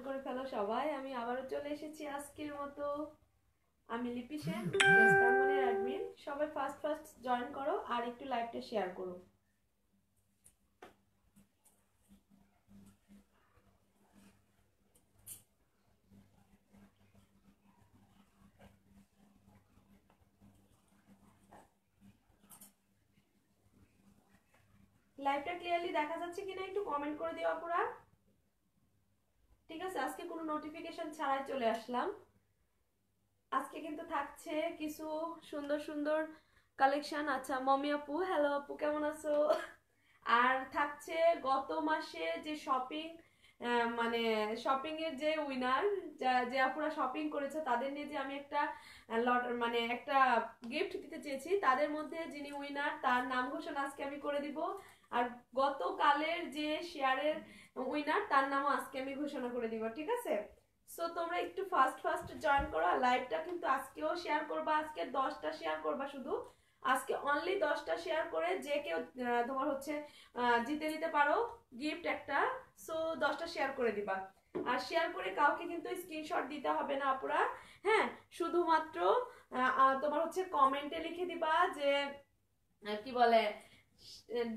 স্নান করে ফেলো সবাই আমি আবারও চলে এসেছি আজকের মতো আমি লিপি সেন বেঙ্গলের অ্যাডমিন সবাই ফার্স্ট ফার্স্ট জয়েন করো আর একটু লাইভটা শেয়ার করো লাইভটা ক্লিয়ারলি দেখা যাচ্ছে কিনা একটু কমেন্ট করে দিও আপুরা ঠিক আছে আজকে কোনো নোটিফিকেশন ছাড়াই চলে আসলাম আজকে কিন্তু থাকছে কিছু সুন্দর সুন্দর কালেকশন আচ্ছা মমি আপু হ্যালো আপু কেমন আছো আর থাকছে গত মাসে যে শপিং মানে শপিং এর যে উইনার যে আপুরা শপিং করেছে তাদের নিয়ে যে আমি একটা মানে একটা গিফট দিতে চেয়েছি তাদের মধ্যে যিনি উইনার তার নাম ঘোষণা আজকে আমি করে দিব আর গতকালের যে শেয়ারের উইনার তার নামও আজকে আমি ঘোষণা করে দিব ঠিক আছে সো তোমরা একটু ফার্স্ট ফার্স্ট জয়েন করো আর লাইভটা কিন্তু আজকেও শেয়ার করবা আজকে দশটা শেয়ার করবা শুধু আজকে অনলি দশটা শেয়ার করে যে কেউ তোমার হচ্ছে জিতে নিতে পারো গিফট একটা সো দশটা শেয়ার করে দিবা আর শেয়ার করে কাউকে কিন্তু স্ক্রিনশট দিতে হবে না আপুরা হ্যাঁ শুধুমাত্র তোমার হচ্ছে কমেন্টে লিখে দিবা যে কি বলে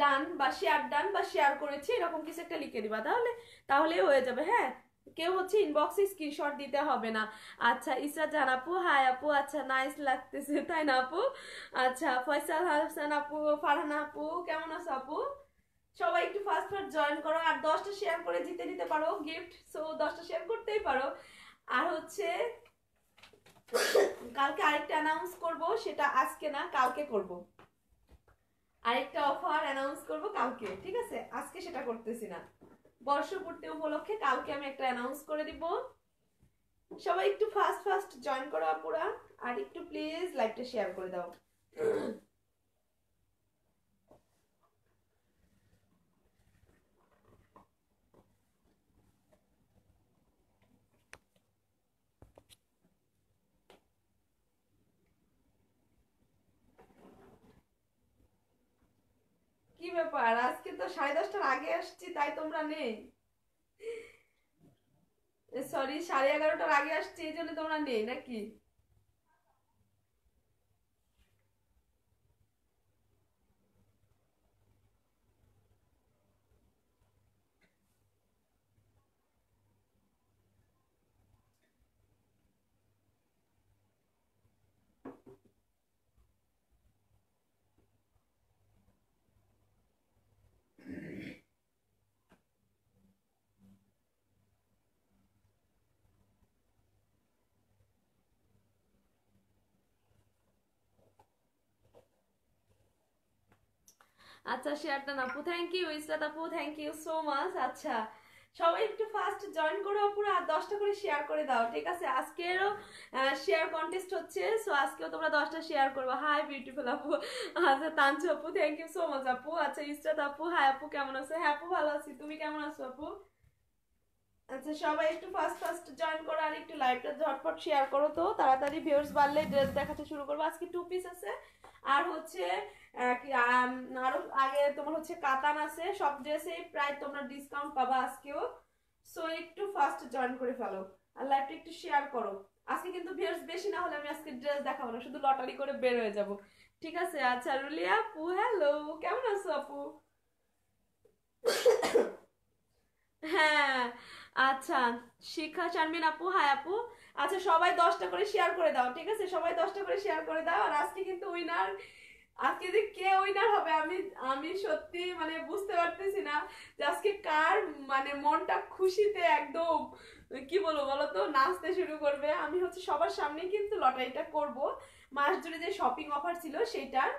ডান বা শেয়ার ডান বা শেয়ার করেছি এরকম কিছু একটা লিখে দিবা তাহলে তাহলে হয়ে যাবে হ্যাঁ কেউ হচ্ছে ইনবক্সে স্ক্রিনশট দিতে হবে না আচ্ছা ইসরা জান আপু হাই আপু আচ্ছা নাইস লাগতেছে তাই না আপু আচ্ছা ফয়সাল হাসান আপু ফারহান আপু কেমন আছো আপু সবাই একটু ফার্স্ট ফার্স্ট জয়েন করো আর দশটা শেয়ার করে জিতে নিতে পারো গিফট সো দশটা শেয়ার করতেই পারো আর হচ্ছে কালকে আরেকটা অ্যানাউন্স করব সেটা আজকে না কালকে করব আরেকটা অফার অ্যানাউন্স করব কালকে ঠিক আছে আজকে সেটা করতেছি না বর্ষপূর্তি উপলক্ষে কালকে আমি একটা অ্যানাউন্স করে দিব সবাই একটু ফাস্ট ফাস্ট জয়েন করো আপুরা আর একটু প্লিজ লাইভটা শেয়ার করে দাও ব্যাপার আজকে তো সাড়ে দশটার আগে আসছি তাই তোমরা নেই সরি সাড়ে এগারোটার আগে আসছি এই জন্য তোমরা নেই নাকি আচ্ছা শেয়ার দেন আপু থ্যাংক ইউ ইসরাত আপু থ্যাংক ইউ সো মাচ আচ্ছা সবাই একটু ফার্স্ট জয়েন করো আপুরা আর দশটা করে শেয়ার করে দাও ঠিক আছে আজকেরও শেয়ার কন্টেস্ট হচ্ছে সো আজকেও তোমরা দশটা শেয়ার করবো হাই বিউটিফুল আপু আচ্ছা তানছো আপু থ্যাংক ইউ সো মাচ আপু আচ্ছা ইসরাত আপু হাই আপু কেমন আছো হ্যাঁ আপু ভালো আছি তুমি কেমন আছো আপু আচ্ছা সবাই একটু ফার্স্ট ফার্স্ট জয়েন করো আর একটু লাইভটা ঝটপট শেয়ার করো তো তাড়াতাড়ি ভিউর্স বাড়লে ড্রেস দেখাতে শুরু করবো আজকে টু পিস আছে আর হচ্ছে আরো আগে তোমার হচ্ছে কাতান আছে সব ড্রেসে প্রায় তোমরা ডিসকাউন্ট পাবা আজকেও সো একটু ফার্স্ট জয়েন করে ফেলো আর লাইভটা একটু শেয়ার করো আজকে কিন্তু ভিউয়ার্স বেশি না হলে আমি আজকে ড্রেস দেখাবো না শুধু লটারি করে বের হয়ে যাব ঠিক আছে আচ্ছা রুলিয়া আপু হ্যালো কেমন আছো আপু হ্যাঁ আচ্ছা শিখা চারমিন আপু হাই আপু আচ্ছা সবাই দশটা করে শেয়ার করে দাও ঠিক আছে সবাই দশটা করে শেয়ার করে দাও আর আজকে কিন্তু উইনার আজকে যে কে উইনার হবে আমি আমি সত্যি মানে বুঝতে পারতেছি না যে আজকে কার মানে মনটা খুশিতে একদম কি বলবো বলো তো নাচতে শুরু করবে আমি হচ্ছে সবার সামনে কিন্তু লটারিটা করব মাস জুড়ে যে শপিং অফার ছিল সেটার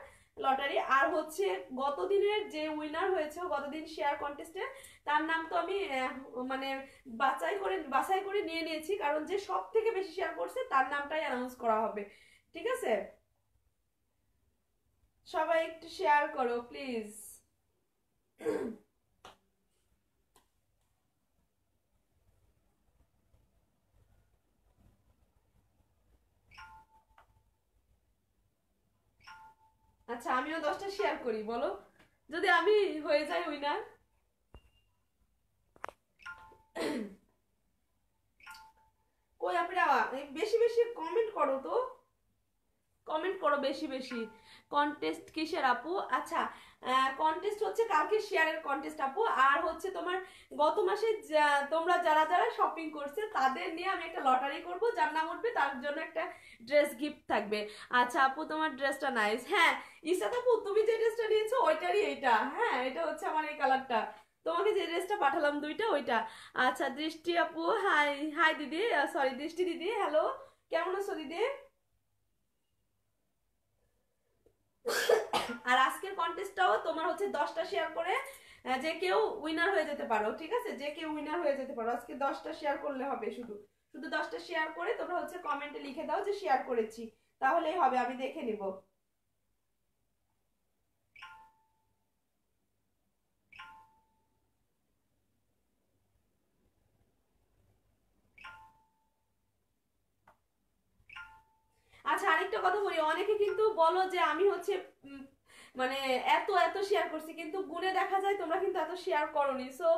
লটারি আর হচ্ছে গত দিনের যে উইনার হয়েছে গতদিন শেয়ার কন্টেস্টে তার নাম তো আমি মানে বাছাই করে বাছাই করে নিয়ে নিয়েছি কারণ যে সব থেকে বেশি শেয়ার করছে তার নামটাই অ্যানাউন্স করা হবে ঠিক আছে সবাই একটু শেয়ার করো প্লিজ আচ্ছা আমিও দশটা শেয়ার করি বলো যদি আমি হয়ে যাই উইনার কই আপনারা বেশি বেশি কমেন্ট করো তো কমেন্ট করো বেশি বেশি কন্টেস্ট কিসের আপু আচ্ছা কন্টেস্ট হচ্ছে কালকে শেয়ারের কন্টেস্ট আপু আর হচ্ছে তোমার গত মাসে তোমরা যারা যারা শপিং করছে তাদের নিয়ে আমি একটা লটারি করব যার নাম উঠবে তার জন্য একটা ড্রেস গিফট থাকবে আচ্ছা আপু তোমার ড্রেসটা নাইস হ্যাঁ ইসাত আপু তুমি যে ড্রেসটা নিয়েছো ওইটারই এইটা হ্যাঁ এটা হচ্ছে আমার এই কালারটা তোমাকে যে ড্রেসটা পাঠালাম দুইটা ওইটা আচ্ছা দৃষ্টি আপু হাই হাই দিদি সরি দৃষ্টি দিদি হ্যালো কেমন আছো দিদি আর আজকের কন্টেস্টটাও তোমার হচ্ছে দশটা শেয়ার করে যে কেউ উইনার হয়ে যেতে পারো ঠিক আছে যে কেউ উইনার হয়ে যেতে পারো আজকে দশটা শেয়ার করলে হবে শুধু শুধু দশটা শেয়ার করে তোমরা হচ্ছে কমেন্টে লিখে দাও যে শেয়ার করেছি তাহলেই হবে আমি দেখে নিবো আচ্ছা আরেকটা কথা বলি অনেকে কিন্তু বলো যে আমি হচ্ছে মানে এত এত শেয়ার করছি কিন্তু গুণে দেখা যায় তোমরা কিন্তু এত শেয়ার করনি সো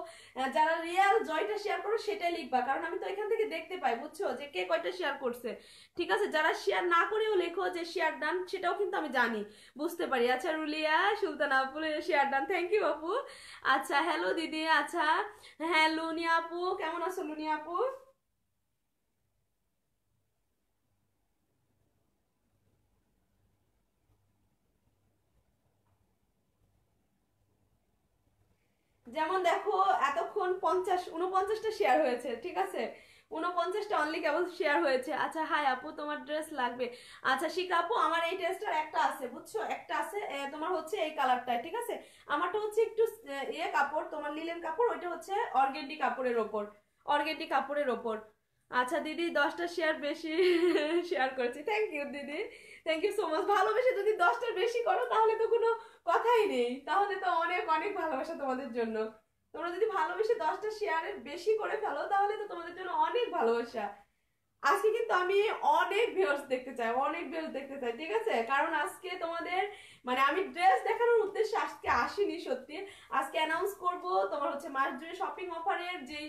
যারা রিয়েল জয়টা শেয়ার করো সেটাই লিখবা কারণ আমি তো এখান থেকে দেখতে পাই বুঝছো যে কে কয়টা শেয়ার করছে ঠিক আছে যারা শেয়ার না করেও লেখো যে শেয়ার ডান সেটাও কিন্তু আমি জানি বুঝতে পারি আচ্ছা রুলিয়া সুলতান আপু শেয়ার ডান থ্যাংক ইউ আপু আচ্ছা হ্যালো দিদি আচ্ছা হ্যাঁ লুনিয়া আপু কেমন আছো লুনিয়া আপু যেমন দেখো এতক্ষণ পঞ্চাশ উনপঞ্চাশটা শেয়ার হয়েছে ঠিক আছে উনপঞ্চাশটা অনলি কেবল শেয়ার হয়েছে আচ্ছা হাই আপু তোমার ড্রেস লাগবে আচ্ছা শিখা আপু আমার এই ড্রেসটার একটা আছে বুঝছো একটা আছে তোমার হচ্ছে এই কালারটা ঠিক আছে আমারটা হচ্ছে একটু ইয়ে কাপড় তোমার লিলেন কাপড় ওইটা হচ্ছে অর্গেন্ডি কাপড়ের ওপর অর্গেন্ডি কাপড়ের ওপর আচ্ছা দিদি দশটা শেয়ার বেশি শেয়ার করেছি থ্যাংক ইউ দিদি থ্যাংক ইউ সো মাচ ভালোবেসে যদি দশটার বেশি করো তাহলে তো কোনো কথাই নেই তাহলে তো অনেক অনেক ভালোবাসা তোমাদের জন্য তোমরা যদি ভালোবেসে দশটা শেয়ারের বেশি করে ফেলো তাহলে তো তোমাদের জন্য অনেক ভালোবাসা আজকে কিন্তু আমি অনেক ভিউস দেখতে চাই অনেক ভিউস দেখতে চাই ঠিক আছে কারণ আজকে তোমাদের মানে আমি ড্রেস দেখানোর উদ্দেশ্যে আজকে আসিনি সত্যি আজকে অ্যানাউন্স করব তোমার হচ্ছে মাস জুড়ে শপিং অফারের যেই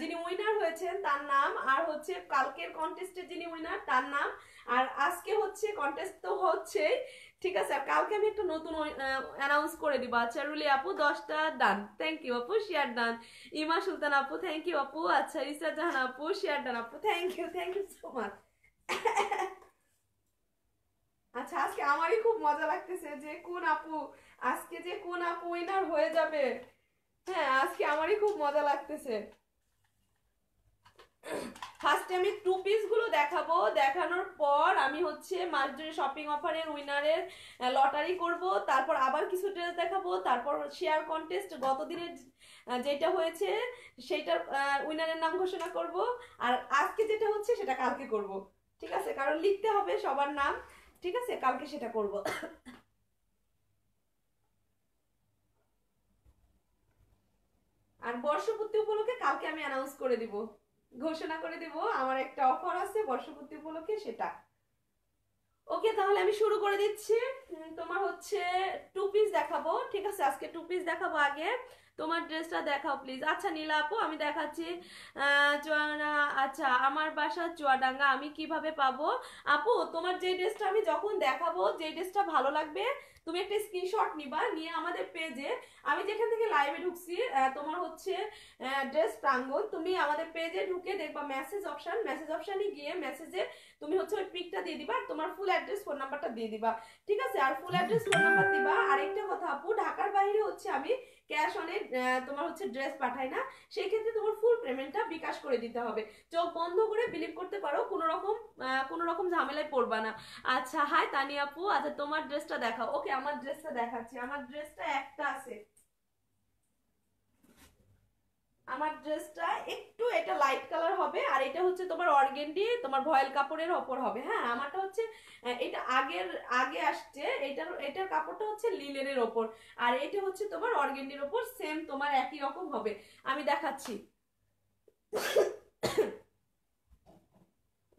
যিনি উইনার হয়েছেন তার নাম আর হচ্ছে কালকের কন্টেস্টের যিনি উইনার তার নাম আর আজকে হচ্ছে কন্টেস্ট তো হচ্ছেই ঠিক আছে কালকে আমি একটা নতুন অ্যানাউন্স করে দিব আচ্ছা রুলি আপু দশটা ডান থ্যাংক ইউ আপু শেয়ার ডান ইমা সুলতান আপু থ্যাংক ইউ আপু আচ্ছা ইসা জাহান আপু শেয়ার ডান আপু thank you thank you so much আচ্ছা আজকে আমারই খুব মজা লাগতেছে যে কোন আপু আজকে যে কোন আপু উইনার হয়ে যাবে হ্যাঁ আজকে আমারই খুব মজা লাগতেছে ফার্স্টে আমি টু পিসগুলো দেখাবো দেখানোর পর আমি হচ্ছে মার্জরি শপিং অফারের উইনারের লটারি করব তারপর আবার কিছু ড্রেস দেখাবো তারপর শেয়ার কন্টেস্ট গতদিনের যেটা হয়েছে সেইটার উইনারের নাম ঘোষণা করব আর আজকে যেটা হচ্ছে সেটা কালকে করব ঠিক আছে কারণ লিখতে হবে সবার নাম ঠিক আছে কালকে সেটা করব আর বর্ষপূর্তি উপলক্ষে কালকে আমি অ্যানাউন্স করে দিব ঘোষণা করে দেব আমার একটা অফার আছে বর্ষপূর্তি উপলক্ষে সেটা ওকে তাহলে আমি শুরু করে দিচ্ছি তোমার হচ্ছে টু পিস দেখাবো ঠিক আছে আজকে টু পিস দেখাবো আগে তোমার ড্রেসটা দেখাও প্লিজ আচ্ছা নীলা আপু আমি দেখাচ্ছি আচ্ছা আমার বাসা চুয়াডাঙ্গা আমি কিভাবে পাবো আপু তোমার যে ড্রেসটা আমি যখন দেখাবো যে ড্রেসটা ভালো লাগবে তুমি একটা স্ক্রিনশট নিবা নিয়ে আমাদের পেজে আমি যেখান থেকে লাইভে ঢুকছি তোমার হচ্ছে ড্রেস প্রাঙ্গন তুমি আমাদের পেজে ঢুকে দেখবা মেসেজ অপশান মেসেজ অপশানে গিয়ে মেসেজে তুমি হচ্ছে ওই পিকটা দিয়ে দিবা আর তোমার ফুল অ্যাড্রেস ফোন নাম্বারটা দিয়ে দিবা ঠিক আছে আর ফুল অ্যাড্রেস ফোন নাম্বার দিবা আরেকটা কথা আপু ঢাকার বাইরে হচ্ছে আমি ক্যাশ অনে তোমার হচ্ছে ড্রেস পাঠাই না সেই ক্ষেত্রে তোমার ফুল পেমেন্টটা বিকাশ করে দিতে হবে চোখ বন্ধ করে বিলিভ করতে পারো কোনো রকম কোনো রকম ঝামেলায় পড়বা না আচ্ছা হাই তানি আপু আচ্ছা তোমার ড্রেসটা দেখাও ওকে আমার ড্রেসটা দেখাচ্ছি আমার ড্রেসটা একটা আছে আমার ড্রেসটা একটু এটা লাইট কালার হবে আর এটা হচ্ছে তোমার অর্গেন্ডি তোমার ভয়েল কাপড়ের ওপর হবে হ্যাঁ আমারটা হচ্ছে এটা আগের আগে আসছে এটার এটার কাপড়টা হচ্ছে লিলেনের ওপর আর এটা হচ্ছে তোমার অর্গেন্ডির ওপর সেম তোমার একই রকম হবে আমি দেখাচ্ছি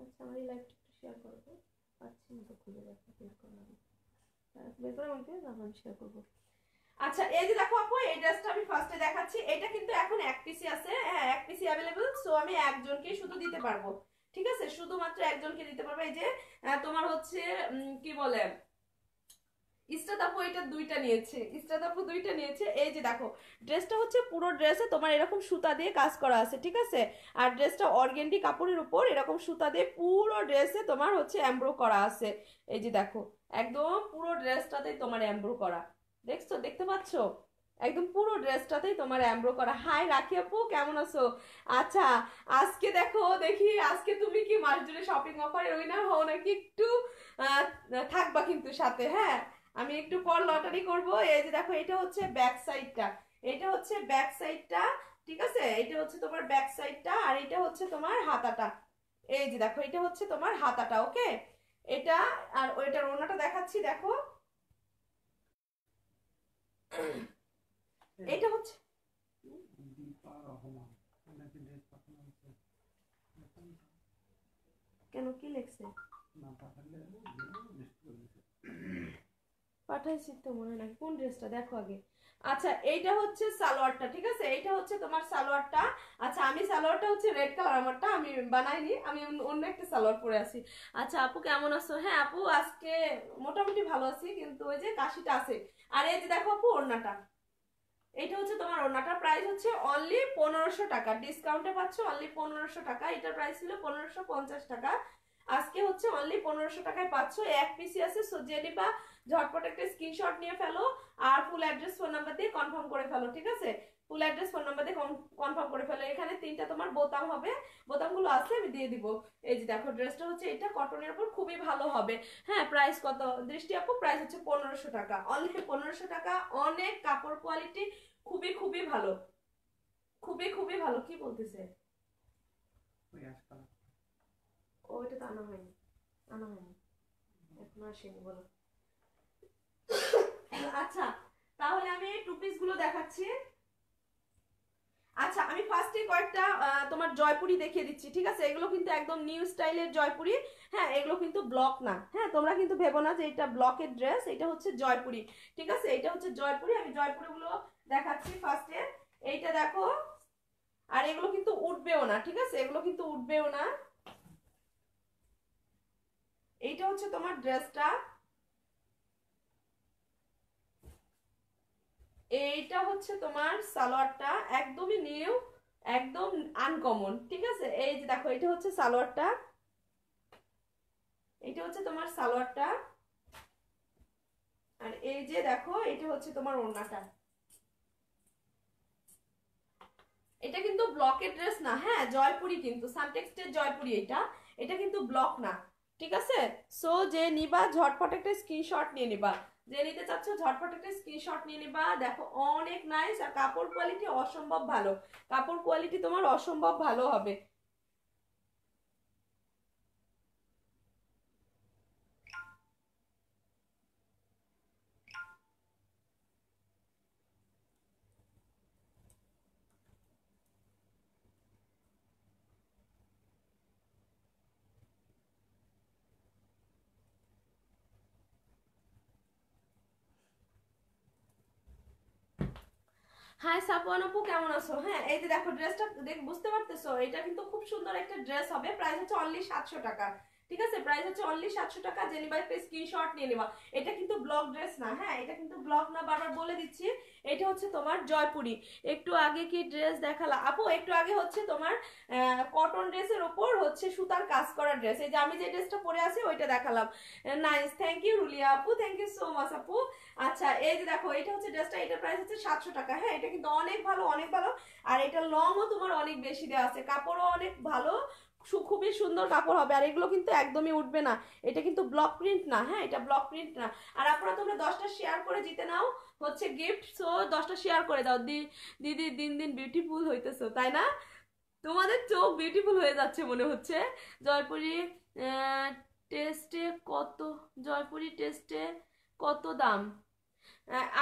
আচ্ছা আমি লাইভটা একটু শেয়ার করবো পাচ্ছি না তো খুলে দেখা বের করলাম বের করে আমাকে শেয়ার করবো আচ্ছা এই যে দেখো আপু এই ড্রেসটা আমি ফার্স্টে দেখাচ্ছি এটা কিন্তু এখন এক পিসি আছে হ্যাঁ এক পিসি সো আমি একজনকে শুধু দিতে পারবো ঠিক আছে শুধুমাত্র একজনকে দিতে পারবো এই যে তোমার হচ্ছে কি বলে ইস্টাদাপু এটা দুইটা নিয়েছে দুইটা নিয়েছে এই যে দেখো ড্রেসটা হচ্ছে পুরো ড্রেসে তোমার এরকম সুতা দিয়ে কাজ করা আছে ঠিক আছে আর ড্রেসটা কাপড়ের উপর এরকম সুতা দিয়ে পুরো তোমার হচ্ছে করা আছে এই যে দেখো একদম পুরো তোমার করা দেখছো দেখতে পাচ্ছ একদম পুরো ড্রেসটাতেই তোমার অ্যাম্ব্রো করা হাই রাখি আপু কেমন আছো আচ্ছা আজকে দেখো দেখি আজকে তুমি কি মাস জুড়ে শপিং অফারের উইনার হও নাকি একটু থাকবা কিন্তু সাথে হ্যাঁ আমি একটু পর লটারি করব এই যে দেখো এটা হচ্ছে ব্যাক সাইডটা এটা হচ্ছে ব্যাক সাইডটা ঠিক আছে এটা হচ্ছে তোমার ব্যাক সাইডটা আর এটা হচ্ছে তোমার হাতাটা এই যে দেখো এটা হচ্ছে তোমার হাতাটা ওকে এটা আর ওইটার ওনাটা দেখাচ্ছি দেখো কেন কি লেখছে পাঠাইছি তো মনে নাই কোন ড্রেসটা দেখো আগে আচ্ছা এইটা হচ্ছে সালোয়ারটা ঠিক আছে এইটা হচ্ছে তোমার সালোয়ারটা আচ্ছা আমি সালোয়ারটা হচ্ছে রেড কালার আমারটা আমি বানাইনি আমি অন্য একটা সালোয়ার পরে আছি আচ্ছা আপু কেমন আছো হ্যাঁ আপু আজকে মোটামুটি ভালো আছি কিন্তু ওই যে কাশিটা আছে আর এই যে দেখো আপু ওড়নাটা এটা হচ্ছে তোমার ওড়নাটার প্রাইস হচ্ছে অনলি পনেরোশো টাকা ডিসকাউন্টে পাচ্ছ অনলি পনেরোশো টাকা এটার প্রাইস ছিল পনেরোশো পঞ্চাশ টাকা আজকে হচ্ছে অনলি পনেরোশো টাকায় পাচ্ছ এক পিসি আছে সোজিয়ালি বা ঝটপট একটা স্ক্রিনশট নিয়ে ফেলো আর ফুল অ্যাড্রেস ফোন নাম্বার দিয়ে কনফার্ম করে ফেলো ঠিক আছে ফুল অ্যাড্রেস ফোন নাম্বার দিয়ে কনফার্ম করে ফেলো এখানে তিনটা তোমার বোতাম হবে বোতামগুলো আছে আমি দিয়ে দিব এই যে দেখো ড্রেসটা হচ্ছে এটা কটনের উপর খুবই ভালো হবে হ্যাঁ প্রাইস কত দৃষ্টি আপু প্রাইস হচ্ছে পনেরোশো টাকা অনলি পনেরোশো টাকা অনেক কাপড় কোয়ালিটি খুবই খুবই ভালো খুবই খুবই ভালো কি বলতেছে ওইটা হয়নি হয়নি বলো আচ্ছা তাহলে আমি টু পিস গুলো দেখাচ্ছি আচ্ছা আমি ফার্স্টে কয়েকটা তোমার জয়পুরি দেখিয়ে দিচ্ছি ঠিক আছে এগুলো কিন্তু একদম নিউ স্টাইলের জয়পুরি হ্যাঁ এগুলো কিন্তু ব্লক না হ্যাঁ তোমরা কিন্তু ভেবো না যে এটা ব্লকের ড্রেস এটা হচ্ছে জয়পুরি ঠিক আছে এটা হচ্ছে জয়পুরি আমি জয়পুরিগুলো দেখাচ্ছি ফার্স্টে এইটা দেখো আর এগুলো কিন্তু উঠবেও না ঠিক আছে এগুলো কিন্তু উঠবেও না এইটা হচ্ছে তোমার ড্রেসটা এইটা হচ্ছে তোমার সালোয়ারটা একদমই নিউ একদম আনকমন ঠিক আছে এই যে দেখো এটা হচ্ছে সালোয়ারটা এটা হচ্ছে তোমার সালোয়ারটা আর এই যে দেখো এটা হচ্ছে তোমার ওড়নাটা এটা কিন্তু ব্লকের ড্রেস না হ্যাঁ জয়পুরি কিন্তু সানটেক্সটের জয়পুরি এটা এটা কিন্তু ব্লক না ঠিক আছে সো যে নিবা ঝটপট একটা স্ক্রিনশট নিয়ে নিবা যে নিতে চাচ্ছ ঝটফট একটা স্ক্রিনশট নিয়ে নেবা দেখো অনেক নাইস আর কাপড় কোয়ালিটি অসম্ভব ভালো কাপড় কোয়ালিটি তোমার অসম্ভব ভালো হবে হাই সাপোয়ান আপু কেমন আছো হ্যাঁ এই যে দেখো ড্রেসটা দেখ বুঝতে পারতেছো এটা কিন্তু খুব সুন্দর একটা ড্রেস হবে প্রাইস হচ্ছে অনলি সাতশো টাকা ঠিক আছে প্রাইস হচ্ছে অনলি সাতশো টাকা যে ফেস স্ক্রিনশট নিয়ে নেওয়া এটা কিন্তু ব্লক ড্রেস না হ্যাঁ এটা কিন্তু ব্লক না বারবার বলে দিচ্ছি এটা হচ্ছে তোমার জয়পুরি একটু আগে কি ড্রেস দেখালা আপু একটু আগে হচ্ছে তোমার কটন ড্রেসের ওপর হচ্ছে সুতার কাজ করা ড্রেস এই যে আমি যে ড্রেসটা পরে আছি ওইটা দেখালাম নাইস থ্যাংক ইউ রুলিয়া আপু থ্যাংক ইউ সো মাচ আপু আচ্ছা এই যে দেখো এটা হচ্ছে ড্রেসটা এটা প্রাইস হচ্ছে সাতশো টাকা হ্যাঁ এটা কিন্তু অনেক ভালো অনেক ভালো আর এটা লংও তোমার অনেক বেশি দেওয়া আছে কাপড়ও অনেক ভালো খুবই সুন্দর কাপড় হবে আর এগুলো কিন্তু একদমই উঠবে না এটা কিন্তু ব্লক প্রিন্ট না হ্যাঁ এটা ব্লক প্রিন্ট না আর আপনারা তোমরা দশটা শেয়ার করে জিতে নাও হচ্ছে গিফট সো দশটা শেয়ার করে দাও দিদি দিন দিন বিউটিফুল হইতেছো তাই না তোমাদের চোখ বিউটিফুল হয়ে যাচ্ছে মনে হচ্ছে জয়পুরি টেস্টে কত জয়পুরি টেস্টে কত দাম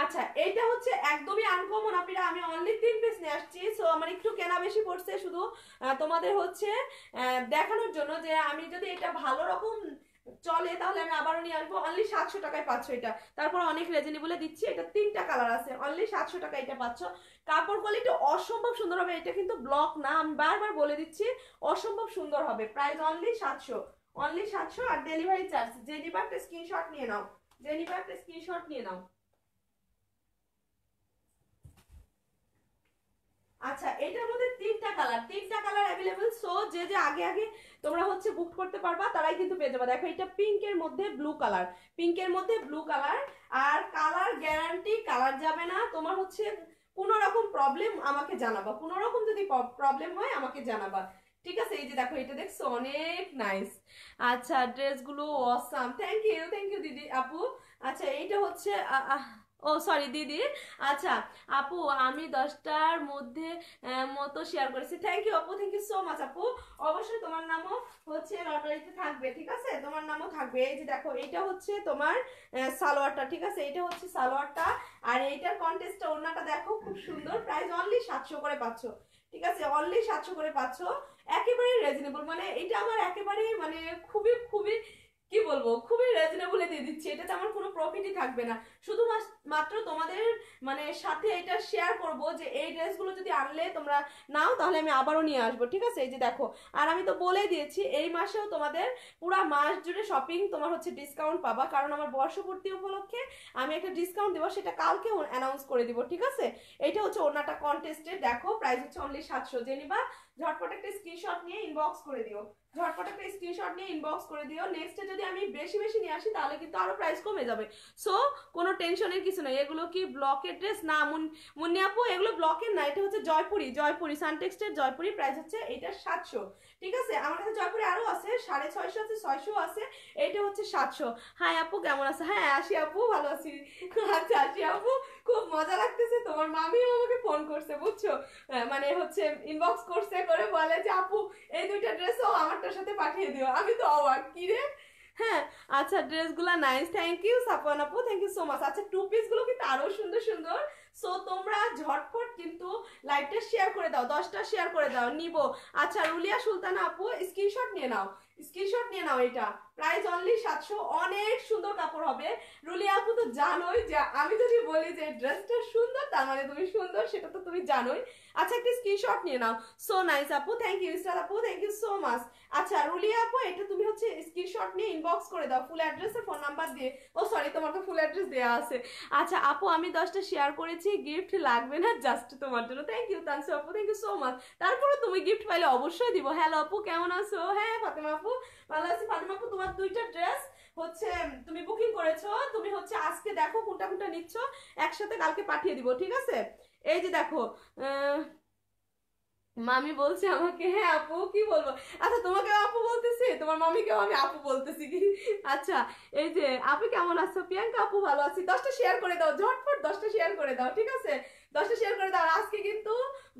আচ্ছা এইটা হচ্ছে একদমই আনকমন আপনারা আমি অনলি তিন পিস নিয়ে আসছি সো আমার একটু কেনা বেশি পড়ছে শুধু তোমাদের হচ্ছে দেখানোর জন্য যে আমি যদি এটা ভালো রকম চলে তাহলে আমি আবারও নিয়ে আসবো অনলি সাতশো টাকায় পাচ্ছ এটা তারপর অনেক বলে দিচ্ছি এটা তিনটা কালার আছে অনলি সাতশো টাকা এটা পাচ্ছ কাপড় কোয়ালিটি অসম্ভব সুন্দর হবে এটা কিন্তু ব্লক না আমি বারবার বলে দিচ্ছি অসম্ভব সুন্দর হবে প্রাইস অনলি সাতশো অনলি সাতশো আর ডেলিভারি চার্জ যে নিবা স্ক্রিনশট নিয়ে নাও যে একটা স্ক্রিনশট নিয়ে নাও আচ্ছা এটার মধ্যে তিনটা কালার তিনটা কালার অ্যাভেলেবেল সো যে যে আগে আগে তোমরা হচ্ছে বুক করতে পারবা তারাই কিন্তু পেয়ে যাবে দেখো এটা পিঙ্কের মধ্যে ব্লু কালার পিঙ্কের মধ্যে ব্লু কালার আর কালার গ্যারান্টি কালার যাবে না তোমার হচ্ছে কোনো রকম প্রবলেম আমাকে জানাবা কোনো রকম যদি প্রবলেম হয় আমাকে জানাবা ঠিক আছে এই যে দেখো এটা দেখছো অনেক নাইস আচ্ছা ড্রেসগুলো awesome thank you thank you দিদি আপু আচ্ছা এইটা হচ্ছে ও সরি দিদি আচ্ছা আপু আমি দশটার মধ্যে মতো শেয়ার করেছি থ্যাংক ইউ আপু থ্যাংক ইউ সো মাচ আপু অবশ্যই তোমার নামও হচ্ছে লটারিতে থাকবে ঠিক আছে তোমার নামও থাকবে এই যে দেখো এটা হচ্ছে তোমার সালোয়ারটা ঠিক আছে এটা হচ্ছে সালোয়ারটা আর এইটার কন্টেস্টটা ওনাটা দেখো খুব সুন্দর প্রাইস অনলি সাতশো করে পাচ্ছ ঠিক আছে অনলি সাতশো করে পাচ্ছ একেবারে রিজনেবল মানে এটা আমার একেবারে মানে খুবই খুবই কি বলবো খুবই রিজনেবলে দিয়ে দিচ্ছি এটাতে আমার কোনো প্রফিটই থাকবে না শুধুমাত্র মাত্র তোমাদের মানে সাথে এটা শেয়ার করব যে এই ড্রেসগুলো যদি আনলে তোমরা নাও তাহলে আমি আবারও নিয়ে আসবো ঠিক আছে এই যে দেখো আর আমি তো বলেই দিয়েছি এই মাসেও তোমাদের পুরো মাস জুড়ে শপিং তোমার হচ্ছে ডিসকাউন্ট পাবা কারণ আমার বর্ষপূর্তি উপলক্ষে আমি একটা ডিসকাউন্ট দেবো সেটা কালকে অ্যানাউন্স করে দিব ঠিক আছে এটা হচ্ছে ওনাটা কন্টেস্টে দেখো প্রাইস হচ্ছে অনলি সাতশো জেনিবা ঝটপট একটা স্ক্রিনশট নিয়ে ইনবক্স করে দিও ঝটপট একটা স্ক্রিনশট নিয়ে ইনবক্স করে দিও নেক্সটে যদি আমি বেশি বেশি নিয়ে আসি তাহলে কিন্তু আরও প্রাইস কমে যাবে সো কোনো টেনশনের কিছু নয় এগুলো কি ব্লকের ড্রেস না মুন্নি আপু এগুলো ব্লকের না এটা হচ্ছে জয়পুরি জয়পুরি সানটেক্সটের জয়পুরি প্রাইস হচ্ছে এটা সাতশো ঠিক আছে আমার কাছে জয়পুরি আরও আছে সাড়ে ছয়শো আছে ছয়শো আছে এটা হচ্ছে সাতশো হ্যাঁ আপু কেমন আছে হ্যাঁ আসি আপু ভালো আছি আচ্ছা আসি আপু খুব মজা লাগতেছে তোমার মামিও আমাকে ফোন করছে বুঝছো মানে হচ্ছে ইনবক্স করছে করে বলে যে আপু এই দুইটা ড্রেসও আমারটার সাথে পাঠিয়ে দিও আমি তো অবাক কি রে হ্যাঁ আচ্ছা ড্রেসগুলো নাইস থ্যাংক ইউ সাফওয়ান আপু থ্যাংক ইউ সো মাচ আচ্ছা টু পিসগুলো কিন্তু আরও সুন্দর সুন্দর সো তোমরা ঝটপট কিন্তু লাইভটা শেয়ার করে দাও দশটা শেয়ার করে দাও নিব আচ্ছা রুলিয়া সুলতানা আপু স্ক্রিনশট নিয়ে নাও স্ক্রিনশট নিয়ে নাও এটা প্রাইস অনলি সাতশো অনেক সুন্দর কাপড় হবে রুলি আপু তো জানোই যে আমি যদি বলি যে ড্রেসটা সুন্দর তার মানে তুমি সুন্দর সেটা তো তুমি জানোই আচ্ছা একটা স্ক্রিনশট নিয়ে নাও সো নাইস আপু থ্যাংক ইউ ইস্টার আপু থ্যাংক ইউ সো মাচ আচ্ছা রুলি আপু এটা তুমি হচ্ছে স্ক্রিনশট নিয়ে ইনবক্স করে দাও ফুল অ্যাড্রেস আর ফোন নাম্বার দিয়ে ও সরি তোমার তো ফুল অ্যাড্রেস দেওয়া আছে আচ্ছা আপু আমি দশটা শেয়ার করেছি গিফট লাগবে না জাস্ট তোমার জন্য থ্যাংক ইউ তানসু আপু থ্যাংক ইউ সো মাচ তারপরে তুমি গিফট পাইলে অবশ্যই দিব হ্যালো আপু কেমন আছো হ্যাঁ ফাতেমা আপু ভালো আছি তোমার দুইটা ড্রেস হচ্ছে তুমি বুকিং করেছো তুমি হচ্ছে আজকে দেখো কোনটা কোনটা নিচ্ছ একসাথে কালকে পাঠিয়ে দিব ঠিক আছে এই যে দেখো মামি বলছে আমাকে হ্যাঁ আপু কি বলবো আচ্ছা তোমাকেও আপু বলতেছি তোমার মামিকেও আমি আপু বলতেছি কি আচ্ছা এই যে আপু কেমন আছো প্রিয়াঙ্কা আপু ভালো আছি দশটা শেয়ার করে দাও ঝটফট দশটা শেয়ার করে দাও ঠিক আছে দশটা শেয়ার করে দাও আজকে কিন্তু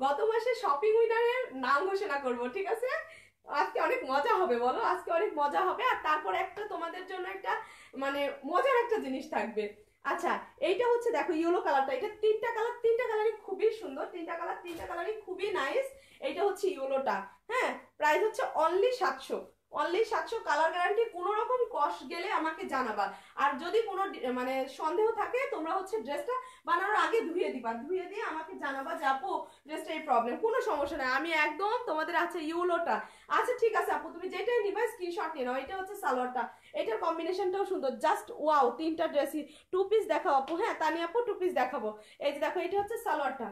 গত মাসে শপিং উইনারের নাম ঘোষণা করবো ঠিক আছে আজকে অনেক মজা হবে বলো আজকে অনেক মজা হবে আর তারপর একটা তোমাদের জন্য একটা মানে মজার একটা জিনিস থাকবে আচ্ছা এইটা হচ্ছে দেখো ইয়েলো কালারটা এটা তিনটা কালার তিনটা কালারই খুবই সুন্দর তিনটা কালার তিনটা কালারই খুবই নাইস এইটা হচ্ছে ইয়েলোটা হ্যাঁ প্রাইস হচ্ছে অনলি সাতশো অনলি সাতশো কালার গ্যারান্টি কোনো রকম কষ গেলে আমাকে জানাবা আর যদি কোনো মানে সন্দেহ থাকে তোমরা হচ্ছে ড্রেসটা বানানোর আগে ধুয়ে দিবা ধুয়ে দিয়ে আমাকে জানাবা যাবো ড্রেসটা এই প্রবলেম কোনো সমস্যা নাই আমি একদম তোমাদের আছে ইউলোটা আচ্ছা ঠিক আছে আপু তুমি যেটাই নিবা স্ক্রিনশট নিয়ে নাও এটা হচ্ছে সালোয়ারটা এটার কম্বিনেশনটাও সুন্দর জাস্ট ওয়াও তিনটা ড্রেসই টু পিস দেখাও আপু হ্যাঁ তানি আপু টু পিস দেখাবো এই যে দেখো এটা হচ্ছে সালোয়ারটা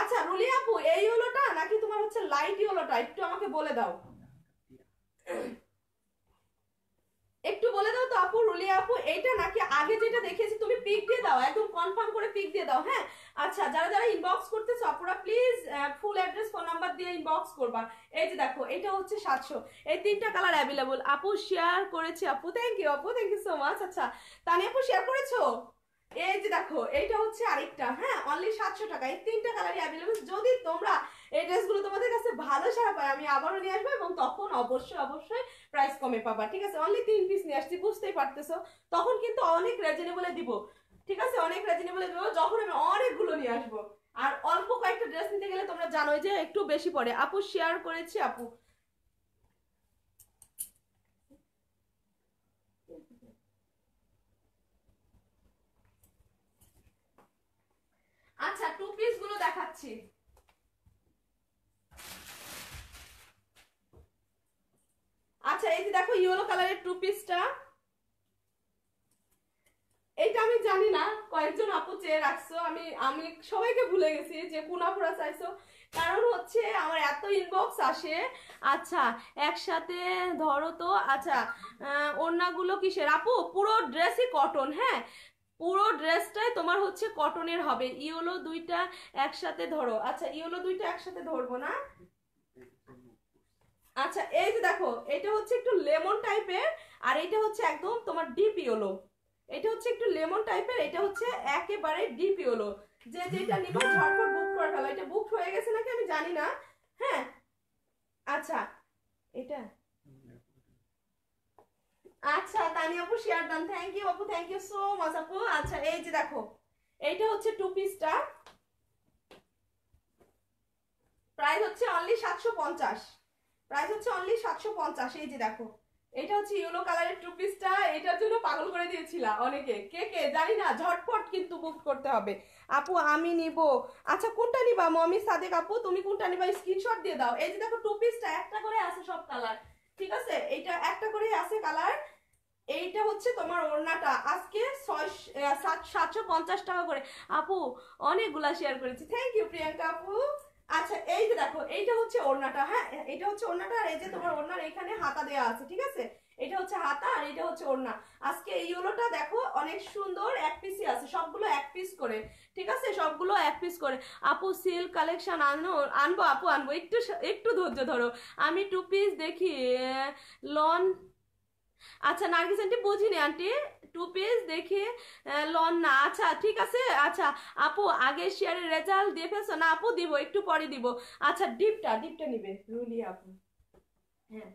আচ্ছা রুলি আপু এই হলোটা নাকি তোমার হচ্ছে লাইট হলোটা একটু আমাকে বলে দাও একটু বলে দাও তো আপু রুলি আপু এইটা নাকি আগে যেটা দেখেছি তুমি পিক দিয়ে দাও একদম কনফার্ম করে পিক দিয়ে দাও হ্যাঁ আচ্ছা যারা যারা ইনবক্স করতেছো আপুরা please full address phone number দিয়ে ইনবক্স করবা এই যে দেখো এটা হচ্ছে সাতশো এই তিনটা কালার অ্যাভেলেবল আপু শেয়ার করেছি আপু থ্যাংক ইউ আপু থ্যাংক ইউ সো মাচ আচ্ছা তানি আপু শেয়ার করেছো এই যে দেখো এইটা হচ্ছে আরেকটা হ্যাঁ অনলি সাতশো টাকা এই তিনটা কালারই অ্যাভেলেবেল যদি তোমরা এই ড্রেসগুলো তোমাদের কাছে ভালো সারা পায় আমি আবারও নিয়ে আসবো এবং তখন অবশ্যই অবশ্যই প্রাইস কমে পাবা ঠিক আছে অনলি তিন পিস নিয়ে আসছি বুঝতেই পারতেছো তখন কিন্তু অনেক রেজনেবলে দিব ঠিক আছে অনেক রেজনেবলে দেবো যখন আমি অনেকগুলো নিয়ে আসবো আর অল্প কয়েকটা ড্রেস নিতে গেলে তোমরা জানোই যে একটু বেশি পড়ে আপু শেয়ার করেছি আপু আচ্ছা টু পিস গুলো দেখাচ্ছি আচ্ছা এই যে দেখো ইয়েলো কালারের টু পিসটা এইটা আমি জানি না কয়েকজন আপু চেয়ে রাখছো আমি আমি সবাইকে ভুলে গেছি যে কোন আপুরা চাইছো কারণ হচ্ছে আমার এত ইনবক্স আসে আচ্ছা একসাথে ধরো তো আচ্ছা ওড়নাগুলো কিসের আপু পুরো ড্রেসই কটন হ্যাঁ পুরো ড্রেসটাই তোমার হচ্ছে কটনের হবে ইয়েলো দুইটা একসাথে ধরো আচ্ছা ইয়েলো দুইটা একসাথে ধরবো না আচ্ছা এই যে দেখো এটা হচ্ছে একটু লেমন টাইপের আর এটা হচ্ছে একদম তোমার ডিপ ইয়েলো এটা হচ্ছে একটু লেমন টাইপের এটা হচ্ছে একেবারে ডিপ ইয়েলো যে যেটা নিব ঝটপট বুক করে ফেলো এটা বুক হয়ে গেছে নাকি আমি জানি না হ্যাঁ আচ্ছা এটা আচ্ছা তানি আপু শেয়ার দান থ্যাংক ইউ আপু থ্যাংক ইউ সো মাচ আপু আচ্ছা এই যে দেখো এইটা হচ্ছে টু পিসটা প্রাইস হচ্ছে অনলি সাতশো পঞ্চাশ প্রাইস হচ্ছে অনলি সাতশো পঞ্চাশ এই যে দেখো এটা হচ্ছে ইয়েলো কালারের টু পিসটা এটার জন্য পাগল করে দিয়েছিলাম অনেকে কে কে জানি না ঝটপট কিন্তু বুক করতে হবে আপু আমি নিব আচ্ছা কোনটা নিবা মমি সাদেক আপু তুমি কোনটা নিবা স্ক্রিনশট দিয়ে দাও এই যে দেখো টু পিসটা একটা করে আছে সব কালার ঠিক আছে এটা একটা করে আছে কালার এইটা হচ্ছে তোমার ওড়নাটা আজকে সাতশো পঞ্চাশ টাকা করে আপু অনেকগুলা শেয়ার করেছি থ্যাংক ইউ প্রিয়াঙ্কা আপু আচ্ছা এই যে দেখো এইটা হচ্ছে ওড়নাটা হ্যাঁ এটা হচ্ছে ওড়নাটা আর এই যে তোমার ওড়নার এখানে হাতা দেওয়া আছে ঠিক আছে এটা হচ্ছে হাতা আর এটা হচ্ছে ওড়না আজকে এই ওলোটা দেখো অনেক সুন্দর এক পিসই আছে সবগুলো এক পিস করে ঠিক আছে সবগুলো এক পিস করে আপু সিল্ক কালেকশন আনো আনবো আপু আনবো একটু একটু ধৈর্য ধরো আমি টু পিস দেখি লন আচ্ছা নার্গিস আন্টি বুঝিনি আন্টি টু পেজ দেখে লন না আচ্ছা ঠিক আছে আচ্ছা আপু আগে শেয়ারের রেজাল্ট দিয়ে ফেলছো না আপু দিব একটু পরে দিব আচ্ছা ডিপটা ডিপটা নিবে রুলি আপু হ্যাঁ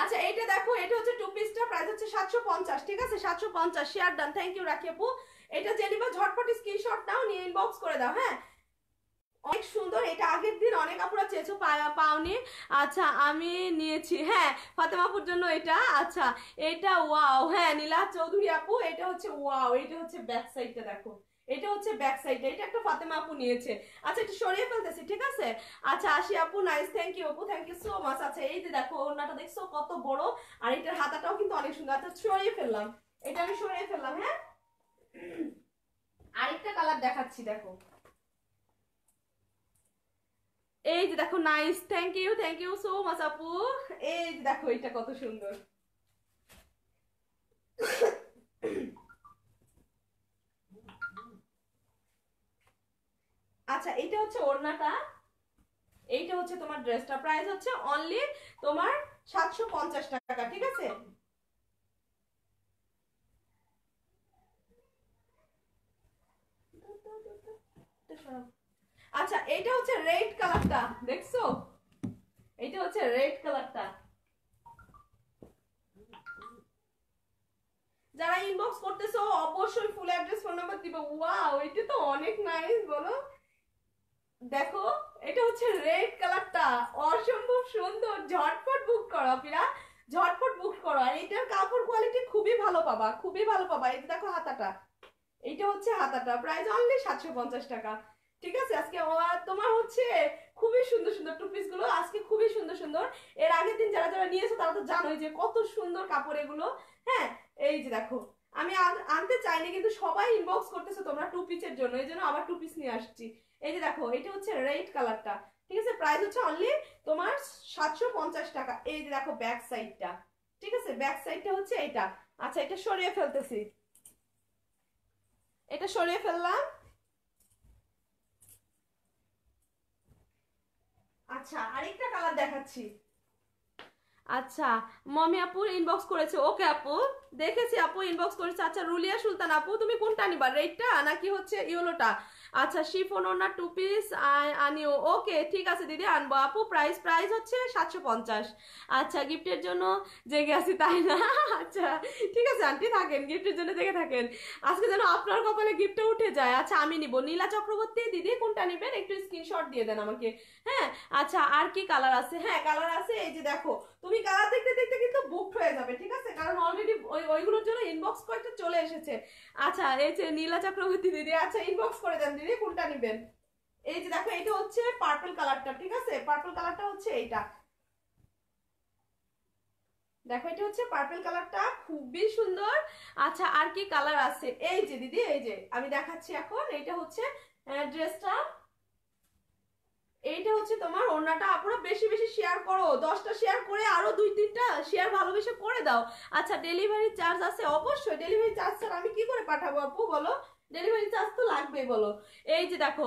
আচ্ছা এইটা দেখো এটা হচ্ছে টু পিসটা প্রাইস হচ্ছে সাতশো পঞ্চাশ ঠিক আছে সাতশো পঞ্চাশ শেয়ার ডান থ্যাংক ইউ রাখি আপু এটা যে নিবা ঝটপট স্ক্রিনশট নাও নিয়ে ইনবক্স করে দাও হ্যাঁ অনেক সুন্দর এটা আগের দিন অনেক আপুরা চেয়েছো পাওনি আচ্ছা আমি নিয়েছি হ্যাঁ ফাতেমাপুর জন্য এটা আচ্ছা এটা ওয়াও হ্যাঁ নীলা চৌধুরী আপু এটা হচ্ছে ওয়াও এটা হচ্ছে ব্যাক সাইডটা দেখো এটা হচ্ছে ব্যাক সাইড এটা একটা ফাতেমা আপু নিয়েছে আচ্ছা এটা সরিয়ে ফেলতেছি ঠিক আছে আচ্ছা আশি আপু নাইস থ্যাংক ইউ আপু থ্যাংক ইউ সো মাচ আচ্ছা এই যে দেখো ওনাটা দেখছো কত বড় আর এটার হাতাটাও কিন্তু অনেক সুন্দর আচ্ছা সরিয়ে ফেললাম এটা আমি সরিয়ে ফেললাম হ্যাঁ আরেকটা কালার দেখাচ্ছি দেখো এই যে দেখো nice thank you thank you so much আপু এই যে দেখো এটা কত সুন্দর আচ্ছা এটা হচ্ছে ওড়নাটা এইটা হচ্ছে তোমার ড্রেসটা প্রাইস হচ্ছে অনলি তোমার সাতশো পঞ্চাশ টাকা ঠিক আছে সরাও আচ্ছা এটা হচ্ছে রেড কালারটা দেখছো এটা হচ্ছে রেড কালারটা যারা ইনবক্স করতেছো অবশ্যই ফুল অ্যাড্রেস ফোন নাম্বার দিব ওয়াও এটা তো অনেক নাইস বলো দেখো এটা হচ্ছে রেড কালারটা অসম্ভব সুন্দর ঝটপট বুক করো আপনারা ঝটপট বুক করো আর এটার কাপড় কোয়ালিটি খুবই ভালো পাবা খুবই ভালো পাবা এই দেখো হাতাটা এটা হচ্ছে হাতাটা প্রাইস অনলি সাতশো পঞ্চাশ টাকা ঠিক আছে আজকে তোমার হচ্ছে খুবই সুন্দর সুন্দর টু পিস গুলো আজকে খুবই সুন্দর সুন্দর এর আগের দিন যারা যারা নিয়েছো তারা তো জানোই যে কত সুন্দর কাপড় এগুলো হ্যাঁ এই যে দেখো আমি আনতে চাইনি কিন্তু সবাই ইনবক্স করতেছে তোমরা টু পিসের জন্য এই জন্য আবার টু পিস নিয়ে আসছি এই যে দেখো এটা হচ্ছে রেড কালারটা ঠিক আছে প্রাইস হচ্ছে অনলি তোমার সাতশো টাকা এই যে দেখো ব্যাক সাইডটা ঠিক আছে ব্যাক সাইডটা হচ্ছে এটা আচ্ছা এটা সরিয়ে ফেলতেছি এটা সরিয়ে ফেললাম আচ্ছা আরেকটা কালার দেখাচ্ছি আচ্ছা মমি আপু ইনবক্স করেছে ওকে আপু দেখেছি আপু ইনবক্স করেছে আচ্ছা রুলিয়া সুলতান আপু তুমি কোনটা নিবা রেডটা নাকি হচ্ছে ইয়েলোটা আচ্ছা শিফন ওনার টু পিস আনিও ওকে ঠিক আছে দিদি আনবো আপু প্রাইস প্রাইস হচ্ছে সাতশো পঞ্চাশ আচ্ছা গিফটের জন্য জেগে আছি তাই না আচ্ছা ঠিক আছে আনতে থাকেন গিফটের জন্য জেগে থাকেন আজকে যেন আপনার কপালে গিফটটা উঠে যায় আচ্ছা আমি নিব নীলা চক্রবর্তী দিদি কোনটা নেবেন একটু স্ক্রিনশট দিয়ে দেন আমাকে হ্যাঁ আচ্ছা আর কি কালার আছে হ্যাঁ কালার আছে এই যে দেখো তুমি কালার দেখতে দেখতে কিন্তু বুক হয়ে যাবে ঠিক আছে কারণ অলরেডি ওই ওইগুলোর জন্য ইনবক্স কয়েকটা চলে এসেছে আচ্ছা এই যে নীলা চক্রবর্তী দিদি আচ্ছা ইনবক্স করে দেন দিলেই কোনটা নেবেন এই যে দেখো এটা হচ্ছে পার্পল কালারটা ঠিক আছে পার্পল কালারটা হচ্ছে এইটা দেখো এটা হচ্ছে পার্পল কালারটা খুবই সুন্দর আচ্ছা আর কি কালার আছে এই যে দিদি এই যে আমি দেখাচ্ছি এখন এটা হচ্ছে ড্রেসটা এইটা হচ্ছে তোমার ওনাটা আপুরা বেশি বেশি শেয়ার করো দশটা শেয়ার করে আরো দুই তিনটা শেয়ার ভালোবেসে করে দাও আচ্ছা ডেলিভারি চার্জ আছে অবশ্যই ডেলিভারি চার্জ আমি কি করে পাঠাবো আপু বলো ডেলিভারি চার্জ তো লাগবেই বলো এই যে দেখো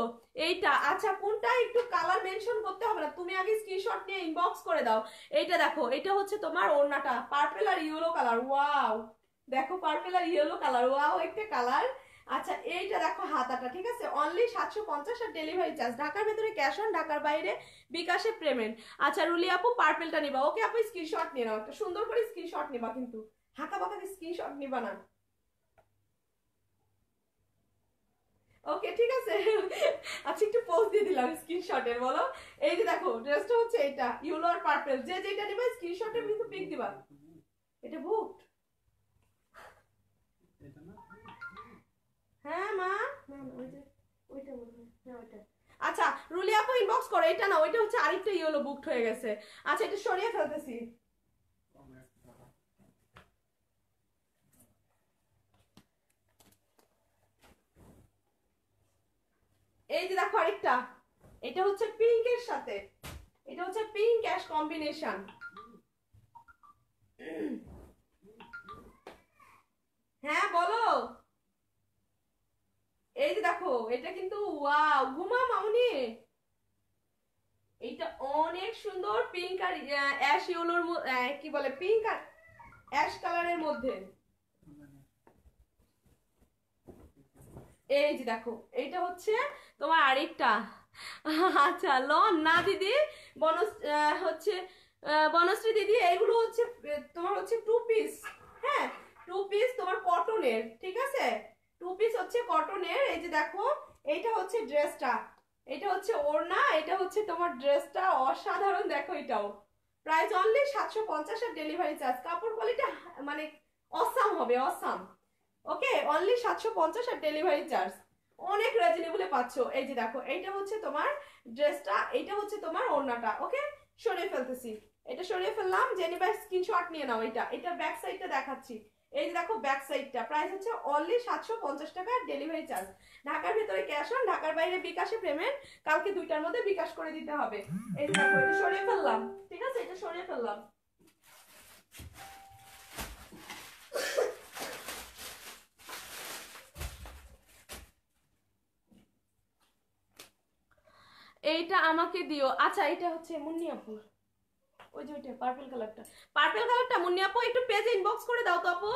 এইটা আচ্ছা কোনটা একটু কালার মেনশন করতে হবে না তুমি আগে স্ক্রিনশট নিয়ে ইনবক্স করে দাও এইটা দেখো এটা হচ্ছে তোমার ওড়নাটা পার্পেল আর ইয়েলো কালার ওয়াও দেখো পার্পেল আর ইয়েলো কালার ওয়াও একটা কালার আচ্ছা এইটা দেখো হাতাটা ঠিক আছে অনলি সাতশো পঞ্চাশ আর ডেলিভারি চার্জ ঢাকার ভেতরে ক্যাশ অন ঢাকার বাইরে বিকাশে পেমেন্ট আচ্ছা রুলি আপু পার্পেলটা নিবা ওকে আপু স্ক্রিনশট নিয়ে নাও একটা সুন্দর করে স্ক্রিনশট নিবা কিন্তু হাঁকা বাঁকা স্ক্রিনশট নিবা না ওকে ঠিক আছে আচ্ছা একটু পোস্ট দিয়ে দিলাম স্ক্রিনশটের বলো এই যে দেখো ড্রেসটা হচ্ছে এটা ইউলো আর পার্পল যে যেটা নেবে স্ক্রিনশটে কিন্তু পিক দিবা এটা বুকড হ্যাঁ মা হ্যাঁ, ওইটা আচ্ছা রুলিয়া আপু ইনবক্স করো এটা না ওইটা হচ্ছে আরেকটা ইয়েলো বুকড হয়ে গেছে আচ্ছা এটা সরিয়ে ফেলতেছি এই যে দেখো আরেকটা এটা হচ্ছে পিঙ্ক এর সাথে এটা হচ্ছে পিঙ্ক অ্যাশ কম্বিনেশন হ্যাঁ বলো এই যে দেখো এটা কিন্তু ওয়াও ঘুমা মাউনি এটা অনেক সুন্দর পিঙ্ক আর অ্যাশ ইয়েলোর কি বলে পিঙ্ক আর অ্যাশ কালারের মধ্যে এই যে দেখো এইটা হচ্ছে তোমার আরেকটা আচ্ছা ল না দিদি বন হচ্ছে বনশ্রী দিদি এইগুলো হচ্ছে তোমার হচ্ছে টু পিস হ্যাঁ টু পিস তোমার কটনের ঠিক আছে টু পিস হচ্ছে কটনের এই যে দেখো এইটা হচ্ছে ড্রেসটা এটা হচ্ছে ওড়না এটা হচ্ছে তোমার ড্রেসটা অসাধারণ দেখো এটাও প্রাইস অনলি সাতশো পঞ্চাশ আর ডেলিভারি চার্জ কাপড় কোয়ালিটি মানে অসাম হবে অসাম ওকে অনলি সাতশো পঞ্চাশ আর ডেলিভারি চার্জ অনেক রিজনেবলে পাচ্ছ এই যে দেখো এইটা হচ্ছে তোমার ড্রেসটা এইটা হচ্ছে তোমার ওড়নাটা ওকে সরিয়ে ফেলতেছি এটা সরিয়ে ফেললাম জেনি ব্যাগ স্ক্রিনশট নিয়ে নাও এটা এটা ব্যাক সাইডটা দেখাচ্ছি এই যে দেখো ব্যাক সাইডটা প্রাইস হচ্ছে অনলি সাতশো পঞ্চাশ টাকা ডেলিভারি চার্জ ঢাকার ভেতরে ক্যাশ অন ঢাকার বাইরে বিকাশে পেমেন্ট কালকে দুইটার মধ্যে বিকাশ করে দিতে হবে এই দেখো এটা সরিয়ে ফেললাম ঠিক আছে এটা সরিয়ে ফেললাম এইটা আমাকে দিও আচ্ছা এটা হচ্ছে মুন্নি ওই যে ওইটা পার্পল কালারটা পার্পল কালারটা মুন্নি আপু একটু পেজে ইনবক্স করে দাও তো আপু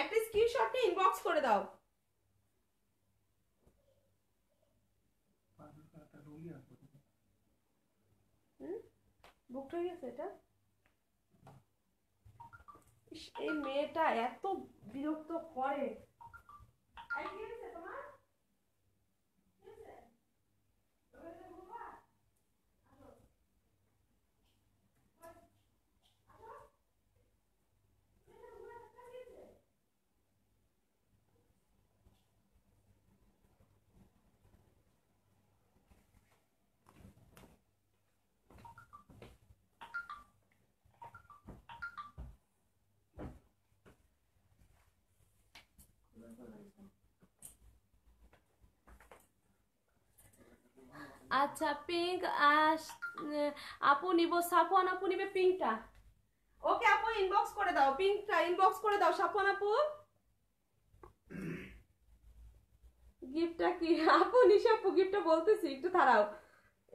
একটা স্ক্রিনশট নিয়ে ইনবক্স করে দাও এই মেয়েটা এত বিরক্ত করে তোমার আচ্ছা পিঙ্ক আপু নিব সাফন আপু নিবে পিঙ্কটা ওকে আপু ইনবক্স করে দাও পিঙ্কটা ইনবক্স করে দাও সাফন আপু গিফটটা কি আপু নিশা আপু গিফটটা বলতেছি একটু দাঁড়াও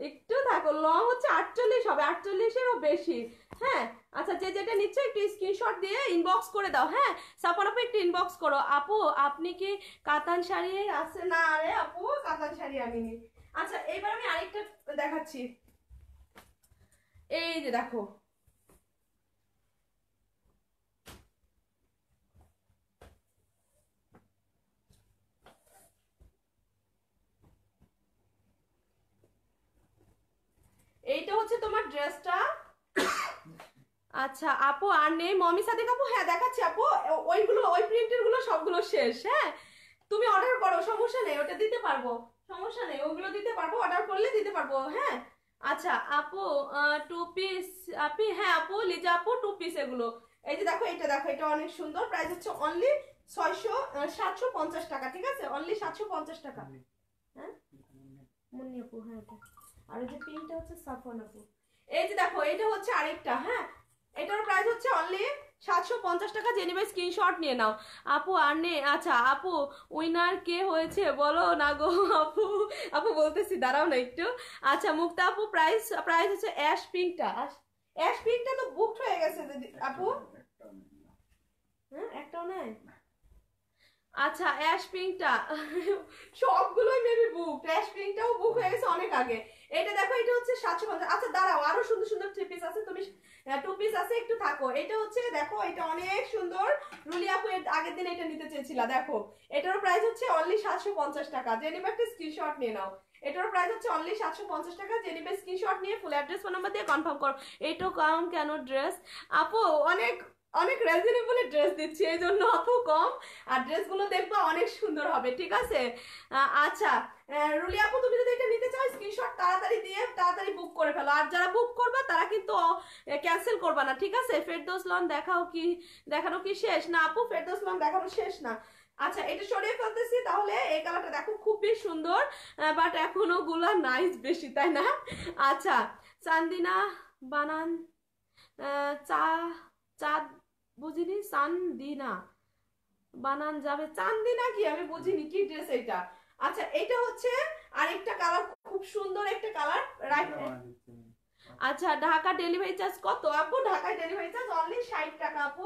একটু থাকো লং হচ্ছে আটচল্লিশ হবে আটচল্লিশেরও বেশি হ্যাঁ আচ্ছা যে যেটা নিচ্ছে একটু স্ক্রিনশট দিয়ে ইনবক্স করে দাও হ্যাঁ সাপন আপু একটু ইনবক্স করো আপু আপনি কি কাতান শাড়ি আছে না আরে আপু কাতান শাড়ি আনিনি আচ্ছা এবার আমি আরেকটা দেখাচ্ছি এই যে দেখো এইটা হচ্ছে তোমার ড্রেসটা আচ্ছা আপু আর নেই মমি সাথে আপু হ্যাঁ দেখাচ্ছি আপু ওইগুলো ওই প্রিন্টের গুলো সবগুলো শেষ হ্যাঁ তুমি অর্ডার করো সমস্যা নেই ওটা দিতে পারবো সমস্যা নেই ওগুলো দিতে পারবো অর্ডার করলে দিতে পারবো হ্যাঁ আচ্ছা আপু টু পিস আপি হ্যাঁ আপু লিজা আপু টু পিস এগুলো এই যে দেখো এটা দেখো এটা অনেক সুন্দর প্রাইস হচ্ছে অনলি ছয়শো সাতশো পঞ্চাশ টাকা ঠিক আছে অনলি সাতশো পঞ্চাশ টাকা হ্যাঁ মুন্নি আপু হ্যাঁ আর যে পিনটা হচ্ছে সাফন আপু এই যে দেখো এটা হচ্ছে আরেকটা হ্যাঁ এটার প্রাইস হচ্ছে অনলি সাতশো পঞ্চাশ টাকা যে স্ক্রিনশট নিয়ে নাও আপু আর নে আচ্ছা আপু উইনার কে হয়েছে বলো না গো আপু আপু বলতেছি দাঁড়াও না একটু আচ্ছা মুক্তা আপু প্রাইস প্রাইস হচ্ছে অ্যাশ পিঙ্কটা অ্যাশ পিঙ্কটা তো বুকড হয়ে গেছে আপু হ্যাঁ একটাও নাই আচ্ছা অ্যাশ পিঙ্কটা সবগুলোই মেবি বুক অ্যাশ পিঙ্কটাও বুক হয়ে গেছে অনেক আগে এটা দেখো এটা হচ্ছে সাতশো পঞ্চাশ আচ্ছা দাঁড়াও আরো সুন্দর সুন্দর টুপিস আছে তুমি টুপিস আছে একটু থাকো এটা হচ্ছে দেখো এটা অনেক সুন্দর রুলি আপু আগের দিন এটা নিতে চেয়েছিলা দেখো এটার প্রাইস হচ্ছে অনলি সাতশো পঞ্চাশ টাকা যে নিবে একটা স্ক্রিনশট নিয়ে নাও এটার প্রাইস হচ্ছে অনলি সাতশো পঞ্চাশ টাকা যে নিবে স্ক্রিনশট নিয়ে ফুল অ্যাড্রেস ফোন নাম্বার দিয়ে কনফার্ম করো এটো কারণ কেন ড্রেস আপু অনেক অনেক রিজনেবল ড্রেস দিচ্ছি এই জন্য অত কম আর ড্রেসগুলো দেখবো অনেক সুন্দর হবে ঠিক আছে আচ্ছা রুলি আপু তুমি যদি এটা নিতে চাও স্ক্রিনশট তাড়াতাড়ি দিয়ে তাড়াতাড়ি বুক করে ফেলো আর যারা বুক করবা তারা কিন্তু ক্যান্সেল করবা না ঠিক আছে ফেরদোস লন দেখাও কি দেখানো কি শেষ না আপু ফেরদোস লন দেখানো শেষ না আচ্ছা এটা সরিয়ে ফেলতেছি তাহলে এই কালারটা দেখো খুবই সুন্দর বাট এখনো গুলা নাইস বেশি তাই না আচ্ছা চান্দিনা বানান চা চাঁদ বুঝিনি চান্দিনা বানান যাবে চান্দিনা কি আমি বুঝিনি কি ড্রেস এটা আচ্ছা এটা হচ্ছে আরেকটা কালার খুব সুন্দর একটা কালার রাইট আচ্ছা ঢাকা ডেলিভারি চার্জ কত আপু ঢাকায় ডেলিভারি চার্জ অনলি ষাট টাকা আপু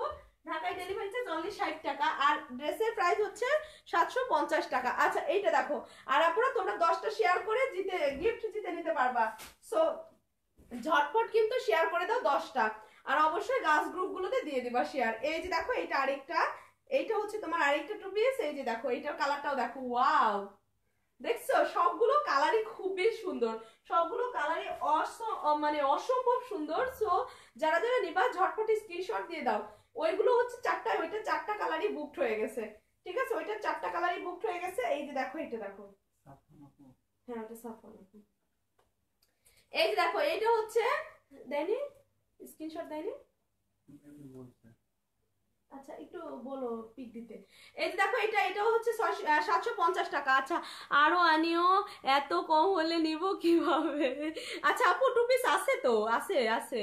ঢাকায় ডেলিভারি চার্জ অনলি ষাট টাকা আর ড্রেসের প্রাইস হচ্ছে সাতশো পঞ্চাশ টাকা আচ্ছা এইটা দেখো আর আপুরা তোমরা দশটা শেয়ার করে জিতে গিফট জিতে নিতে পারবা সো ঝটপট কিন্তু শেয়ার করে দাও দশটা আর অবশ্যই গাছ গ্রুপগুলোতে দিয়ে দিবা শেয়ার এই যে দেখো এটা আরেকটা এইটা হচ্ছে তোমার আরেকটা টু পিস এই যে দেখো এইটার কালারটাও দেখো ওয়াও দেখছো সবগুলো কালারই খুবই সুন্দর সবগুলো কালারই মানে অসম্ভব সুন্দর সো যারা যারা নিবা ঝটপট স্ক্রিনশট দিয়ে দাও ওইগুলো হচ্ছে চারটা ওইটা চারটা কালারই বুকড হয়ে গেছে ঠিক আছে ওইটা চারটা কালারই বুকড হয়ে গেছে এই যে দেখো এটা দেখো হ্যাঁ ওটা সাফ এই যে দেখো এইটা হচ্ছে দেনি স্ক্রিনশট দেয়নি আচ্ছা একটু বলো পিক দিতে এই যে দেখো এটা এটাও হচ্ছে সাতশো পঞ্চাশ টাকা আচ্ছা আরও আনিও এত কম হলে নিব কিভাবে আচ্ছা আপু টু পিস আছে তো আছে আছে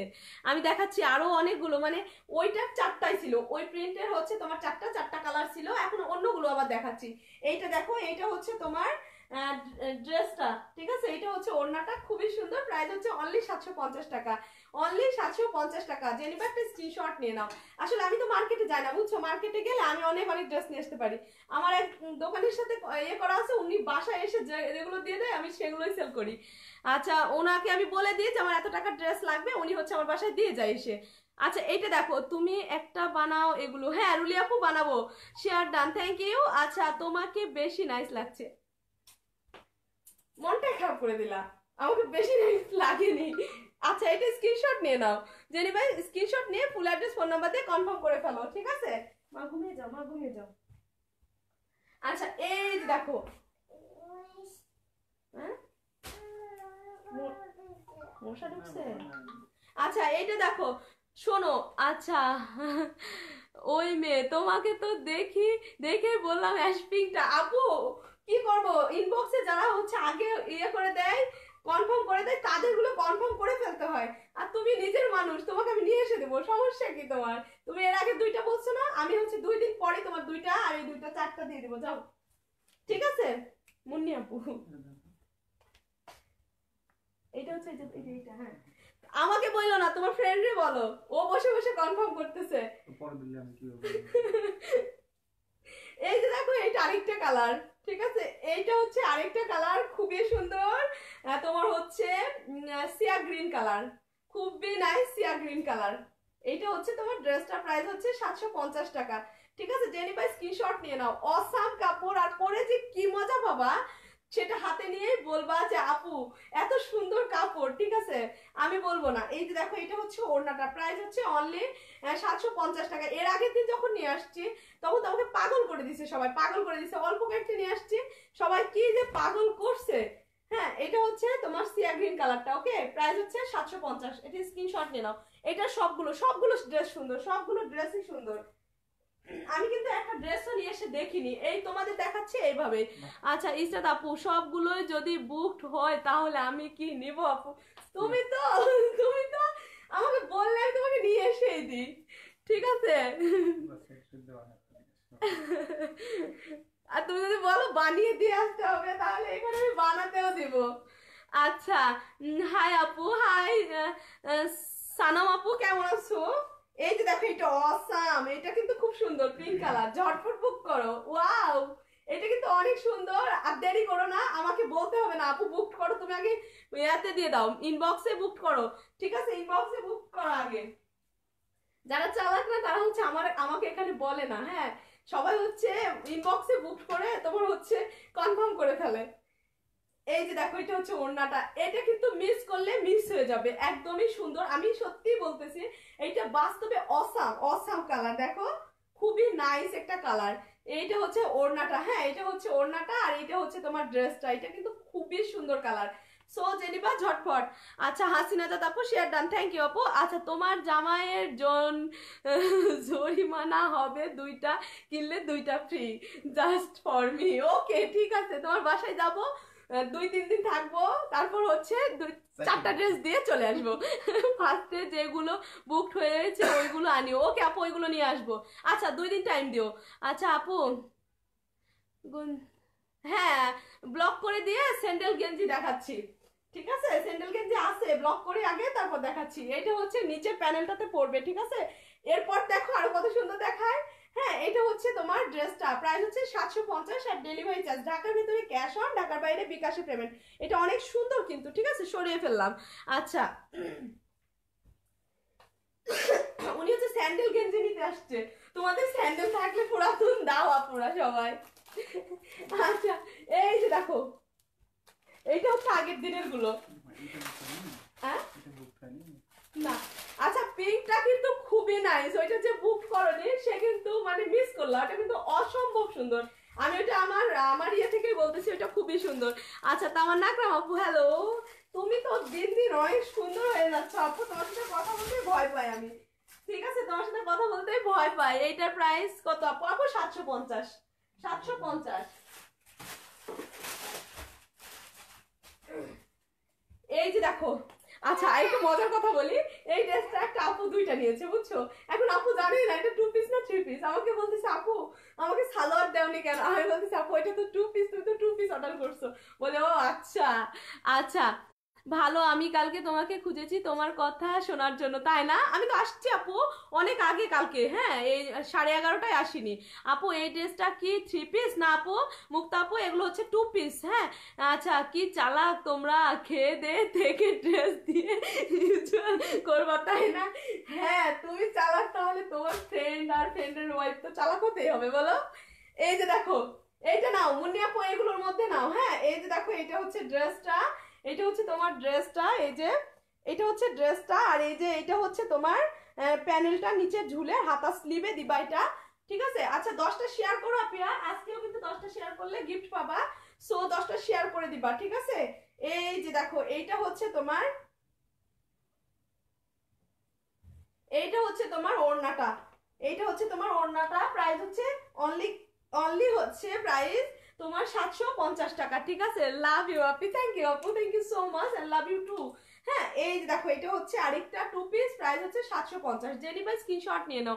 আমি দেখাচ্ছি আরও অনেকগুলো মানে ওইটার চারটাই ছিল ওই প্রিন্টের হচ্ছে তোমার চারটা চারটা কালার ছিল এখন অন্যগুলো আবার দেখাচ্ছি এইটা দেখো এইটা হচ্ছে তোমার ড্রেসটা ঠিক আছে এটা হচ্ছে ওড়নাটা খুবই সুন্দর প্রাইস হচ্ছে অনলি সাতশো পঞ্চাশ টাকা অনলি সাতশো পঞ্চাশ টাকা জেনিভার একটা স্ক্রিনশট নিয়ে নাও আসলে আমি তো মার্কেটে যাই না বুঝছো মার্কেটে গেলে আমি অনেক অনেক ড্রেস নিয়ে আসতে পারি আমার এক দোকানের সাথে ইয়ে করা আছে উনি বাসায় এসে যেগুলো দিয়ে দেয় আমি সেগুলোই সেল করি আচ্ছা ওনাকে আমি বলে দিই যে আমার এত টাকা ড্রেস লাগবে উনি হচ্ছে আমার বাসায় দিয়ে যায় এসে আচ্ছা এইটা দেখো তুমি একটা বানাও এগুলো হ্যাঁ রুলি আপু বানাবো শেয়ার ডান থ্যাংক ইউ আচ্ছা তোমাকে বেশি নাইস লাগছে মনটা খারাপ করে দিলা আমাকে বেশি নাইস লাগেনি আচ্ছা এটা স্ক্রিনশট নিয়ে নাও জেনি ভাই স্ক্রিনশট নিয়ে ফুল অ্যাড্রেস ফোন নাম্বার দিয়ে কনফার্ম করে ফেলো ঠিক আছে মা ঘুমিয়ে যাও মা ঘুমিয়ে যাও আচ্ছা এই দেখো হ্যাঁ? মশা ঢুকছে আচ্ছা এইটা দেখো শোনো আচ্ছা ওই মেয়ে তোমাকে তো দেখি দেখে বললাম অ্যাশপিংটা আপু কি করবো ইনবক্সে যারা হচ্ছে আগে ইয়ে করে দেয় কনফার্ম করে দেয় তাদেরগুলো কনফার্ম করে ফেলতে হয় আর তুমি নিজের মানুষ তোমাকে আমি নিয়ে এসে দেবো সমস্যা কি তোমার তুমি এর আগে দুইটা বলছো না আমি হচ্ছে দুই দিন পরে তোমার দুইটা আমি দুইটা চারটা দিয়ে দেবো যাও ঠিক আছে মুন্নি আপু এটা হচ্ছে এটা হ্যাঁ আমাকে বললো না তোমার ফ্রেন্ড রে বলো ও বসে বসে কনফার্ম করতেছে এই যে দেখো এইটা আরেকটা কালার ঠিক আছে এইটা হচ্ছে আরেকটা কালার খুবই সুন্দর তোমার হচ্ছে সিয়া গ্রিন কালার খুবই নাইস সিয়া গ্রিন কালার এইটা হচ্ছে তোমার ড্রেসটা প্রাইস হচ্ছে সাতশো পঞ্চাশ টাকা ঠিক আছে জেনি ভাই স্ক্রিনশট নিয়ে নাও অসাম কাপড় আর পরে যে কি মজা পাবা সেটা হাতে নিয়ে বলবা যে আপু এত সুন্দর কাপড় ঠিক আছে আমি বলবো না এই যে দেখো এটা হচ্ছে ওড়নাটা প্রাইস হচ্ছে অনলি সাতশো পঞ্চাশ টাকা এর আগের দিন যখন নিয়ে আসছি তখন তোমাকে পাগল করে দিছে সবাই পাগল করে দিছে অল্প কয়েকটি নিয়ে আসছি সবাই কি যে পাগল করছে হ্যাঁ এটা হচ্ছে তোমার সিয়া গ্রিন কালারটা ওকে প্রাইস হচ্ছে সাতশো পঞ্চাশ এটা স্ক্রিনশট নিয়ে নাও এটা সবগুলো সবগুলো ড্রেস সুন্দর সবগুলো ড্রেসই সুন্দর আমি কিন্তু একটা ড্রেসও নিয়ে এসে দেখিনি এই তোমাদের দেখাচ্ছি এইভাবে আচ্ছা ইসরাত আপু সবগুলোই যদি বুকড হয় তাহলে আমি কি নিব আপু তুমি তো তুমি তো আমাকে বললে আমি তোমাকে নিয়ে এসেই দিই ঠিক আছে আর তুমি যদি বলো বানিয়ে দিয়ে আসতে হবে তাহলে এখানে আমি বানাতেও দিব আচ্ছা হাই আপু হাই সানাম আপু কেমন আছো এই যে দেখো এটা অসাম এটা কিন্তু খুব সুন্দর পিঙ্ক কালার ঝটফট বুক করো ওয়াও এটা কিন্তু অনেক সুন্দর আর দেরি করো না আমাকে বলতে হবে না আপু বুক করো তুমি আগে ইয়াতে দিয়ে দাও ইনবক্সে বুক করো ঠিক আছে ইনবক্সে বুক করো আগে যারা চালাক না তারা হচ্ছে আমার আমাকে এখানে বলে না হ্যাঁ সবাই হচ্ছে ইনবক্সে বুক করে তোমার হচ্ছে কনফার্ম করে ফেলে এই যে দেখো এটা হচ্ছে ওড়নাটা এটা কিন্তু মিস করলে মিস হয়ে যাবে একদমই সুন্দর আমি সত্যি বলতেছি এইটা বাস্তবে অসাম অসাম কালার দেখো খুবই নাইস একটা কালার এইটা হচ্ছে ওড়নাটা হ্যাঁ এটা হচ্ছে ওড়নাটা আর এটা হচ্ছে তোমার ড্রেসটা এটা কিন্তু খুবই সুন্দর কালার সো জেনিবা ঝটফট আচ্ছা হাসিনা দাদা আপু শেয়ার ডান থ্যাংক ইউ আপু আচ্ছা তোমার জামাইয়ের জন জরিমানা হবে দুইটা কিনলে দুইটা free just for me okay ঠিক আছে তোমার বাসায় যাবো দুই তিন দিন থাকবো তারপর হচ্ছে দুই চারটা ড্রেস দিয়ে চলে আসবো ফার্স্টে যেগুলো বুকড হয়েছে ওইগুলো আনি ওকে আপু ওইগুলো নিয়ে আসবো আচ্ছা দুই দিন টাইম দিও আচ্ছা আপু হ্যাঁ ব্লক করে দিয়ে স্যান্ডেল গেঞ্জি দেখাচ্ছি ঠিক আছে স্যান্ডেল গেঞ্জি আছে ব্লক করে আগে তারপর দেখাচ্ছি এটা হচ্ছে নিচে প্যানেলটাতে পড়বে ঠিক আছে এরপর দেখো আরো কত সুন্দর দেখায় হ্যাঁ এটা হচ্ছে তোমার ড্রেসটা প্রাইস হচ্ছে সাতশো পঞ্চাশ আর ডেলিভারি চার্জ ঢাকার ভিতরে ক্যাশ অন ঢাকার বাইরে বিকাশে পেমেন্ট এটা অনেক সুন্দর কিন্তু ঠিক আছে সরিয়ে ফেললাম আচ্ছা উনি হচ্ছে স্যান্ডেল গেঞ্জি নিতে আসছে তোমাদের স্যান্ডেল থাকলে পুরাতন দাও আপনারা সবাই আচ্ছা এই যে দেখো এটা হচ্ছে আগের দিনের গুলো হ্যাঁ না আচ্ছা পিঙ্কটা কিন্তু খুবই নাইস ওইটা যে বুক করনি সে কিন্তু মানে মিস করলো ওটা কিন্তু অসম্ভব সুন্দর আমি ওটা আমার আমার ইয়ে থেকে বলতেছি ওটা খুবই সুন্দর আচ্ছা তা তামার নাকরাম আপু হ্যালো তুমি তো দিন দিন অনেক সুন্দর হয়ে যাচ্ছ আপু তোমার সাথে কথা বলতে ভয় পাই আমি ঠিক আছে তোমার সাথে কথা বলতে ভয় পাই এইটার প্রাইস কত আপু আপু সাতশো পঞ্চাশ সাতশো পঞ্চাশ এই যে দেখো আচ্ছা একটু মজার কথা বলি এই ড্রেসটা একটা আপু দুইটা নিয়েছে বুঝছো এখন আপু জানে না এটা টু পিস না থ্রি পিস আমাকে বলতেছে আপু আমাকে সালোয়ার দেওনি কেন আমি বলতেছি আপু এটা তো টু পিস তুমি তো টু পিস অর্ডার করছো বলে ও আচ্ছা আচ্ছা ভালো আমি কালকে তোমাকে খুঁজেছি তোমার কথা শোনার জন্য তাই না আমি তো আসছি আপু অনেক আগে কালকে হ্যাঁ এই সাড়ে এগারোটায় আসিনি আপু এই ড্রেসটা কি থ্রি পিস না আপু মুক্ত আপু এগুলো হচ্ছে টু পিস হ্যাঁ আচ্ছা কি চালাক তোমরা খেয়ে দে থেকে ড্রেস দিয়ে করবা তাই না হ্যাঁ তুমি চালাক তাহলে তোমার ফ্রেন্ড আর ফ্রেন্ডের ওয়াইফ তো চালাক হতেই হবে বলো এই যে দেখো এইটা নাও মুন্নি আপু এগুলোর মধ্যে নাও হ্যাঁ এই যে দেখো এটা হচ্ছে ড্রেসটা এটা হচ্ছে তোমার ড্রেসটা এই যে এটা হচ্ছে ড্রেসটা আর এই যে এটা হচ্ছে তোমার প্যানেলটা নিচে ঝুলে হাতা স্লিভে দিবা এটা ঠিক আছে আচ্ছা দশটা শেয়ার করো আপিয়া আজকেও কিন্তু দশটা শেয়ার করলে গিফট পাবা সো দশটা শেয়ার করে দিবা ঠিক আছে এই যে দেখো এইটা হচ্ছে তোমার এইটা হচ্ছে তোমার ওড়নাটা এইটা হচ্ছে তোমার ওড়নাটা প্রাইস হচ্ছে অনলি অনলি হচ্ছে প্রাইস তোমার সাতশো পঞ্চাশ টাকা ঠিক আছে লাভ ইউ আপি থ্যাংক ইউ আপু thank you so much and love you too হ্যাঁ এই যে দেখো এটা হচ্ছে আরেকটা টু পিস প্রাইস হচ্ছে সাতশো পঞ্চাশ জেনি ভাই স্ক্রিনশট নিয়ে নাও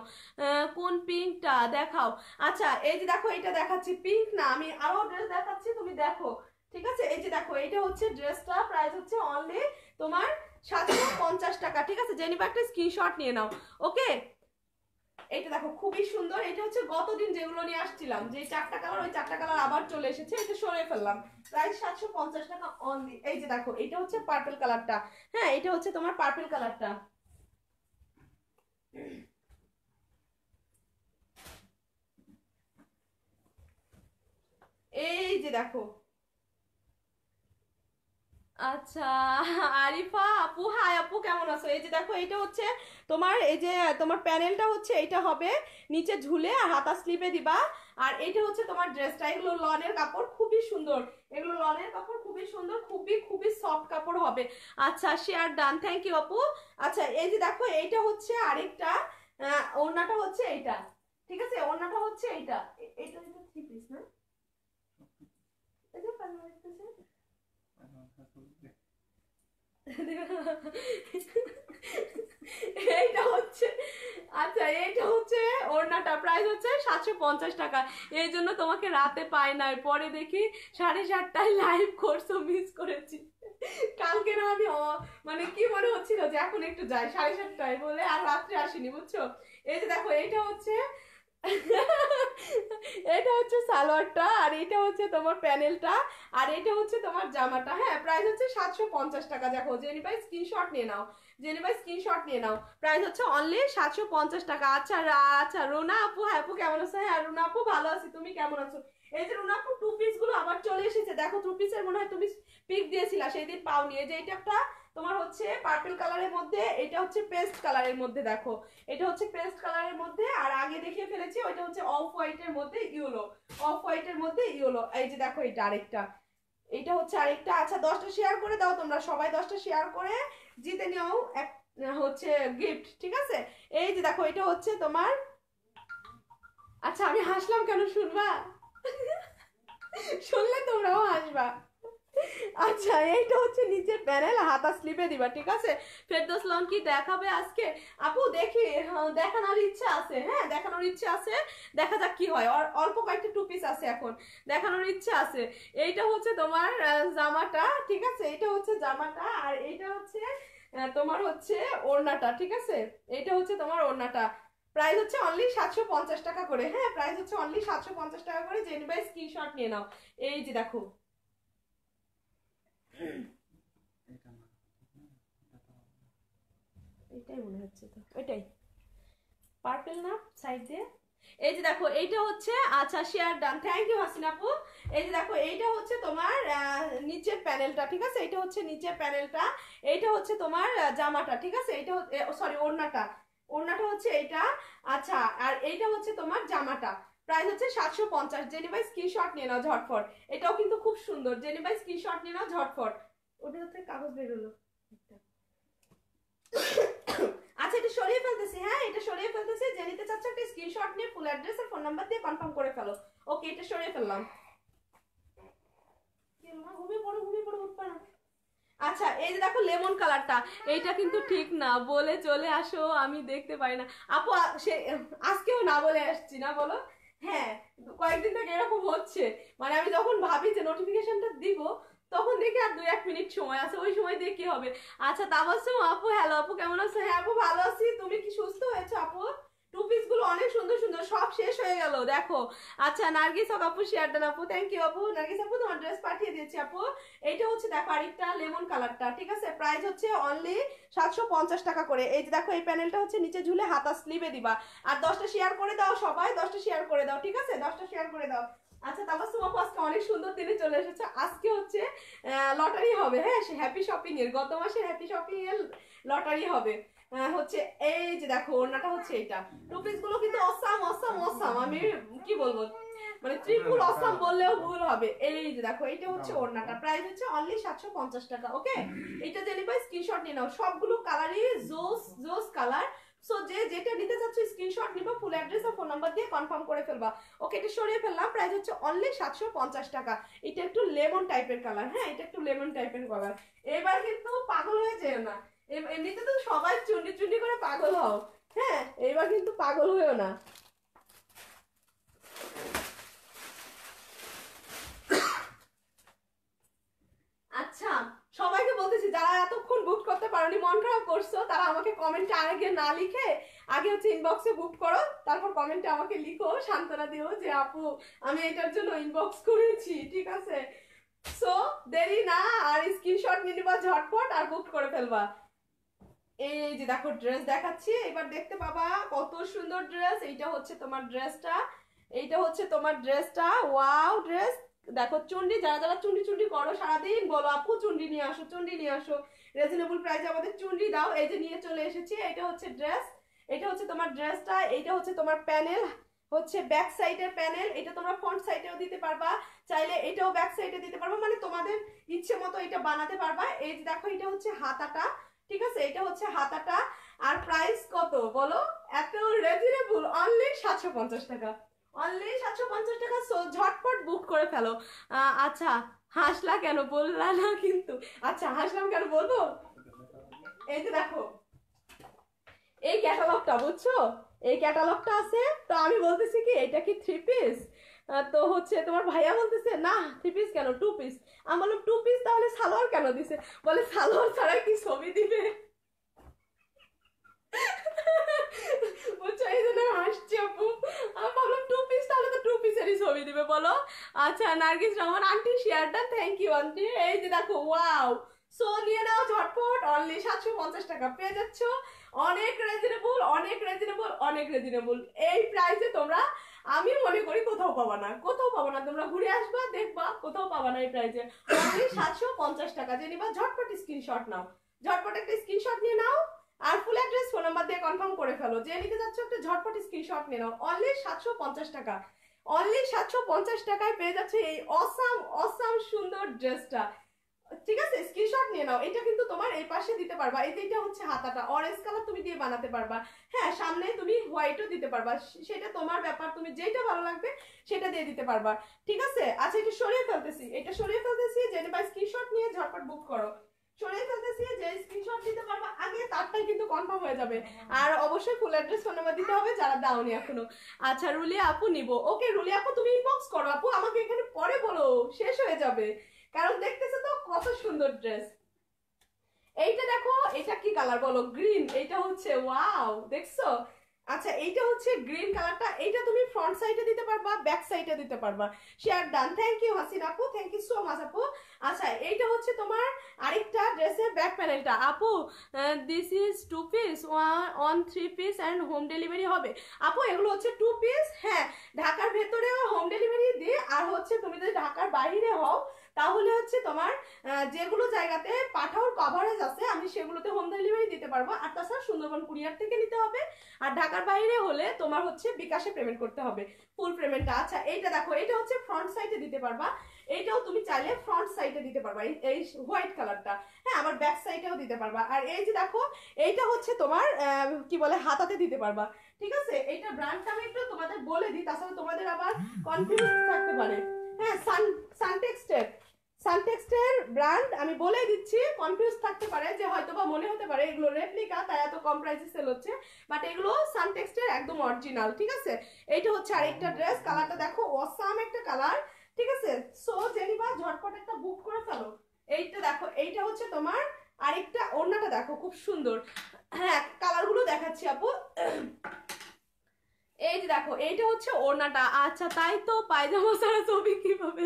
কোন পিঙ্কটা দেখাও আচ্ছা এই যে দেখো এটা দেখাচ্ছি পিঙ্ক না আমি আরও ড্রেস দেখাচ্ছি তুমি দেখো ঠিক আছে এই যে দেখো এইটা হচ্ছে ড্রেসটা প্রাইস হচ্ছে অনলি তোমার সাতশো পঞ্চাশ টাকা ঠিক আছে জেনিবা একটা স্ক্রিনশট নিয়ে নাও ওকে এটা দেখো খুবই সুন্দর এটা হচ্ছে গতদিন যেগুলো নিয়ে আসছিলাম যে চারটা কালার ওই চারটা কালার আবার চলে এসেছে এটা সরে ফেললাম প্রাইস সাতশো পঞ্চাশ টাকা অনলি এই যে দেখো এটা হচ্ছে পার্পেল কালারটা হ্যাঁ এটা হচ্ছে তোমার পার্পেল কালারটা এই যে দেখো আচ্ছা আরিফা আপু হাই আপু কেমন আছো এই যে দেখো এইটা হচ্ছে তোমার এই যে তোমার প্যানেলটা হচ্ছে এইটা হবে নিচে ঝুলে আর হাতা স্লিপে দিবা আর এটা হচ্ছে তোমার ড্রেসটা এগুলো লনের কাপড় খুবই সুন্দর এগুলো লনের কাপড় খুবই সুন্দর খুবই খুবই সফট কাপড় হবে আচ্ছা শেয়ার ডান থ্যাংক ইউ আপু আচ্ছা এই যে দেখো এইটা হচ্ছে আরেকটা ওড়নাটা হচ্ছে এইটা ঠিক আছে ওড়নাটা হচ্ছে এইটা এইটা এটা থ্রি পিস না এটা পাল্লা এইটা হচ্ছে আচ্ছা এইটা হচ্ছে ওড়নাটা প্রাইস হচ্ছে সাতশো পঞ্চাশ টাকা এই জন্য তোমাকে রাতে পাই না পরে দেখি সাড়ে সাতটায় লাইভ করছো মিস করেছি কালকে না আমি মানে কি মনে হচ্ছিল যে এখন একটু যাই সাড়ে সাতটায় বলে আর রাত্রে আসিনি বুঝছো এই যে দেখো এইটা হচ্ছে এটা হচ্ছে সালোয়ারটা আর এটা হচ্ছে তোমার প্যানেলটা আর এটা হচ্ছে তোমার জামাটা হ্যাঁ প্রাইস হচ্ছে সাতশো পঞ্চাশ টাকা দেখো জেনিভাই ভাই স্ক্রিনশট নিয়ে নাও জেনিভাই ভাই স্ক্রিনশট নিয়ে নাও প্রাইস হচ্ছে অনলি সাতশো পঞ্চাশ টাকা আচ্ছা আচ্ছা রুনা আপু হ্যাঁ আপু কেমন আছো হ্যাঁ রুনা আপু ভালো আছি তুমি কেমন আছো এই যে রুনা আপু টু পিস গুলো আবার চলে এসেছে দেখো টু পিসের মনে হয় তুমি পিক দিয়েছিলা সেই দিন পাওনি এই যে এটা একটা তোমার হচ্ছে পার্পল কালারের মধ্যে এটা হচ্ছে পেস্ট কালারের মধ্যে দেখো এটা হচ্ছে পেস্ট কালারের মধ্যে আর আগে দেখিয়ে ফেলেছি ওইটা হচ্ছে অফ হোয়াইটের মধ্যে ইউলো অফ হোয়াইটের মধ্যে ইউলো এই যে দেখো এটা আরেকটা এটা হচ্ছে আরেকটা আচ্ছা দশটা শেয়ার করে দাও তোমরা সবাই দশটা শেয়ার করে জিতে নিও এক হচ্ছে গিফট ঠিক আছে এই যে দেখো এটা হচ্ছে তোমার আচ্ছা আমি হাসলাম কেন শুনবা শুনলে তোমরাও হাসবা আচ্ছা এইটা হচ্ছে নিচের প্যানেল হাতা স্লিপে দিবা ঠিক আছে ফেরদোস লন কি দেখাবে আজকে আপু দেখি হ্যাঁ, দেখানোর ইচ্ছা আছে হ্যাঁ দেখানোর ইচ্ছা আছে দেখা যাক কি হয় অল্প কয়েকটা টু আছে এখন দেখানোর ইচ্ছা আছে এইটা হচ্ছে তোমার জামাটা ঠিক আছে এইটা হচ্ছে জামাটা আর এইটা হচ্ছে তোমার হচ্ছে ওড়নাটা ঠিক আছে এইটা হচ্ছে তোমার ওড়নাটা প্রাইস হচ্ছে অনলি সাতশো পঞ্চাশ টাকা করে হ্যাঁ প্রাইস হচ্ছে অনলি সাতশো পঞ্চাশ টাকা করে জেন বাই স্ক্রিনশট নিয়ে নাও এই যে দেখো এটাই মনে হচ্ছে তো ওইটাই পার্পেল না সাইড দিয়ে এই যে দেখো এইটা হচ্ছে আচ্ছা share done thank you Hasin আপু এই যে দেখো এইটা হচ্ছে তোমার নিচের প্যানেলটা ঠিক আছে এটা হচ্ছে নিচের প্যানেলটা এইটা হচ্ছে তোমার জামাটা ঠিক আছে এইটা সরি ওড়নাটা ওড়নাটা হচ্ছে এইটা আচ্ছা আর এইটা হচ্ছে তোমার জামাটা প্রাইস হচ্ছে সাতশো পঞ্চাশ জেনিবাই স্ক্রিনশট নিয়ে নাও ঝটফট এটাও কিন্তু খুব সুন্দর জেনিবাই স্ক্রিনশট নিয়ে নাও ঝটফট ওটা হচ্ছে কাগজ বেরোলো আচ্ছা এটা সরিয়ে ফেলতেছি হ্যাঁ এটা সরিয়ে ফেলতেছি যে নিতে চাচ্ছ একটা স্ক্রিনশট নিয়ে ফুল অ্যাড্রেস আর ফোন নাম্বার দিয়ে কনফার্ম করে ফেলো ওকে এটা সরিয়ে ফেললাম ঘুমিয়ে ঘুমিয়ে পড়ো উঠবা আচ্ছা এই যে দেখো লেমন কালারটা এইটা কিন্তু ঠিক না বলে চলে আসো আমি দেখতে পাই না আপু আজকেও না বলে আসছি না বলো হ্যাঁ কয়েকদিন থেকে এরকম হচ্ছে মানে আমি যখন ভাবি যে নোটিফিকেশনটা দিব তখন দেখি আর দুই এক মিনিট সময় আছে ওই সময় দেখি হবে আচ্ছা তাবাসুম আপু হ্যালো আপু কেমন আছো হ্যাঁ আপু ভালো আছি তুমি কি সুস্থ হয়েছো আপু টু পিস অনেক সুন্দর সুন্দর সব শেষ হয়ে গেল দেখো আচ্ছা নার্গিস হক আপু শেয়ারডান আপু থ্যাংক ইউ আপু নার্গিস আপু তোমার ড্রেস পাঠিয়ে দিয়েছি আপু এইটা হচ্ছে দেখো আরেকটা লেমন কালারটা ঠিক আছে প্রাইস হচ্ছে অনলি সাতশো পঞ্চাশ টাকা করে এই যে দেখো এই প্যানেলটা হচ্ছে নিচে ঝুলে হাতা স্লিভে দিবা আর দশটা শেয়ার করে দাও সবাই দশটা শেয়ার করে দাও ঠিক আছে দশটা শেয়ার করে দাও আচ্ছা তাবাসুম আপু আজকে অনেক সুন্দর দিনে চলে এসেছে আজকে হচ্ছে লটারি হবে হ্যাঁ হ্যাপি শপিং এর গত মাসের হ্যাপি শপিংয়ের লটারি হবে হ্যাঁ, হচ্ছে এই যে দেখো ওড়নাটা হচ্ছে এটা টু গুলো কিন্তু অসাম অসাম অসাম আমি কি বলবো মানে ত্রিপুর অসাম বললেও ভুল হবে এই যে দেখো এটা হচ্ছে ওড়নাটা প্রাইস হচ্ছে অনলি সাতশো পঞ্চাশ টাকা ওকে এটা জেনে স্ক্রিনশট নিয়ে নাও সবগুলো কালারই জোস জোস কালার সো যে যেটা নিতে চাচ্ছ স্ক্রিনশট নিবা ফুল অ্যাড্রেস আর ফোন নাম্বার দিয়ে কনফার্ম করে ফেলবা ওকে এটা সরিয়ে ফেললাম প্রাইস হচ্ছে অনলি সাতশো পঞ্চাশ টাকা এটা একটু লেমন টাইপের কালার হ্যাঁ এটা একটু লেমন টাইপের কালার এবার কিন্তু পাগল হয়ে যায় না এমনিতে তো সবাই চুন্ডি চুন্ডি করে পাগল হও হ্যাঁ এবার কিন্তু পাগল হয়েও না আচ্ছা সবাইকে বলতেছি যারা এতক্ষণ বুক করতে পারোনি মন খারাপ করছো তারা আমাকে কমেন্টে আগে না লিখে আগে হচ্ছে ইনবক্সে বুক করো তারপর কমেন্টে আমাকে লিখো সান্ত্বনা দিও যে আপু আমি এটার জন্য ইনবক্স করেছি ঠিক আছে সো দেরি না আর স্ক্রিনশট নিয়ে নিবা ঝটপট আর বুক করে ফেলবা এই যে দেখো ড্রেস দেখাচ্ছি এবার দেখতে পাবা কত সুন্দর ড্রেস এইটা হচ্ছে তোমার ড্রেসটা এইটা হচ্ছে তোমার ড্রেসটা ওয়াও ড্রেস দেখো চুন্ডি যারা যারা চুন্ডি চুন্ডি করো সারাদিন বলো আপু চুন্ডি নিয়ে আসো চুন্ডি নিয়ে আসো রিজনেবল প্রাইসে আমাদের চুন্ডি দাও এই যে নিয়ে চলে এসেছি এটা হচ্ছে ড্রেস এটা হচ্ছে তোমার ড্রেসটা এইটা হচ্ছে তোমার প্যানেল হচ্ছে ব্যাক সাইডের প্যানেল এটা তোমরা ফ্রন্ট সাইডেও দিতে পারবা চাইলে এটাও ব্যাক সাইডে দিতে পারবা মানে তোমাদের ইচ্ছে মতো এটা বানাতে পারবা এই যে দেখো এটা হচ্ছে হাতাটা ঠিক আছে এটা হচ্ছে হাতাটা আর প্রাইস কত বলো এত রেজনেবল অনলি সাতশো পঞ্চাশ টাকা অনলি সাতশো পঞ্চাশ টাকা সো ঝটপট বুক করে ফেলো আচ্ছা হাসলা কেন বললা না কিন্তু আচ্ছা হাসলাম কেন বলবো এই যে দেখো এই ক্যাটালগটা বুঝছো এই ক্যাটালগটা আছে তো আমি বলতেছি কি এটা কি থ্রি পিস তো হচ্ছে তোমার ভাইয়া বলতেছে না থ্রি পিস কেন টু পিস আমি বললাম টু পিস তাহলে সালোয়ার কেন দিছে বলে সালোয়ার ছাড়া কি ছবি দিবে আচ্ছা নার্গিস শেয়ারটা ইউ এই যে দেখো ওয়াও নাও ঝটপট অনলি সাতশো পঞ্চাশ টাকা পেয়ে অনেক রেজনেবল অনেক রেজনেবল অনেক রেজনেবল এই প্রাইসে তোমরা আমি মনে করি কোথাও পাবা না কোথাও পাবা না তোমরা ঘুরে আসবা দেখবা কোথাও পাবা না এই প্রাইজে অনলি সাতশো পঞ্চাশ টাকা যে নিবা ঝটপট স্ক্রিনশট নাও ঝটপট একটা স্ক্রিনশট নিয়ে নাও আর ফুল অ্যাড্রেস ফোন নাম্বার দিয়ে কনফার্ম করে ফেলো যে নিতে যাচ্ছ একটা ঝটপট স্ক্রিনশট নিয়ে নাও অনলি সাতশো পঞ্চাশ টাকা অনলি সাতশো পঞ্চাশ টাকায় পেয়ে যাচ্ছে এই অসাম অসাম সুন্দর ড্রেসটা ঠিক আছে স্ক্রিনশট নিয়ে নাও এটা কিন্তু তোমার এই পাশে দিতে পারবা এই এটা হচ্ছে হাতাটা অরেঞ্জ কালার তুমি দিয়ে বানাতে পারবা হ্যাঁ সামনে তুমি হোয়াইটও দিতে পারবা সেটা তোমার ব্যাপার তুমি যেটা ভালো লাগবে সেটা দিয়ে দিতে পারবা ঠিক আছে আচ্ছা এটা সরিয়ে ফেলতেছি এটা সরিয়ে ফেলতেছি যেটা বা স্ক্রিনশট নিয়ে ঝটপট বুক করো সরিয়ে ফেলতেছি যে স্ক্রিনশট দিতে পারবা আগে তারটাই কিন্তু কনফার্ম হয়ে যাবে আর অবশ্যই ফুল অ্যাড্রেস ফোন নাম্বার দিতে হবে যারা দাওনি এখনো আচ্ছা রুলি আপু নিব ওকে রুলি আপু তুমি ইনবক্স করো আপু আমাকে এখানে পরে বলো শেষ হয়ে যাবে কারণ দেখ কত সুন্দর ড্রেস এইটা দেখো এটা কি কালার বলো গ্রিন এইটা হচ্ছে ওয়াও দেখছো আচ্ছা এইটা হচ্ছে গ্রিন কালারটা এইটা তুমি ফ্রন্ট সাইডে দিতে পারবা ব্যাক সাইডে দিতে পারবা share done thank you Hasin আপু থ্যাংক ইউ সো মাচ আপু আচ্ছা এইটা হচ্ছে তোমার আরেকটা ড্রেসের ব্যাক প্যানেলটা আপু this is two piece one three piece and home delivery হবে আপু এগুলো হচ্ছে টু পিস হ্যাঁ ঢাকার ভেতরেও হোম ডেলিভারি দিয়ে আর হচ্ছে তুমি যদি ঢাকার বাইরে হও তাহলে হচ্ছে তোমার যেগুলো জায়গাতে পাঠাওর কভারেজ আছে আমি সেগুলোতে হোম ডেলিভারি দিতে পারবো আর তাছাড়া সুন্দরবন কুরিয়ার থেকে নিতে হবে আর ঢাকার বাইরে হলে তোমার হচ্ছে বিকাশে পেমেন্ট করতে হবে ফুল পেমেন্টটা আচ্ছা এইটা দেখো এটা হচ্ছে ফ্রন্ট সাইডে দিতে পারবা এইটাও তুমি চাইলে ফ্রন্ট সাইডে দিতে পারবা এই হোয়াইট কালারটা হ্যাঁ আবার ব্যাক সাইডেও দিতে পারবা আর এই যে দেখো এইটা হচ্ছে তোমার কি বলে হাতাতে দিতে পারবা ঠিক আছে এইটা ব্র্যান্ডটা আমি একটু তোমাদের বলে দিই তাছাড়া তোমাদের আবার কনফিউজ থাকতে পারে হ্যাঁ সান সানটেক্সটের সানটেক্সটের ব্র্যান্ড আমি বলে দিচ্ছি কনফিউজ থাকতে পারে যে হয়তো বা মনে হতে পারে এগুলো রেপ্লিকা তাই এত কম প্রাইসে সেল হচ্ছে বাট এগুলো সানটেক্সটের একদম অরিজিনাল ঠিক আছে এইটা হচ্ছে আরেকটা ড্রেস কালারটা দেখো অসাম একটা কালার ঠিক আছে সো জেনিবা ঝটপট একটা বুক করে ফেলো এইটা দেখো এইটা হচ্ছে তোমার আরেকটা ওড়নাটা দেখো খুব সুন্দর হ্যাঁ কালারগুলো দেখাচ্ছি আপু এই যে দেখো এইটা হচ্ছে ওড়নাটা আচ্ছা তাই তো পায়জামা ছাড়া ছবি কিভাবে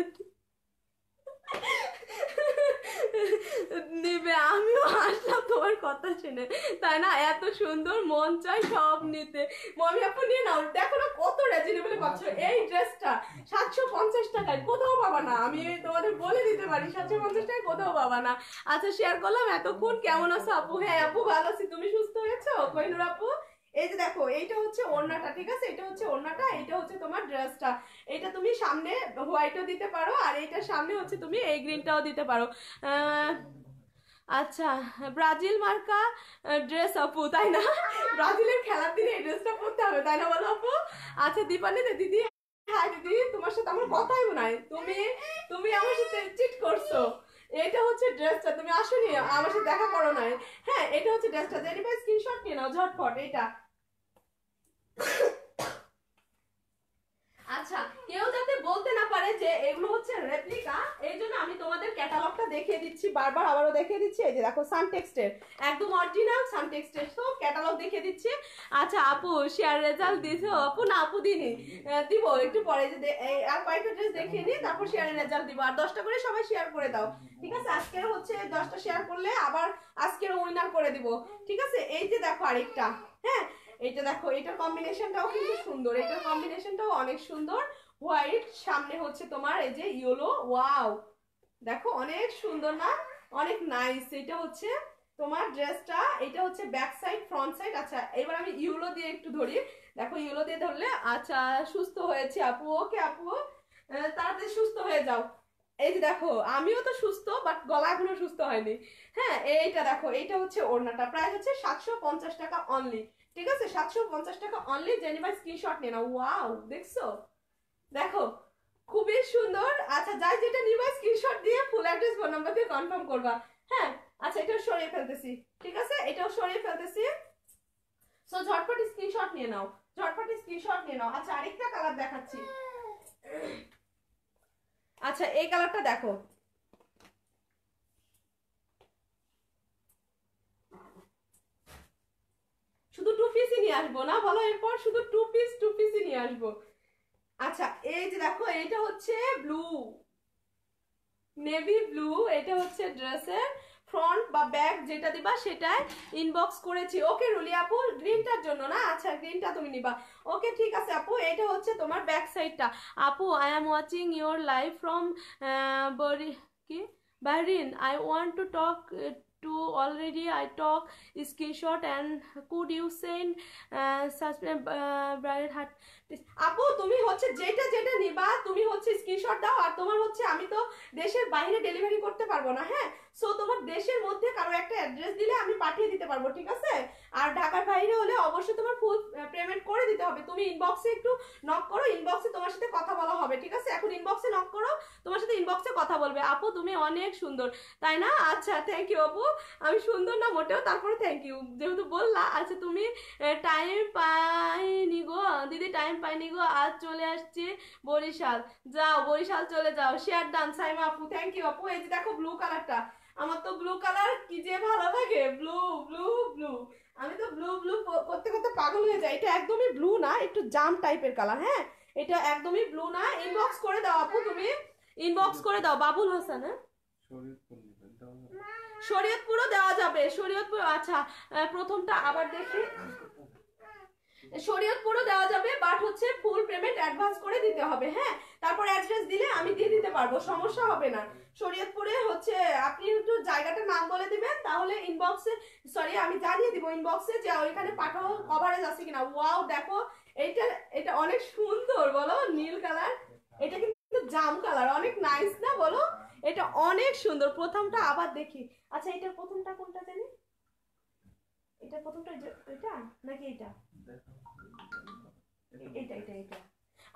নেবে আমিও আসলাম তোমার কথা শুনে তাই না এত সুন্দর মন চাই সব নিতে মমি আপু নিয়ে নাও দেখো না কত রেজিনেবল পাচ্ছ আচ্ছা। এই ড্রেসটা সাতশো পঞ্চাশ টাকায় কোথাও পাবা না আমি তোমাদের বলে দিতে পারি সাতশো পঞ্চাশ টাকায় কোথাও পাবা না আচ্ছা শেয়ার করলাম এতক্ষণ কেমন আছো আপু হ্যাঁ আপু ভালো আছি তুমি সুস্থ হয়েছো কহিনুর আপু এই যে দেখো এইটা হচ্ছে ওড়নাটা ঠিক আছে এটা হচ্ছে ওড়নাটা এটা হচ্ছে তোমার ড্রেসটা এটা তুমি সামনে হোয়াইটও দিতে পারো আর এইটার সামনে হচ্ছে তুমি এই গ্রিনটাও দিতে পারো আচ্ছা ব্রাজিল মার্কা ড্রেস আপু তাই না ব্রাজিলের খেলার দিনে এই ড্রেসটা পরতে হবে তাই না বলো আপু আচ্ছা দীপালি দিদি হ্যাঁ দিদি তোমার সাথে আমার কথাই নাই তুমি তুমি আমার সাথে চিট করছো এটা হচ্ছে ড্রেসটা তুমি আসোনি আমার সাথে দেখা করো নাই হ্যাঁ এটা হচ্ছে ড্রেসটা জানি ভাই স্ক্রিনশট নিয়ে নাও ঝটপট এটা আচ্ছা কেউ যাতে বলতে না পারে যে এগুলো হচ্ছে রেপ্লিকা এই জন্য আমি তোমাদের ক্যাটালগটা দেখিয়ে দিচ্ছি বারবার আবারও দেখিয়ে দিচ্ছি এই যে দেখো সানটেক্সটের একদম অরিজিনাল সানটেক্সটের সব ক্যাটালগ দেখিয়ে দিচ্ছি আচ্ছা আপু শেয়ার রেজাল্ট দিছো আপু না আপু দিনি দিব একটু পরে যে আর কয়েকটা ড্রেস দেখিয়ে দিই তারপর শেয়ারের রেজাল্ট দিব আর দশটা করে সবাই শেয়ার করে দাও ঠিক আছে আজকের হচ্ছে দশটা শেয়ার করলে আবার আজকের উইনার করে দিব ঠিক আছে এই যে দেখো আরেকটা হ্যাঁ এইটা দেখো এটার কম্বিনেশনটাও কিন্তু হ্যাঁ। সুন্দর এটার কম্বিনেশনটাও অনেক সুন্দর হোয়াইট সামনে হচ্ছে তোমার এই যে ইয়েলো ওয়াও দেখো অনেক সুন্দর না অনেক নাইস এটা হচ্ছে তোমার ড্রেসটা এটা হচ্ছে ব্যাক সাইড ফ্রন্ট সাইড আচ্ছা এবার আমি ইউলো দিয়ে একটু ধরি দেখো ইউলো দিয়ে ধরলে আচ্ছা সুস্থ হয়েছে আপু ওকে আপু তাড়াতাড়ি সুস্থ হয়ে যাও এই যে দেখো আমিও তো সুস্থ বাট গলা এখনো সুস্থ হয়নি হ্যাঁ এইটা দেখো এইটা হচ্ছে ওড়নাটা প্রায় হচ্ছে সাতশো পঞ্চাশ টাকা অনলি ঠিক আছে সাতশো পঞ্চাশ টাকা অনলি জেনিভাই স্ক্রিনশট নিয়ে নাও ওয়াও দেখছো দেখো খুবই সুন্দর আচ্ছা যাই যেটা নিবা স্ক্রিনশট দিয়ে ফুল অ্যাড্রেস ফোন নাম্বার দিয়ে কনফার্ম করবা হ্যাঁ আচ্ছা এটাও সরিয়ে ফেলতেছি ঠিক আছে এটাও সরিয়ে ফেলতেছি সো ঝটপট স্ক্রিনশট নিয়ে নাও ঝটপট স্ক্রিনশট নিয়ে নাও আচ্ছা আরেকটা কালার দেখাচ্ছি আচ্ছা এই কালারটা দেখো শুধু টু পিসই নিয়ে আসবো না বলো এরপর শুধু টু পিস টু পিসই নিয়ে আসবো আচ্ছা এই যে দেখো এটা হচ্ছে ব্লু নেভি ব্লু এটা হচ্ছে ড্রেসের ফ্রন্ট বা ব্যাক যেটা দিবা সেটাই ইনবক্স করেছি ওকে রুলি আপু গ্রিনটার জন্য না আচ্ছা গ্রিনটা তুমি নিবা ওকে ঠিক আছে আপু এটা হচ্ছে তোমার ব্যাক সাইডটা আপু I am watching your live from বরি কি বাইরিন I want to talk to already I talk screenshot and could you send uh, such a uh, bright hat. আপু তুমি হচ্ছে যেটা যেটা নিবা তুমি হচ্ছে স্ক্রিনশট দাও আর তোমার হচ্ছে আমি তো দেশের বাইরে ডেলিভারি করতে পারবো না হ্যাঁ সো তোমার দেশের মধ্যে কারো একটা অ্যাড্রেস দিলে আমি পাঠিয়ে দিতে পারবো ঠিক আছে আর ঢাকার বাইরে হলে অবশ্যই তোমার ফুল পেমেন্ট করে দিতে হবে তুমি ইনবক্সে একটু নক করো ইনবক্সে তোমার সাথে কথা বলা হবে ঠিক আছে এখন ইনবক্সে নক করো তোমার সাথে ইনবক্সে কথা বলবে আপু তুমি অনেক সুন্দর তাই না আচ্ছা থ্যাংক ইউ আপু আমি সুন্দর না মোটেও তারপরে থ্যাংক ইউ যেহেতু বললা আচ্ছা তুমি টাইম পাইনি গো দিদি টাইম পাইনি গো আজ চলে আসছি বরিশাল যাও বরিশাল চলে যাও শেয়ার ডান সাইমা আপু থ্যাংক ইউ আপু এই যে দেখো ব্লু কালারটা আমার তো ব্লু কালার কি যে ভালো লাগে ব্লু ব্লু ব্লু আমি তো ব্লু ব্লু করতে করতে পাগল হয়ে যাই এটা একদমই ব্লু না একটু জাম টাইপের কালার হ্যাঁ এটা একদমই ব্লু না ইনবক্স করে দাও আপু তুমি ইনবক্স করে দাও বাবুল হাসান হ্যাঁ শরীয়তপুরও দেওয়া যাবে শরীয়তপুর আচ্ছা প্রথমটা আবার দেখি শরীয়তপুরও দেওয়া যাবে বাট হচ্ছে ফুল পেমেন্ট অ্যাডভান্স করে দিতে হবে হ্যাঁ তারপর অ্যাড্রেস দিলে আমি দিয়ে দিতে পারবো সমস্যা হবে না শরীয়তপুরে হচ্ছে আপনি একটু জায়গাটার নাম বলে দিবেন তাহলে ইনবক্সে সরি আমি জানিয়ে দিব ইনবক্সে যে ওইখানে পাঠাও কভারেজ আছে কিনা ওয়াও দেখো এইটা এটা অনেক সুন্দর বলো নীল কালার এটা কিন্তু জাম কালার অনেক নাইস না বলো এটা অনেক সুন্দর প্রথমটা আবার দেখি আচ্ছা এটা প্রথমটা কোনটা জানি এটা প্রথমটা এটা নাকি এটা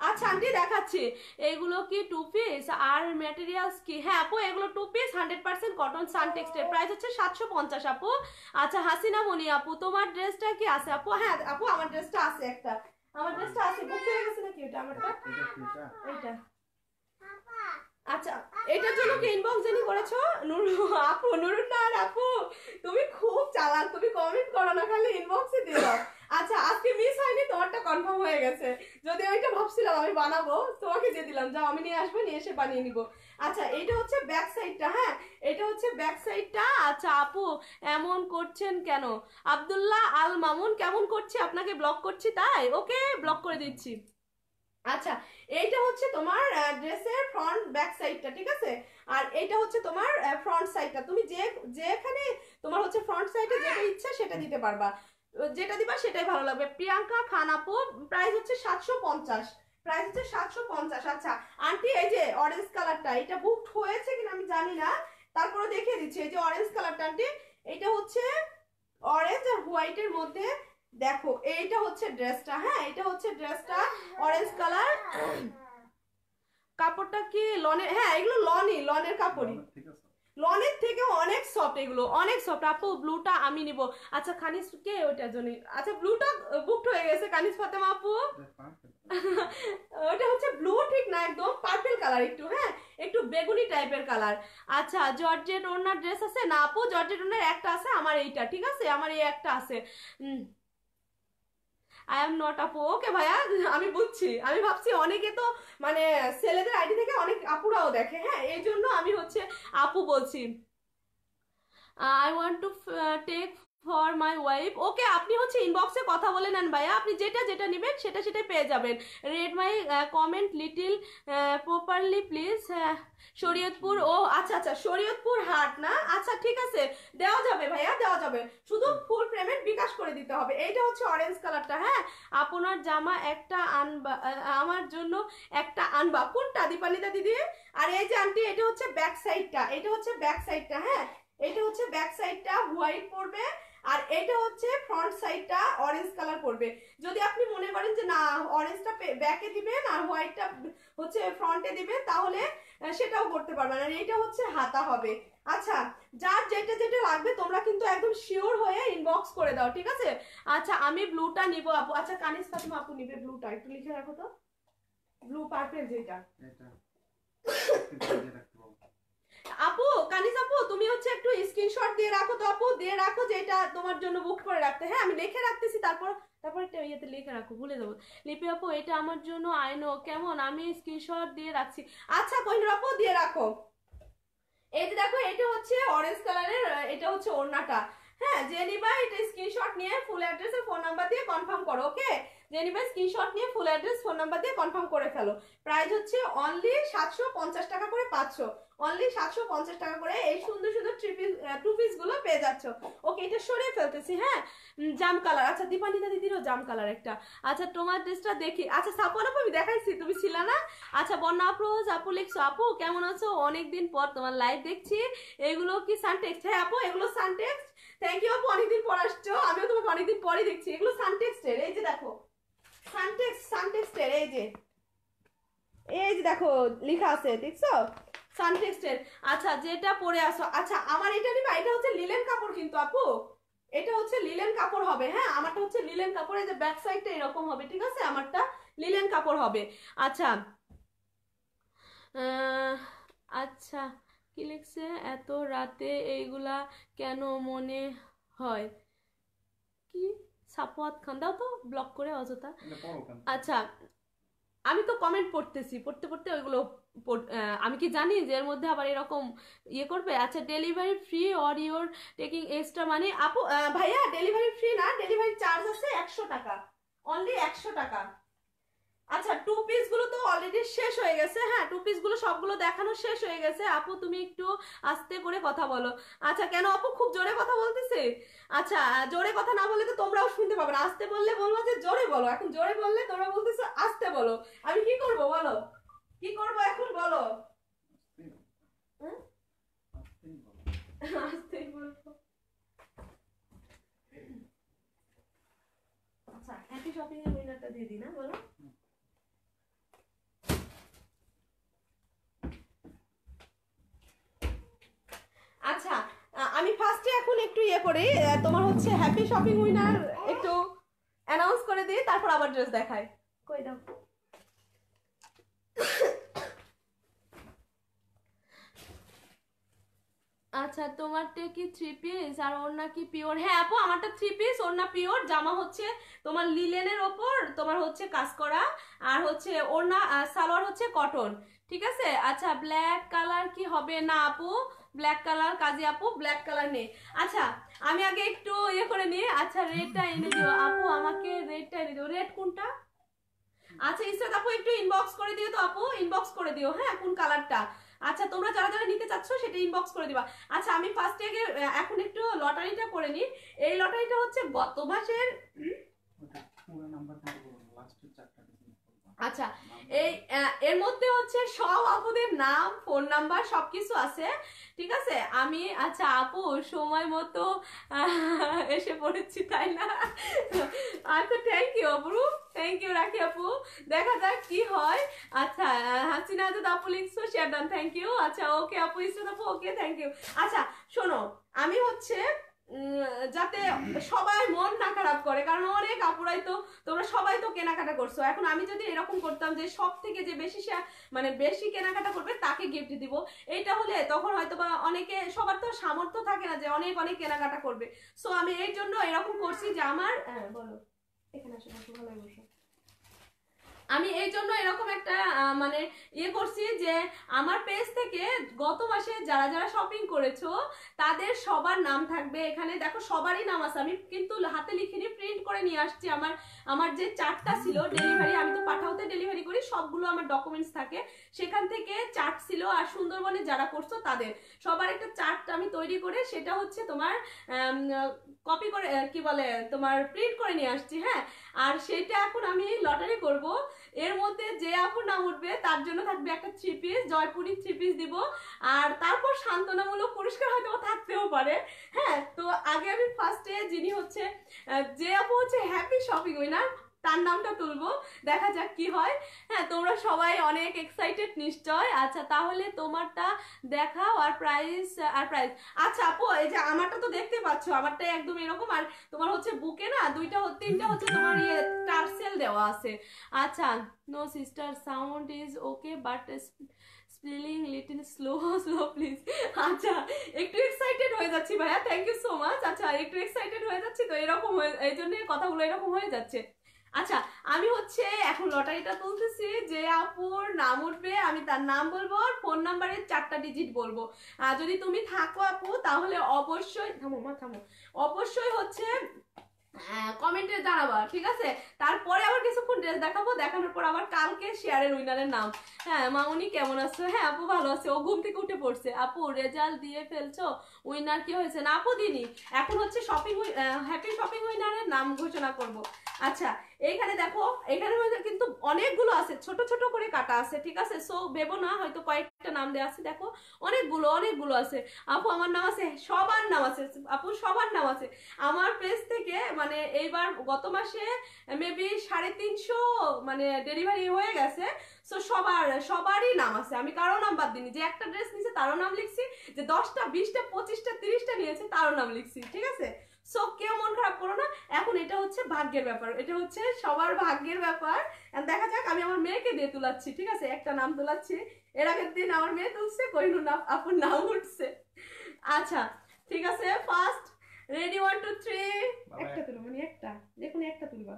আচ্ছা আন্টি দেখাচ্ছি এগুলো কি টু পিস আর ম্যাটেরিয়ালস কি হ্যাঁ আপু এগুলো two piece hundred percent cotton সানটেক্সটের প্রাইস হচ্ছে সাতশো পঞ্চাশ আপু আচ্ছা হাসিনা মনি আপু তোমার ড্রেসটা কি আছে আপু হ্যাঁ আপু আমার ড্রেসটা আছে একটা আমার ড্রেসটা আছে বুক হয়ে গেছে নাকি এটা আমারটা এটা আচ্ছা এটার জন্য কি ইনবক্স জানি করেছো নুরু আপু নুরুন আপু তুমি খুব চালাক তুমি কমেন্ট করো না খালি ইনবক্সে দিয়ে আচ্ছা আজকে মিস হয়নি তোমারটা কনফার্ম হয়ে গেছে যদি ওইটা ভাবছিলাম আমি বানাবো তোমাকে দিয়ে দিলাম যাও আমি নিয়ে আসবো নিয়ে এসে বানিয়ে নিব আচ্ছা এটা হচ্ছে ব্যাক সাইডটা হ্যাঁ এটা হচ্ছে ব্যাক সাইডটা আচ্ছা আপু এমন করছেন কেন আবদুল্লাহ আল মামুন কেমন করছি আপনাকে ব্লক করছি তাই ওকে ব্লক করে দিচ্ছি আচ্ছা এইটা হচ্ছে তোমার ড্রেসের ফ্রন্ট ব্যাক সাইডটা ঠিক আছে আর এইটা হচ্ছে তোমার ফ্রন্ট সাইডটা তুমি যে যেখানে তোমার হচ্ছে ফ্রন্ট সাইডে যেটা হ্যাঁ। ইচ্ছা সেটা দিতে পারবা যেটা দিবা সেটাই ভালো লাগবে প্রিয়াঙ্কা খানাপো প্রাইস হচ্ছে সাতশো পঞ্চাশ প্রাইস হচ্ছে সাতশো পঞ্চাশ আচ্ছা আন্টি এই যে অরেঞ্জ কালারটা এটা বুকড হয়েছে কিনা আমি জানি না তারপরে দেখিয়ে দিচ্ছি এই যে অরেঞ্জ কালারটা আন্টি এটা হচ্ছে অরেঞ্জ আর হোয়াইটের মধ্যে দেখো এইটা হচ্ছে ড্রেসটা হ্যাঁ এটা হচ্ছে ড্রেসটা অরেঞ্জ কালার কাপড়টা কি লনের হ্যাঁ এগুলো লনই লনের কাপড়ই লনের থেকে অনেক সফট এগুলো অনেক সফট আপু ব্লুটা আমি নিব আচ্ছা খানিস কে ওইটার জন্য আচ্ছা ব্লুটা বুকড হয়ে গেছে খানিস ফাতেমা আপু ওটা হচ্ছে ব্লু ঠিক না একদম পার্পল কালার একটু হ্যাঁ একটু বেগুনি টাইপের কালার আচ্ছা জর্জেট ওনার ড্রেস আছে না আপু জর্জেট ওনার একটা আছে আমার এইটা ঠিক আছে আমার এই একটা আছে আই এম নট আপু ওকে ভাইয়া আমি বুঝছি আমি ভাবছি অনেকে তো মানে ছেলেদের আইডি থেকে অনেক আপুরাও দেখে হ্যাঁ এই জন্য আমি হচ্ছে আপু বলছি I want to take for my wife okay আপনি হচ্ছে ইনবক্সে কথা বলে নেন ভাইয়া আপনি যেটা যেটা নেবেন সেটা সেটা পেয়ে যাবেন read my comment little properly please Shariatpur ও আচ্ছা আচ্ছা শরীয়তপুর হাট না আচ্ছা ঠিক আছে দেওয়া যাবে ভাইয়া দেওয়া যাবে শুধু ফুল পেমেন্ট বিকাশ করে দিতে হবে এইটা হচ্ছে অরেঞ্জ কালারটা হ্যাঁ আপনার জামা একটা আনবা আমার জন্য একটা আনবা কোনটা দীপালিতা দিদি আর এই যে আনটি এটা হচ্ছে ব্যাক সাইডটা এটা হচ্ছে ব্যাক সাইডটা হ্যাঁ এটা হচ্ছে ব্যাক সাইডটা হোয়াইট পড়বে আর এটা হচ্ছে ফ্রন্ট সাইডটা অরেঞ্জ কালার পড়বে যদি আপনি মনে করেন যে না অরেঞ্জটা ব্যাকে দিবেন আর হোয়াইটটা হচ্ছে ফ্রন্টে দিবেন তাহলে সেটাও করতে পারবেন আর এইটা হচ্ছে হাতা হবে আচ্ছা যার যেটা যেটা লাগবে তোমরা কিন্তু একদম শিওর হয়ে ইনবক্স করে দাও ঠিক আছে আচ্ছা আমি ব্লুটা নিব আপু আচ্ছা কানিস ফাতিমা আপু নিবে ব্লুটা একটু লিখে রাখো তো ব্লু পার্পেল যেটা এটা আপু কানিজ আপু তুমি হচ্ছে একটু স্ক্রিনশট দিয়ে রাখো তো আপু দিয়ে রাখো যে এটা তোমার জন্য বুক করে রাখতে হ্যাঁ আমি লিখে রাখতেছি তারপর তারপর একটা ইয়েতে লিখে রাখো ভুলে যাবো লিপি আপু এটা আমার জন্য আইনো কেমন আমি স্ক্রিনশট দিয়ে রাখছি আচ্ছা কহিনুর আপু দিয়ে রাখো এই যে দেখো এটা হচ্ছে অরেঞ্জ কালারের এটা হচ্ছে ওড়নাটা হ্যাঁ জেনিবা এটা স্ক্রিনশট নিয়ে ফুল অ্যাড্রেস আর ফোন নাম্বার দিয়ে কনফার্ম করো ওকে জেনিবা স্ক্রিনশট নিয়ে ফুল অ্যাড্রেস ফোন নাম্বার দিয়ে কনফার্ম করে ফেলো প্রাইস হচ্ছে অনলি সাতশো পঞ্চাশ টাকা করে পাঁচশো অনলি সাতশো পঞ্চাশ টাকা করে এই সুন্দর সুন্দর থ্রি টু পিস গুলো পেয়ে যাচ্ছ ওকে এটা সরিয়ে ফেলতেছি হ্যাঁ জাম কালার আচ্ছা দীপানিতা দিদিরও জাম কালার একটা আচ্ছা তোমার ড্রেসটা দেখি আচ্ছা সাপন আপু আমি দেখাইছি তুমি ছিল না আচ্ছা বন্যা আপ্রোজ আপু লিখছো আপু কেমন আছো অনেকদিন পর তোমার লাইভ দেখছি এগুলো কি সানটেক্স হ্যাঁ আপু এগুলো সানটেক্স থ্যাংক ইউ আপু অনেকদিন পর আসছো আমিও তোমাকে অনেকদিন পরই দেখছি এগুলো সানটেক্সটের এই যে দেখো সানটেক্স সানটেক্সটের এই যে এই যে দেখো লিখা আছে দেখছো সানটেক্সটের আচ্ছা যেটা পরে আসো আচ্ছা আমার এটা নিবা এটা হচ্ছে লিলেন কাপড় কিন্তু আপু এটা হচ্ছে লিলেন কাপড় হবে হ্যাঁ আমারটা হচ্ছে লিলেন কাপড়ের যে ব্যাক সাইডটা এরকম হবে ঠিক আছে আমারটা লিলেন কাপড় হবে আচ্ছা আচ্ছা কি লিখছে এত রাতে এইগুলা কেন মনে হয় কি সাপোয়াত খান দাও তো ব্লক করে অযথা আচ্ছা আমি তো কমেন্ট পড়তেছি পড়তে পড়তে ওইগুলো আমি কি জানি যে এর মধ্যে আবার এরকম ইয়ে করবে আচ্ছা delivery free or your taking extra মানে আপু ভাইয়া ডেলিভারি ফ্রি না ডেলিভারি চার্জ আছে একশো টাকা অনলি একশো টাকা আচ্ছা টু পিসগুলো তো অলরেডি শেষ হয়ে গেছে হ্যাঁ টু পিসগুলো সবগুলো দেখানো শেষ হয়ে গেছে আপু তুমি একটু আস্তে করে কথা বলো আচ্ছা কেন আপু খুব জোরে কথা বলতেছে আচ্ছা জোরে কথা না বললে তো তোমরাও শুনতে পাবে না আস্তে বললে বলবো যে জোরে বলো এখন জোরে বললে তোমরা বলতেছো আস্তে বলো আমি কি করবো বলো কি করব এখন বলো আসতেই আচ্ছা একই শপিং উইনারটা দিয়ে দিই না বলো আচ্ছা আমি ফার্স্টে এখন একটু ইয়ে করি তোমার হচ্ছে হ্যাপি শপিং উইনার একটু অ্যানাউন্স করে দিই তারপর আবার ড্রেস দেখায় কই দাও আচ্ছা তোমারটা কি থ্রি পিস আর ওর নাকি পিওর হ্যাঁ আপু আমারটা থ্রি পিস ওর না পিওর জামা হচ্ছে তোমার লিলেনের ওপর তোমার হচ্ছে কাজ করা আর হচ্ছে ওর না সালোয়ার হচ্ছে কটন ঠিক আছে আচ্ছা ব্ল্যাক কালার কি হবে না আপু ব্ল্যাক কালার কাজী আপু ব্ল্যাক কালার নেই আচ্ছা আমি আগে একটু ইয়ে করে নিই আচ্ছা রেডটা এনে দিও আপু আমাকে রেডটা এনে দিও রেড কোনটা আচ্ছা ইসরাত আপু একটু ইনবক্স করে দিও তো আপু ইনবক্স করে দিও হ্যাঁ কোন কালারটা আচ্ছা তোমরা যারা যারা নিতে চাচ্ছ সেটা ইনবক্স করে দিবা আচ্ছা আমি ফার্স্টে আগে এখন একটু লটারিটা করে নিই এই লটারিটা হচ্ছে গত মাসের নাম্বার আচ্ছা এই এর মধ্যে হচ্ছে সব আপুদের নাম ফোন নাম্বার সব কিছু আছে ঠিক আছে আমি আচ্ছা আপু সময় মতো এসে পড়েছি তাই না আচ্ছা থ্যাংক ইউ আপু থ্যাংক ইউ রাখি আপু দেখা যাক কি হয় আচ্ছা হাসিনা আজাদ আপু লিখছো শেয়ার দাম থ্যাংক ইউ আচ্ছা ওকে আপু ইসরাত আপু ওকে থ্যাংক ইউ আচ্ছা শোনো আমি হচ্ছে যাতে সবাই মন না খারাপ করে কারণ অনেক আপুরাই তো তোমরা সবাই তো কেনাকাটা করছো এখন আমি যদি এরকম করতাম যে সব থেকে যে বেশি মানে বেশি কেনাকাটা করবে তাকে গিফট দিব এইটা হলে তখন হয়তো বা অনেকে সবার তো সামর্থ্য থাকে না যে অনেক অনেক কেনাকাটা করবে সো আমি এই জন্য এরকম করছি যে আমার হ্যাঁ, বলো এখানে আসলে ভালোই বসো আমি এই জন্য এরকম একটা মানে ইয়ে করছি যে আমার পেজ থেকে গত মাসে যারা যারা শপিং করেছো তাদের সবার নাম থাকবে এখানে দেখো সবারই নাম আছে আমি কিন্তু হাতে লিখিনি প্রিন্ট করে নিয়ে আসছি আমার আমার যে চার্টটা ছিল ডেলিভারি আমি তো পাঠাওতে ডেলিভারি করি সবগুলো আমার ডকুমেন্টস থাকে সেখান থেকে চার্ট ছিল আর সুন্দরবনে যারা করছো তাদের সবার একটা চার্ট আমি তৈরি করে সেটা হচ্ছে তোমার কপি করে কি বলে তোমার প্রিন্ট করে নিয়ে আসছি হ্যাঁ আর সেটা এখন আমি লটারি করবো এর মধ্যে যে আপু না উঠবে তার জন্য থাকবে একটা three piece Jaipuri three piece দিব আর তারপর সান্ত্বনামূলক পুরস্কার হয়তো থাকতেও পারে হ্যাঁ তো আগে আমি ফার্স্টে যিনি হচ্ছে যে আপু হচ্ছে হ্যাপি শপিং উইনার তার নামটা তুলবো দেখা যাক কি হয় হ্যাঁ তোমরা সবাই অনেক এক্সাইটেড নিশ্চয় আচ্ছা তাহলে তোমারটা দেখাও আর প্রাইস আর প্রাইস আচ্ছা আপু এই যে আমারটা তো দেখতে পাচ্ছ আমারটা একদম এরকম আর তোমার হচ্ছে বুকে না দুইটা তিনটা হচ্ছে তোমার ইয়ে টার্সেল দেওয়া আছে আচ্ছা no sister sound is okay but spilling little slow slow please আচ্ছা একটু এক্সাইটেড হয়ে যাচ্ছি ভাইয়া থ্যাংক ইউ সো মাচ আচ্ছা একটু এক্সাইটেড হয়ে যাচ্ছি তো এরকম হয়ে এই জন্য কথাগুলো এরকম হয়ে যাচ্ছে আচ্ছা আমি হচ্ছে এখন লটারিটা তুলতেছি যে আপুর নাম উঠবে আমি তার নাম বলবো ফোন নাম্বারের চারটা ডিজিট বলবো আর যদি তুমি থাকো আপু তাহলে অবশ্যই থামো মা থামো অবশ্যই হচ্ছে কমেন্টে জানাবা ঠিক আছে তারপরে আবার কিছুক্ষণ ড্রেস দেখাবো দেখানোর পর আবার কালকে শেয়ারের উইনারের নাম হ্যাঁ মা উনি কেমন আছে হ্যাঁ আপু ভালো আছে ও ঘুম থেকে উঠে পড়ছে আপু রেজাল্ট দিয়ে ফেলছো উইনার কি হয়েছে না দিনই এখন হচ্ছে শপিং হ্যাপি শপিং উইনারের নাম ঘোষণা করব আচ্ছা এইখানে দেখো এখানে কিন্তু অনেকগুলো আছে ছোট ছোট করে কাটা আছে ঠিক আছে সো ভেবো না হয়তো কয়েকটা নাম দেওয়া আছে দেখো অনেকগুলো অনেকগুলো আছে আপু আমার নাম আছে সবার নাম আছে আপু সবার নাম আছে আমার পেজ থেকে মানে এইবার গত মাসে মেবি সাড়ে তিনশো মানে ডেলিভারি হয়ে গেছে সো সবার সবারই নাম আছে আমি কারো নাম বাদ দিইনি যে একটা ড্রেস নিয়েছে তারও নাম লিখছি যে দশটা বিশটা পঁচিশটা তিরিশটা নিয়েছে তারও নাম লিখছি ঠিক আছে সো কেউ মন খারাপ করো না এখন এটা হচ্ছে ভাগ্যের ব্যাপার এটা হচ্ছে সবার ভাগ্যের ব্যাপার দেখা যাক আমি আমার মেয়েকে দিয়ে তুলাচ্ছি ঠিক আছে একটা নাম তোলাচ্ছি এর আগের দিন আমার মেয়ে তুলছে কইনু নাম আপন নাম উঠছে আচ্ছা ঠিক আছে first ready one two three একটা তুলো মানে একটা দেখুন একটা তুলবা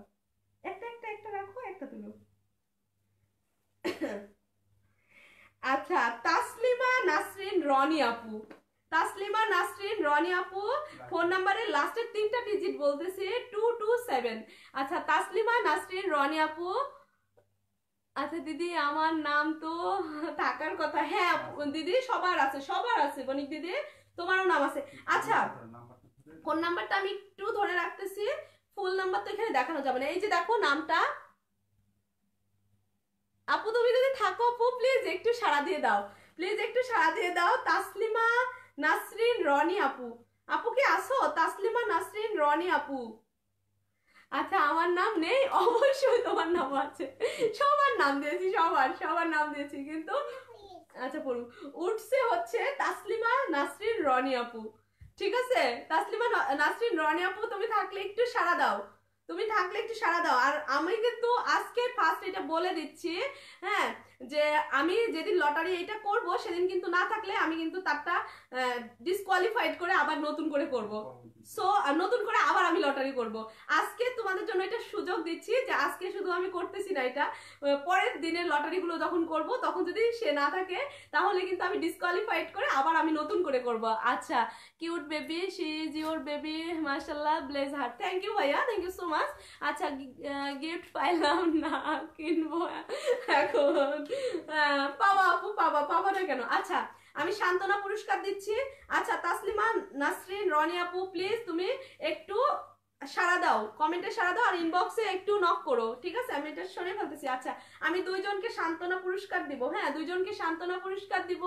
একটা একটা একটা রাখো একটা তুলো আচ্ছা তাসলিমা নাসরিন রনি আপু তাসলিমা নাসরিন রনি আপু ফোন নাম্বারের লাস্টের তিনটা ডিজিট বলতেছে টু টু সেভেন আচ্ছা তাসলিমা নাসরিন রনি আপু আচ্ছা দিদি আমার নাম তো থাকার কথা হ্যাঁ দিদি সবার আছে সবার আছে বণিক দিদি তোমারও নাম আছে আচ্ছা ফোন নাম্বারটা আমি একটু ধরে রাখতেছি ফুল নাম্বার তো এখানে দেখানো যাবে না এই যে দেখো নামটা আপু তুমি যদি থাকো আপু প্লিজ একটু সাড়া দিয়ে দাও প্লিজ একটু সাড়া দিয়ে দাও তাসলিমা নাসরিন রনি আপু আপু কি আসো তাসলিমা নাসরিন রনি আপু আচ্ছা আমার নাম নেই অবশ্যই তোমার নাম আছে সবার নাম দিয়েছি সবার সবার নাম দিয়েছি কিন্তু আচ্ছা পড়ুক উঠছে হচ্ছে তাসলিমা নাসরিন রনি আপু ঠিক আছে তাসলিমা নাসরিন রনি আপু তুমি থাকলে একটু সাড়া দাও তুমি থাকলে একটু সাড়া দাও আর আমি কিন্তু আজকে ফার্স্ট এটা বলে দিচ্ছি হ্যাঁ যে আমি যেদিন লটারি এটা করব সেদিন কিন্তু না থাকলে আমি কিন্তু তারটা ডিসকোয়ালিফাইড করে আবার নতুন করে করব সো নতুন করে আবার আমি লটারি করব আজকে তোমাদের জন্য এটা সুযোগ দিচ্ছি যে আজকে শুধু আমি করতেছি না এটা পরের দিনের লটারিগুলো যখন করব তখন যদি সে না থাকে তাহলে কিন্তু আমি ডিসকোয়ালিফাইড করে আবার আমি নতুন করে করব আচ্ছা cute baby she is your baby মার্শাল্লাহ ব্লেজ হার থ্যাংক ইউ ভাইয়া থ্যাংক ইউ সো মাচ আচ্ছা গিফট পাইলাম না কিনবো এখন পাওয়া আপু পাওয়া না কেন আচ্ছা আমি সান্ত্বনা পুরস্কার দিচ্ছি আচ্ছা তাসলিমা নাসরিন রনি আপু প্লিজ তুমি একটু সারা দাও কমেন্টে সারা দাও আর ইনবক্সে একটু নক করো ঠিক আছে আমি এটা শুনে ফেলতেছি আচ্ছা আমি দুইজনকে সান্ত্বনা পুরস্কার দিব হ্যাঁ দুইজনকে সান্ত্বনা পুরস্কার দিব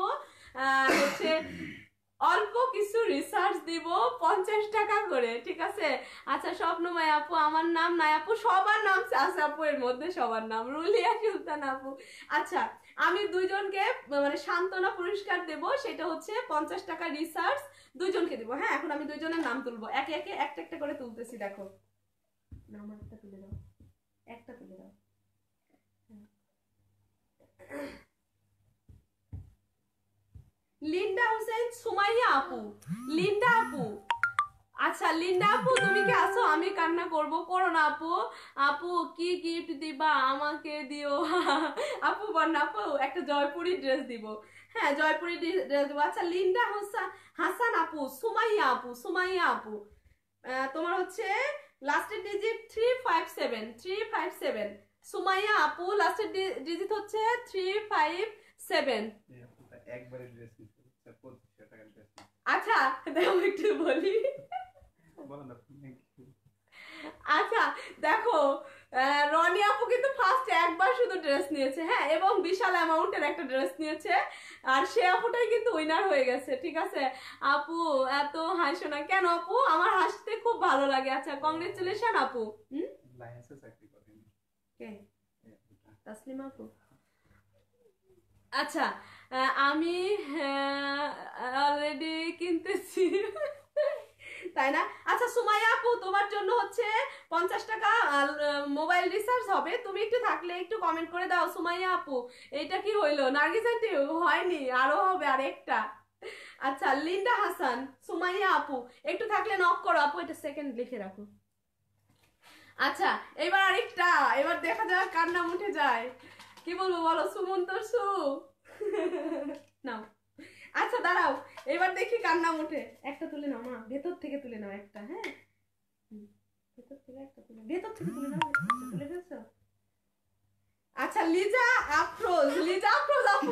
হচ্ছে অল্প কিছু রিসার্চ দিব পঞ্চাশ টাকা করে ঠিক আছে আচ্ছা স্বপ্নময় আপু আমার নাম নাই আপু সবার নাম আছে আপু এর মধ্যে সবার নাম রুলিয়া সুলতান আপু আচ্ছা আমি দুইজনকে মানে সান্ত্বনা পুরস্কার দেব সেটা হচ্ছে পঞ্চাশ টাকা রিসার্চ দুইজনকে দেবো হ্যাঁ এখন আমি দুইজনের নাম তুলবো একে একে একটা একটা করে তুলতেছি দেখো একটা তুলে দাও একটা তুলে দাও লিন্ডা হোসেন সুমাইয়া আপু লিন্ডা আপু আচ্ছা লিন্ডা আপু তুমি কি আসো আমি কান্না করব করো না আপু আপু কি গিফট দিবা আমাকে দিও আপু বল না আপু একটা জয়পুরি ড্রেস দিব হ্যাঁ জয়পুরি ড্রেস দিব আচ্ছা লিন্ডা হাসান হাসান আপু সুমাইয়া আপু সুমাইয়া আপু তোমার হচ্ছে লাস্টের digit three five seven three five seven Sumaiya আপু লাস্টের ডিজিট হচ্ছে থ্রি ফাইভ সেভেন একবারে ড্রেস আচ্ছা দেখো একটু বলি আচ্ছা দেখো রনি আপু কিন্তু ফার্স্ট একবার শুধু ড্রেস নিয়েছে হ্যাঁ এবং বিশাল অ্যামাউন্টের একটা ড্রেস নিয়েছে আর সে আপুটাই কিন্তু উইনার হয়ে গেছে ঠিক আছে আপু এত হাসো না কেন আপু আমার হাসতে খুব ভালো লাগে আচ্ছা কংগ্রেচুলেশন আপু হুম আপু আচ্ছা আমি অলরেডি কিনতেছি তাই না আচ্ছা সুমাইয়া আপু তোমার জন্য হচ্ছে পঞ্চাশ টাকা মোবাইল রিচার্জ হবে তুমি একটু থাকলে একটু কমেন্ট করে দাও সুমাইয়া আপু এটা কি হইলো নার্গিস আন্টি হয়নি আরো হবে আরেকটা আচ্ছা লিন্ডা হাসান সুমাইয়া আপু একটু থাকলে নক করো আপু এটা সেকেন্ড লিখে রাখো আচ্ছা এবার আরেকটা এবার দেখা যাক কার নাম উঠে যায় কি বলবো বলো সুমন্তর সু নাও আচ্ছা দাঁড়াও এবার দেখি কার নাম ওঠে একটা তুলে নাও মা ভেতর থেকে তুলে নাও একটা হ্যাঁ ভেতর থেকে একটা তুলে ভেতর থেকে তুলে নাও তুলে ফেলছো আচ্ছা লিজা আফরোজ লিজা আফরোজ আপু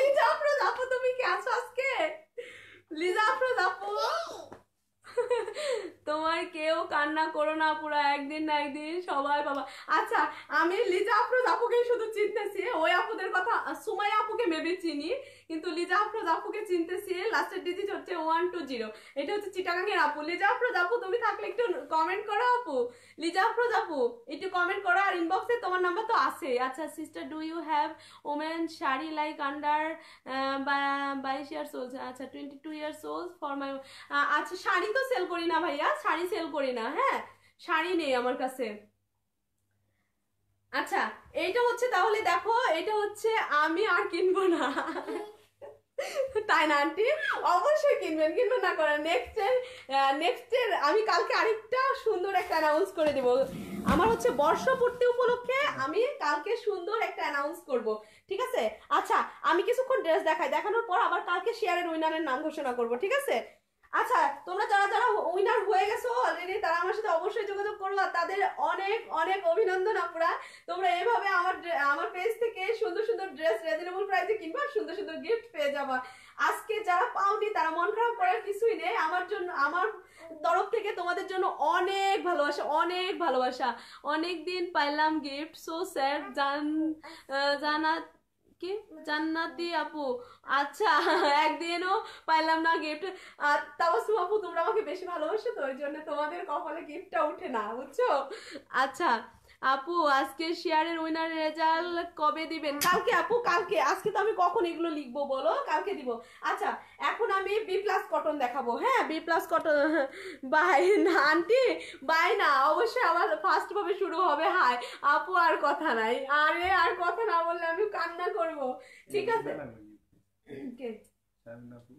লিজা আফরোজ আপু তুমি কি আছো আজকে লিজা আফরোজ আপু তোমার কেউ কান্না করো না পুরো একদিন না একদিন সবাই বাবা আচ্ছা আমি লিজা আফরোজ আপুকেই শুধু চিনতেছি ওই আপুদের কথা সুমাই আপুকে মেবি চিনি কিন্তু লিজা আফরোজ আপুকে চিনতেছি লাস্টের ডিজিট হচ্ছে ওয়ান টু জিরো এটা হচ্ছে চিটাগাঙের আপু লিজা আফরোজ আপু তুমি থাকলে একটু কমেন্ট করো আপু লিজা আফরোজ আপু একটু কমেন্ট করো আর ইনবক্সে তোমার নাম্বার তো আছে আচ্ছা sister do you have women sari like under বাইশ ইয়ার্স ওল্ড আচ্ছা twenty two years old for my আচ্ছা শাড়ি তো সেল করি না ভাইয়া শাড়ি সেল করি না হ্যাঁ শাড়ি নেই আমার কাছে আচ্ছা এইটা হচ্ছে তাহলে দেখো এটা হচ্ছে আমি আর কিনবো না তাই না আন্টি অবশ্যই কিনবেন কিনবো না করেন নেক্সটের নেক্সটের আমি কালকে আরেকটা সুন্দর একটা অ্যানাউন্স করে দেব আমার হচ্ছে পড়তে উপলক্ষে আমি কালকে সুন্দর একটা অ্যানাউন্স করব ঠিক আছে আচ্ছা আমি কিছুক্ষণ ড্রেস দেখাই দেখানোর পর আবার কালকে শেয়ারের উইনারের নাম ঘোষণা করব ঠিক আছে আচ্ছা তোমরা যারা যারা উইনার হয়ে গেছো অলরেডি তারা আমার সাথে অবশ্যই যোগাযোগ করো আর তাদের অনেক অনেক অভিনন্দন আপনারা তোমরা এভাবে আমার আমার পেজ থেকে সুন্দর সুন্দর ড্রেস রেজনেবল প্রাইসে কিনবা সুন্দর সুন্দর গিফট পেয়ে যাবা আজকে যারা পাওনি তারা মন খারাপ করার কিছুই নেই আমার জন্য আমার তরফ থেকে তোমাদের জন্য অনেক ভালোবাসা অনেক ভালোবাসা অনেক দিন পাইলাম গিফট সো স্যার জান জানা কে জান্নাতি আপু আচ্ছা একদিনও পাইলাম না গিফট আর তাও আপু তোমরা আমাকে বেশি ভালোবাসো তো ওই জন্য তোমাদের কপালে গিফটটা ওঠে না বুঝছো আচ্ছা আপু আজকে শেয়ারের উইনার রেজাল্ট কবে দিবেন কালকে আপু কালকে আজকে তো আমি কখন এগুলো লিখবো বলো কালকে দিব আচ্ছা এখন আমি বি প্লাস কটন দেখাবো হ্যাঁ বি প্লাস কটন বাই না আন্টি বাই না অবশ্যই আমার ফার্স্ট ভাবে শুরু হবে হাই আপু আর কথা নাই আরে আর কথা না বললে আমি কান্না করব ঠিক আছে কে আপু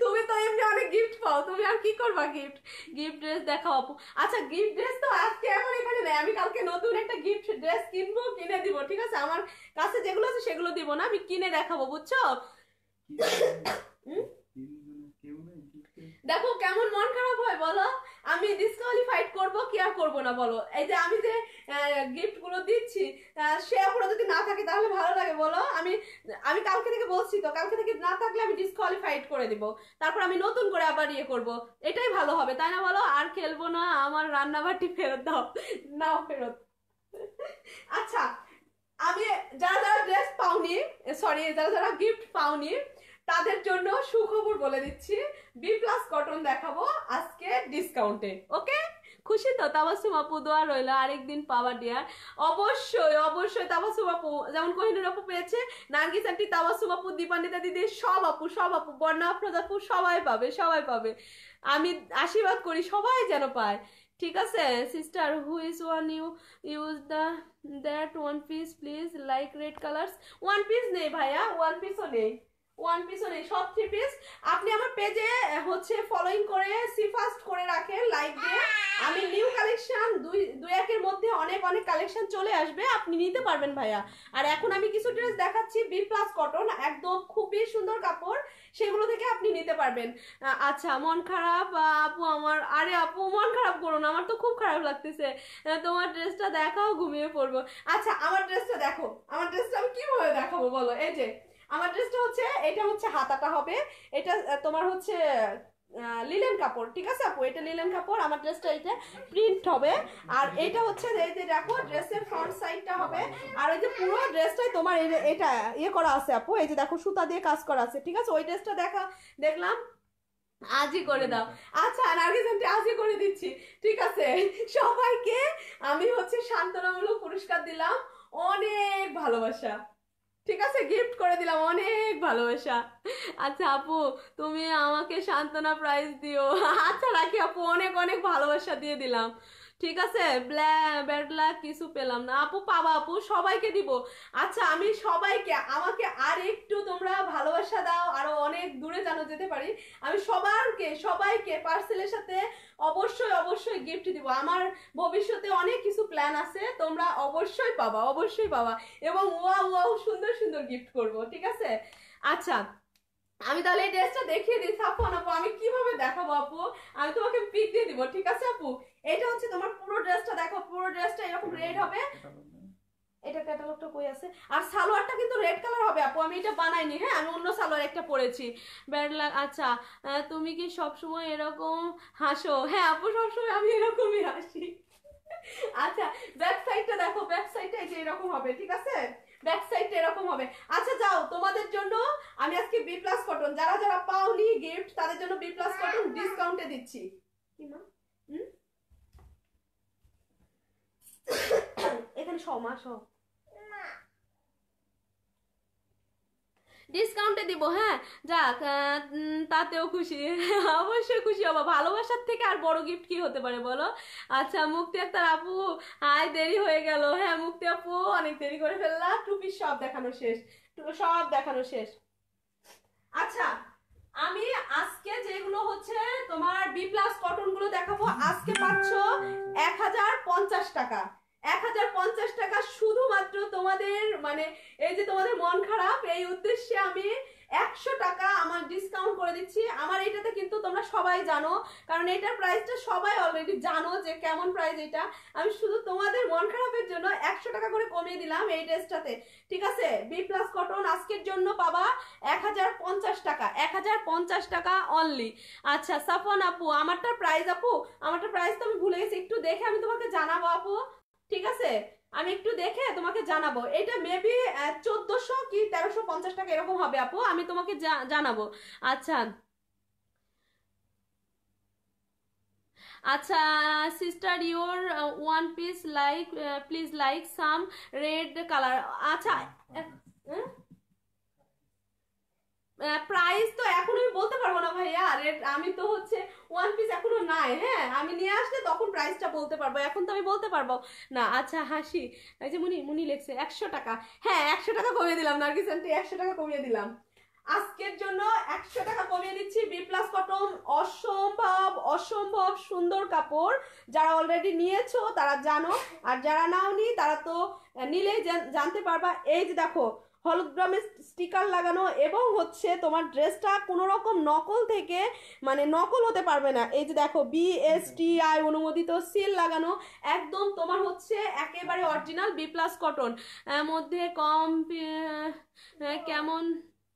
তুমি তো এমনি অনেক গিফট পাও তুমি আর কি করবা গিফট গিফট ড্রেস দেখাও আচ্ছা গিফট ড্রেস তো আজকে এখন এখানে নেই আমি কালকে নতুন একটা গিফট ড্রেস কিনবো কিনে দিব ঠিক আছে আমার কাছে যেগুলো আছে সেগুলো দিব না আমি কিনে দেখাবো বুঝছো হুম দেখো কেমন মন খারাপ হয় বলো আমি ডিসকোয়ালিফাইড করব কি আর করবো না বলো এই যে আমি যে গিফটগুলো দিচ্ছি সে এখনো যদি না থাকে তাহলে ভালো লাগে বলো আমি আমি কালকে থেকে বলছি তো কালকে থেকে না থাকলে আমি ডিসকোয়ালিফাইড করে দিব তারপর আমি নতুন করে আবার ইয়ে করব এটাই ভালো হবে তাই না বলো আর খেলবো না আমার রান্নাবাটি ফেরত দাও নাও ফেরত আচ্ছা আমি যারা যারা ড্রেস পাওনি সরি যারা যারা গিফট পাওনি তাদের জন্য সুখবর বলে দিচ্ছি বি প্লাস কটন দেখাবো আজকে ডিসকাউন্টে ওকে খুশি তো তাবাসুম আপু দোয়া রইলো আরেকদিন পাওয়া ডিয়ার অবশ্যই অবশ্যই তাবাসুম আপু যেমন কোহিনুর আপু পেয়েছে নার্গিস আন্টি তাবাসুম আপু দীপান্বিতা দিদি সব আপু সব আপু বন্যা প্রদাপু সবাই পাবে সবাই পাবে আমি আশীর্বাদ করি সবাই যেন পায় ঠিক আছে sister who is one you use the that one piece please like red colours one piece নেই ভাইয়া ওয়ান পিসও নেই ওয়ান পিসও নেই সব থ্রি পিস আপনি আমার পেজে হচ্ছে ফলোইং করে সি ফার্স্ট করে রাখেন লাইক দিয়ে আমি নিউ কালেকশন দুই দুই একের মধ্যে অনেক অনেক কালেকশন চলে আসবে আপনি নিতে পারবেন ভাইয়া আর এখন আমি কিছু ড্রেস দেখাচ্ছি বি প্লাস কটন একদম খুবই সুন্দর কাপড় সেগুলো থেকে আপনি নিতে পারবেন আচ্ছা মন খারাপ আপু আমার আরে আপু মন খারাপ করুন আমার তো খুব খারাপ লাগতেছে তোমার ড্রেসটা দেখাও ঘুমিয়ে পড়বো আচ্ছা আমার ড্রেসটা দেখো আমার ড্রেসটা আমি কীভাবে দেখাবো বলো এই যে আমার ড্রেসটা হচ্ছে এটা হচ্ছে হাতাটা হবে এটা তোমার হচ্ছে লিলেন কাপড় ঠিক আছে আপু এটা লিলেন কাপড় আমার ড্রেসটা এইটা প্রিন্ট হবে আর এটা হচ্ছে এই যে দেখো ড্রেসের ফ্রন্ট সাইডটা হবে আর ওই যে পুরো ড্রেসটাই তোমার এটা ইয়ে করা আছে আপু এই যে দেখো সুতা দিয়ে কাজ করা আছে ঠিক আছে ওই ড্রেসটা দেখা দেখলাম আজই করে দাও আচ্ছা নার্গিস আন্টি আজই করে দিচ্ছি ঠিক আছে সবাইকে আমি হচ্ছে শান্তনামূলক পুরস্কার দিলাম অনেক ভালোবাসা ঠিক আছে গিফট করে দিলাম অনেক ভালোবাসা আচ্ছা আপু তুমি আমাকে সান্ত্বনা প্রাইজ দিও আচ্ছা রাখি আপু অনেক অনেক ভালোবাসা দিয়ে দিলাম ঠিক আছে ব্যাডলা কিছু পেলাম না আপু পাবা আপু সবাইকে দিব আচ্ছা আমি সবাইকে আমাকে আর একটু তোমরা ভালোবাসা দাও আরো অনেক দূরে জানো যেতে পারি আমি সবারকে সবাইকে পার্সেলের সাথে অবশ্যই অবশ্যই গিফট দিব আমার ভবিষ্যতে অনেক কিছু প্ল্যান আছে তোমরা অবশ্যই পাবা অবশ্যই পাবা এবং ওয়া ওয়াও সুন্দর সুন্দর গিফট করব ঠিক আছে আচ্ছা আমি তাহলে এই ড্রেসটা দেখিয়ে দিই আপু আপু আমি কিভাবে দেখাবো আপু আমি তোমাকে পিক দিয়ে দিব ঠিক আছে আপু এটা হচ্ছে তোমার পুরো ড্রেসটা দেখো পুরো ড্রেসটা এরকম রেড হবে এটা ক্যাটালগটা কই আছে আর সালোয়ারটা কিন্তু রেড কালার হবে আপু আমি এটা বানাইনি হ্যাঁ আমি অন্য সালোয়ার একটা পরেছি ব্যাড আচ্ছা তুমি কি সবসময় এরকম হাসো হ্যাঁ আপু সবসময় আমি এরকমই হাসি আচ্ছা ব্যাক সাইডটা দেখো ব্যাক সাইডটা এই যে এরকম হবে ঠিক আছে ব্যাক সাইডটা এরকম হবে আচ্ছা যাও তোমাদের জন্য আমি আজকে বি প্লাস কটন যারা যারা পাওনি গিফট তাদের জন্য বি প্লাস কটন ডিসকাউন্টে দিচ্ছি কি না হুম এখানে ছ মাস ডিসকাউন্টে দিব হ্যাঁ যাক তাতেও খুশি অবশ্যই খুশি হবো ভালোবাসার থেকে আর বড় গিফট কি হতে পারে বলো আচ্ছা মুক্তি আক্তার আপু আয় দেরি হয়ে গেল হ্যাঁ মুক্তি আপু অনেক দেরি করে ফেললাম টুপির সব দেখানো শেষ সব দেখানো শেষ আচ্ছা আমি আজকে যেগুলো হচ্ছে তোমার বি প্লাস কটন গুলো দেখাবো আজকে পাচ্ছ এক হাজার পঞ্চাশ টাকা এক হাজার পঞ্চাশ টাকা শুধুমাত্র তোমাদের মানে এই যে তোমাদের মন খারাপ এই উদ্দেশ্যে আমি একশো টাকা আমার ডিসকাউন্ট করে দিচ্ছি আমার এটাতে কিন্তু তোমরা সবাই জানো কারণ এটার প্রাইসটা সবাই অলরেডি জানো যে কেমন প্রাইস এটা আমি শুধু তোমাদের মন খারাপের জন্য একশো টাকা করে কমিয়ে দিলাম এই ড্রেসটাতে ঠিক আছে বি প্লাস কটন আজকের জন্য পাবা এক হাজার পঞ্চাশ টাকা এক হাজার পঞ্চাশ টাকা অনলি আচ্ছা সাফন আপু আমারটার প্রাইস আপু আমারটার প্রাইস তো আমি ভুলে গেছি একটু দেখে আমি তোমাকে জানাবো আপু ঠিক আছে আমি একটু দেখে তোমাকে জানাবো এটা মেবি চোদ্দোশো কি তেরোশো পঞ্চাশ টাকা এরকম হবে আপু আমি তোমাকে জানাবো আচ্ছা আচ্ছা sister your one piece like please like some red colour আচ্ছা প্রাইস তো এখন আমি বলতে পারবো না ভাইয়া রেট আমি তো হচ্ছে ওয়ান পিস এখনো নাই হ্যাঁ আমি নিয়ে আসলে তখন প্রাইসটা বলতে পারবো এখন তো আমি বলতে পারবো না আচ্ছা হাসি এই যে মুনি মুনি লেখছে একশো টাকা হ্যাঁ একশো টাকা কমিয়ে দিলাম নার্গিস আন্টি একশো টাকা কমিয়ে দিলাম আজকের জন্য একশো টাকা কমিয়ে দিচ্ছি বি প্লাস কটন অসম্ভব অসম্ভব সুন্দর কাপড় যারা অলরেডি নিয়েছো তারা জানো আর যারা নাও নি তারা তো নিলেই জানতে পারবা এই যে দেখো হলোগ্রামে স্টিকার লাগানো এবং হচ্ছে তোমার ড্রেসটা কোনো রকম নকল থেকে মানে নকল হতে পারবে না এই যে দেখো বিএসটিআই অনুমোদিত সিল লাগানো একদম তোমার হচ্ছে একেবারে অরিজিনাল বি প্লাস কটন মধ্যে কম কেমন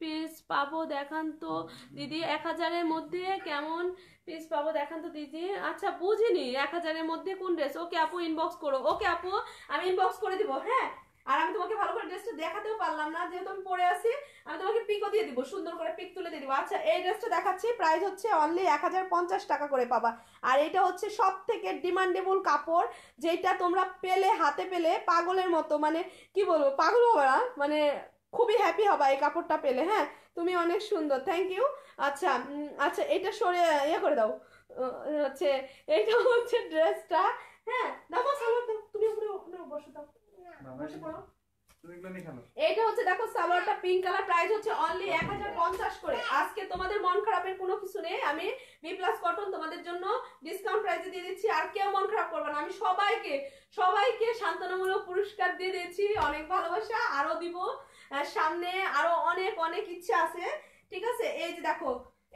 পিস পাবো দেখান তো দিদি এক হাজারের মধ্যে কেমন পিস পাবো দেখান তো দিদি আচ্ছা বুঝিনি এক হাজারের মধ্যে কোন ড্রেস ওকে আপু ইনবক্স করো ওকে আপু আমি ইনবক্স করে দিব হ্যাঁ আর আমি তোমাকে ভালো করে ড্রেসটা দেখাতেও পারলাম না যেহেতু আমি পরে আছি আমি তোমাকে পিকও দিয়ে দিব সুন্দর করে পিক তুলে দিয়ে দিব আচ্ছা এই ড্রেসটা দেখাচ্ছি প্রাইস হচ্ছে অনলি এক টাকা করে পাবা আর এটা হচ্ছে সব থেকে ডিমান্ডেবল কাপড় যেটা তোমরা পেলে হাতে পেলে পাগলের মতো মানে কি বলবো পাগল হবা না মানে খুবই হ্যাপি হবা এই কাপড়টা পেলে হ্যাঁ তুমি অনেক সুন্দর থ্যাংক ইউ আচ্ছা আচ্ছা এটা সরে ইয়ে করে দাও হচ্ছে এটা হচ্ছে ড্রেসটা এইটা হচ্ছে দেখো সালোয়ারটা পিঙ্ক কালার হচ্ছে অনলি এক করে আজকে তোমাদের মন খারাপের কোনো কিছু নেই আমি কটন তোমাদের জন্য দিয়ে দিচ্ছি আর কেউ মন খারাপ করবে না আমি সবাইকে সবাইকে সান্ত্বনামূলক পুরস্কার দিয়ে দিয়েছি অনেক ভালোবাসা আরও দিব সামনে আরো অনেক অনেক ইচ্ছা আছে ঠিক আছে এই যে দেখো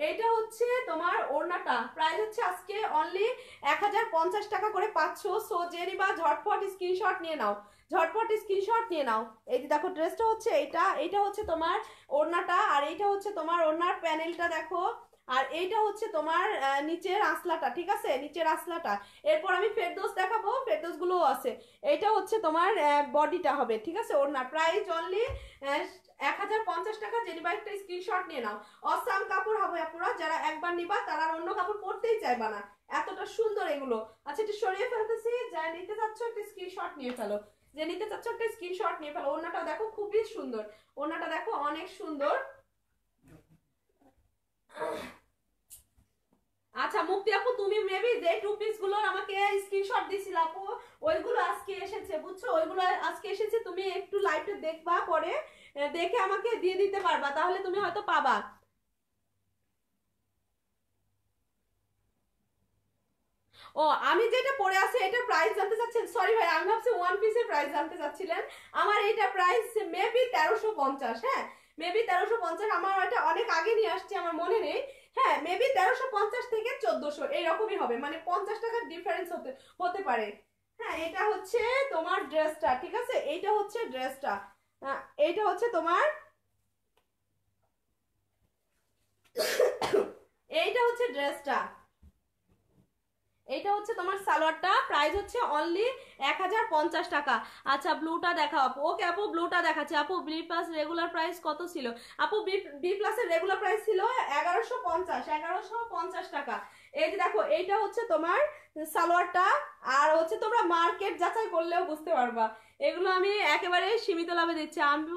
এইটা হচ্ছে তোমার ওড়নাটা প্রাইজ হচ্ছে আজকে অনলি এক টাকা করে পাচ্ছ সো জেরি বা ঝটফট স্ক্রিনশট নিয়ে নাও ঝটপট স্ক্রিনশট নিয়ে নাও এই যে দেখো ড্রেসটা হচ্ছে এটা এটা হচ্ছে তোমার ওড়নাটা আর এইটা হচ্ছে তোমার ওড়নার প্যানেলটা দেখো আর এইটা হচ্ছে তোমার নিচের আসলাটা ঠিক আছে নিচের আসলাটা এরপর আমি ফেরদোস দেখাবো গুলোও আছে এইটা হচ্ছে তোমার বডিটা হবে ঠিক আছে ওড়না প্রাইস অনলি এক হাজার পঞ্চাশ টাকা জেনিবা একটা স্ক্রিনশট নিয়ে নাও অসাম কাপড় হবে আপুরা যারা একবার নিবা তারা অন্য কাপড় পরতেই চাইবা না এতটা সুন্দর এগুলো আচ্ছা এটা সরিয়ে ফেলতেছি যা নিতে চাচ্ছ একটা স্ক্রিনশট নিয়ে ফেলো যে নিতে চাচ্ছ একটা স্ক্রিনশট নিয়ে ফেলো ওনাটা দেখো খুবই সুন্দর ওনাটা দেখো অনেক সুন্দর আচ্ছা মুক্তি আপু তুমি মেবি যে টু পিস গুলোর আমাকে স্ক্রিনশট দিছিল আপু ওইগুলো আজকে এসেছে বুঝছো ওইগুলো আজকে এসেছে তুমি একটু লাইভটা দেখবা পরে দেখে আমাকে দিয়ে দিতে পারবা তাহলে তুমি হয়তো পাবা ও আমি যেটা পরে আছি এটা প্রাইস জানতে চাচ্ছেন সরি ভাই আমি ভাবছি ওয়ান পিসের প্রাইস জানতে চাচ্ছিলেন আমার এটা প্রাইস মেবি তেরোশো পঞ্চাশ হ্যাঁ মেবি তেরোশো পঞ্চাশ আমার এটা অনেক আগে নিয়ে আসছে আমার মনে নেই হ্যাঁ মেবি তেরোশো পঞ্চাশ থেকে চোদ্দশো এইরকমই হবে মানে পঞ্চাশ টাকার ডিফারেন্স হতে হতে পারে হ্যাঁ এটা হচ্ছে তোমার ড্রেসটা ঠিক আছে এইটা হচ্ছে ড্রেসটা এইটা হচ্ছে তোমার এইটা হচ্ছে ড্রেসটা এটা হচ্ছে তোমার সালোয়ারটা প্রাইস হচ্ছে অনলি এক হাজার পঞ্চাশ টাকা আচ্ছা ব্লুটা দেখা আপু ওকে আপু ব্লুটা দেখাচ্ছে আপু বি প্লাস রেগুলার প্রাইস কত ছিল আপু বি প্লাসের রেগুলার প্রাইস ছিল এগারোশো পঞ্চাশ এগারোশো পঞ্চাশ টাকা এই যে দেখো এইটা হচ্ছে তোমার সালোয়ারটা আর হচ্ছে তোমরা মার্কেট যাচাই করলেও বুঝতে পারবা এগুলো আমি একেবারে সীমিত লাভে দিচ্ছি আমি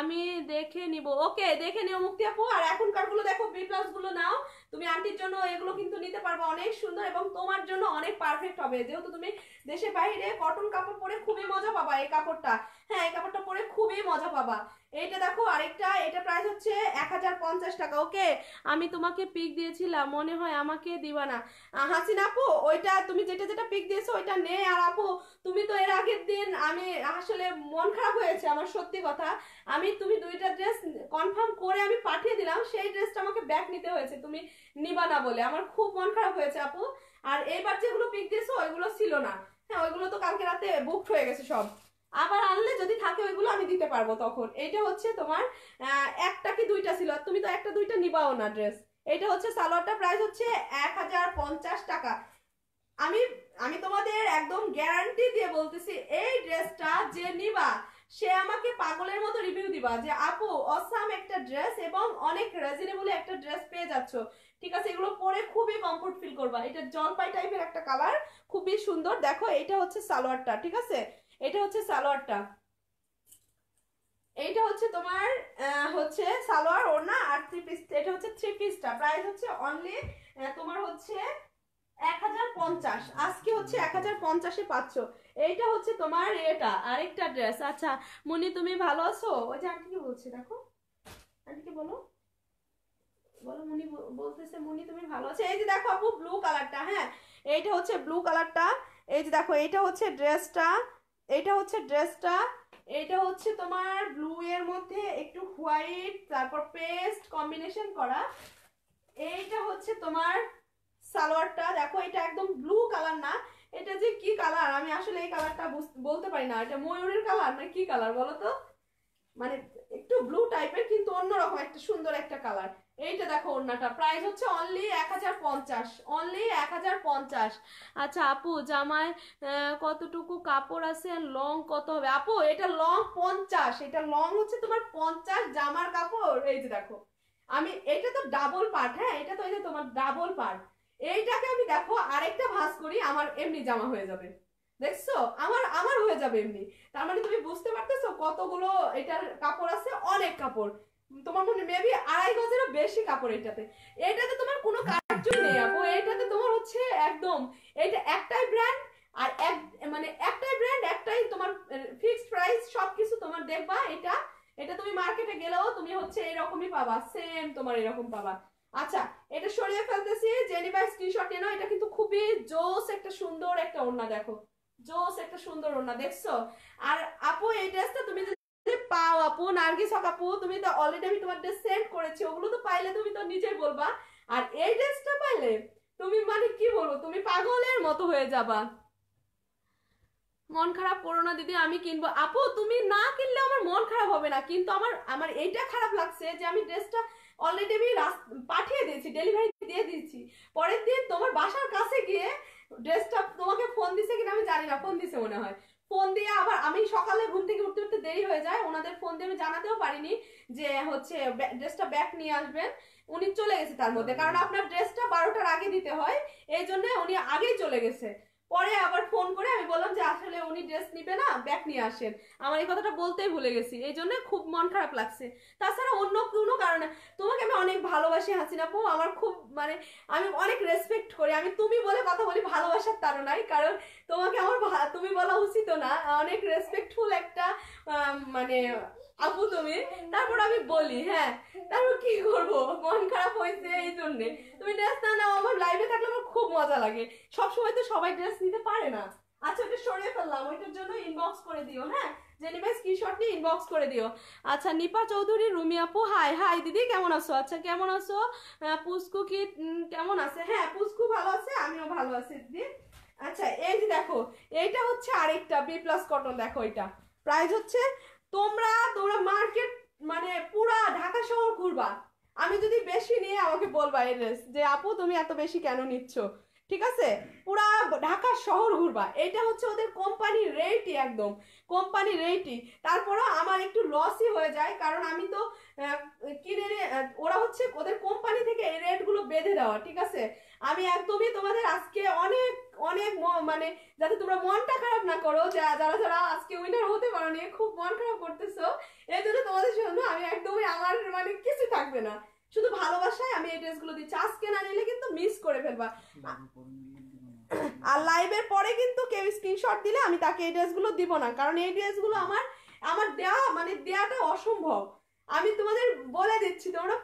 আমি দেখে নিব ওকে দেখে নিও মুক্তি আপু আর এখনকারগুলো দেখো বি প্লাসগুলো নাও তুমি আন্টির জন্য এগুলো কিন্তু নিতে পারবে অনেক সুন্দর এবং তোমার জন্য অনেক পারফেক্ট হবে যেহেতু তুমি দেশের বাইরে কটন কাপড় পরে খুবই মজা পাবা এই কাপড়টা হ্যাঁ এই কাপড়টা পরে খুবই মজা পাবা এইটা দেখো আরেকটা এটা প্রাইস হচ্ছে এক টাকা ওকে আমি তোমাকে পিক দিয়েছিলাম মনে হয় আমাকে দিবা না হাসিন আপু ওইটা তুমি যেটা যেটা পিক দিয়েছো ওইটা নে আর আপু তুমি তো এর আগের দিন আমি আসলে মন খারাপ হয়েছে আমার সত্যি কথা আমি তুমি দুইটা ড্রেস কনফার্ম করে আমি পাঠিয়ে দিলাম সেই ড্রেসটা আমাকে ব্যাক নিতে হয়েছে তুমি নিবা না বলে আমার খুব মন খারাপ হয়েছে আপু আর এবার যেগুলো পিক দিয়েছো ওইগুলো ছিল না হ্যাঁ ওইগুলো তো কালকে রাতে বুকড হয়ে গেছে সব আবার আনলে যদি থাকে ওইগুলো আমি দিতে পারবো তখন এটা হচ্ছে তোমার একটা কি দুইটা ছিল তুমি তো একটা দুইটা নিবাও না ড্রেস এটা হচ্ছে সালোয়ারটা প্রাইস হচ্ছে এক হাজার পঞ্চাশ টাকা আমি আমি তোমাদের একদম গ্যারান্টি দিয়ে বলতেছি এই ড্রেসটা যে নিবা সে আমাকে পাগলের মতো রিভিউ দিবা যে আপু অসাম একটা ড্রেস এবং অনেক রিজনেবল একটা ড্রেস পেয়ে যাচ্ছ ঠিক আছে এগুলো পরে খুবই কমফোর্ট ফিল করবা এটা জলপাই টাইপের একটা কালার খুবই সুন্দর দেখো এটা হচ্ছে সালোয়ারটা ঠিক আছে এটা হচ্ছে সালোয়ারটা এইটা হচ্ছে তোমার হচ্ছে সালোয়ার ওড়না আর থ্রি পিস এটা হচ্ছে থ্রি পিসটা প্রাইস হচ্ছে অনলি তোমার হচ্ছে এক হাজার পঞ্চাশ আজকে হচ্ছে এক হাজার পঞ্চাশে পাচ্ছ এইটা হচ্ছে তোমার এটা আরেকটা ড্রেস আচ্ছা মুনি তুমি ভালো আছো ওই যে আন্টিকে বলছি দেখো আন্টিকে বলো বলো মুনি বলতেছে মুনি তুমি ভালো আছো এই যে দেখো আপু ব্লু কালারটা হ্যাঁ এইটা হচ্ছে ব্লু কালারটা এই যে দেখো এইটা হচ্ছে ড্রেসটা এটা হচ্ছে ড্রেসটা এটা হচ্ছে তোমার ব্লু এর মধ্যে একটু হোয়াইট তারপর পেস্ট কম্বিনেশন করা এইটা হচ্ছে তোমার সালোয়ারটা দেখো এটা একদম ব্লু কালার না এটা যে কি কালার আমি আসলে এই কালারটা বলতে পারি না এটা ময়ূরের কালার না কি কালার বলো তো মানে একটু ব্লু টাইপের কিন্তু অন্যরকম একটা সুন্দর একটা কালার এইটা দেখো ওড়নাটা প্রাইস হচ্ছে অনলি এক হাজার পঞ্চাশ অনলি এক হাজার পঞ্চাশ আচ্ছা আপু জামায় কতটুকু কাপড় আছে আর লং কত হবে আপু এটা লং পঞ্চাশ এটা লং হচ্ছে তোমার পঞ্চাশ জামার কাপড় এই যে দেখো আমি এটা তো ডাবল পার্ট হ্যাঁ এটা তো এই যে তোমার ডাবল পার্ট এইটাকে আমি দেখো আরেকটা ভাঁজ করি আমার এমনি জামা হয়ে যাবে দেখছো আমার আমার হয়ে যাবে এমনি তার মানে তুমি বুঝতে পারতেছো কতগুলো এটার কাপড় আছে অনেক কাপড় তোমার মনে মেবি আড়াই গজেরও বেশি কাপড় এটাতে এটাতে তোমার কোনো কাজ নেই আপু এটাতে তোমার হচ্ছে একদম এটা একটাই ব্র্যান্ড আর এক মানে একটাই ব্র্যান্ড একটাই তোমার ফিক্সড প্রাইস সব কিছু তোমার দেখবা এটা এটা তুমি মার্কেটে গেলেও তুমি হচ্ছে এরকমই পাবা সেম তোমার এরকম পাবা আচ্ছা এটা সরিয়ে ফেলতেছি জেনিবা স্ক্রিনশট নেনো এটা কিন্তু খুবই জোস একটা সুন্দর একটা ওড়না দেখো জোস একটা সুন্দর ওড়না দেখছো আর আপু এই ড্রেসটা তুমি পাও আপু নার্গিস হক আপু তুমি তো অলরেডি আমি তোমার ড্রেস সেন্ড করেছি ওগুলো তো পাইলে তুমি তো নিজেই বলবা আর এই ড্রেসটা পাইলে তুমি মানে কি বলো তুমি পাগলের মতো হয়ে যাবা মন খারাপ করো না দিদি আমি কিনবো আপু তুমি না কিনলে আমার মন খারাপ হবে না কিন্তু আমার আমার এইটা খারাপ লাগছে যে আমি ড্রেসটা অলরেডি আমি পাঠিয়ে দিয়েছি ডেলিভারি দিয়ে দিয়েছি পরের দিন তোমার বাসার কাছে গিয়ে ড্রেসটা তোমাকে ফোন দিছে কিনা আমি জানি না ফোন দিছে মনে হয় ফোন দিয়ে আবার আমি সকালে ঘুম থেকে উঠতে উঠতে দেরি হয়ে যায় ওনাদের ফোন দিয়ে আমি জানাতেও পারিনি যে হচ্ছে ড্রেসটা ব্যাক নিয়ে আসবেন উনি চলে গেছে তার মধ্যে কারণ আপনার ড্রেসটা বারোটার আগে দিতে হয় এই জন্য উনি আগেই চলে গেছে পরে আবার ফোন করে আমি বললাম যে আসলে উনি ড্রেস নিবে না ব্যাগ নিয়ে আসেন আমার এই কথাটা বলতেই ভুলে গেছি এই জন্য খুব মন খারাপ লাগছে তাছাড়া অন্য কোনো কারণে তোমাকে আমি অনেক ভালোবাসি হাসিনা আপু আমার খুব মানে আমি অনেক রেসপেক্ট করি আমি তুমি বলে কথা বলি ভালোবাসার নাই কারণ তোমাকে আমার তুমি বলা উচিত না অনেক রেসপেক্টফুল একটা মানে আপু তুমি তারপর আমি বলি হ্যাঁ তারপর কি করব মন খারাপ হয়েছে এই জন্যে তুমি ড্রেস না নাও আমার লাইভে থাকলে আমার খুব মজা লাগে সব সময় তো সবাই ড্রেস নিতে পারে না আচ্ছা ওটা সরিয়ে ফেললাম ওইটার জন্য ইনবক্স করে দিও হ্যাঁ জেনিভাই স্ক্রিনশট নিয়ে ইনবক্স করে দিও আচ্ছা নিপা চৌধুরী রুমি আপু হাই হাই দিদি কেমন আছো আচ্ছা কেমন আছো পুস্কু কি কেমন আছে হ্যাঁ পুস্কু ভালো আছে আমিও ভালো আছি দিদি আচ্ছা এই যে দেখো এইটা হচ্ছে আরেকটা বি প্লাস কটন দেখো এটা প্রাইস হচ্ছে তোমরা তোমরা মার্কেট মানে পুরা ঢাকা শহর ঘুরবা আমি যদি বেশি নিয়ে আমাকে বলবা এই ড্রেস যে আপু তুমি এত বেশি কেন নিচ্ছ ঠিক আছে পুরা ঢাকা শহর ঘুরবা এটা হচ্ছে ওদের কোম্পানির রেটই একদম কোম্পানি রেটই তারপরও আমার একটু লসই হয়ে যায় কারণ আমি তো কিনে ওরা হচ্ছে ওদের কোম্পানি থেকে এই রেটগুলো বেঁধে দেওয়া ঠিক আছে আমি একদমই তোমাদের আজকে অনেক অনেক মানে যাতে তোমরা মনটা খারাপ না করো যারা যারা আজকে উইনার হতে পারো নিয়ে খুব মন খারাপ করতেছো এই জন্য তোমাদের জন্য আমি একদমই আমার মানে কিছু থাকবে না শুধু ভালোবাসায় আমি এই ড্রেসগুলো দিচ্ছি আজকে না নিলে কিন্তু মিস করে ফেলবা আর লাইভের পরে কিন্তু কেউ স্ক্রিনশট দিলে আমি তাকে এই ড্রেসগুলো দিব না কারণ এই ড্রেসগুলো আমার আমার দেওয়া মানে দেওয়াটা অসম্ভব আমি তোমাদের বলে দিচ্ছি তোমরা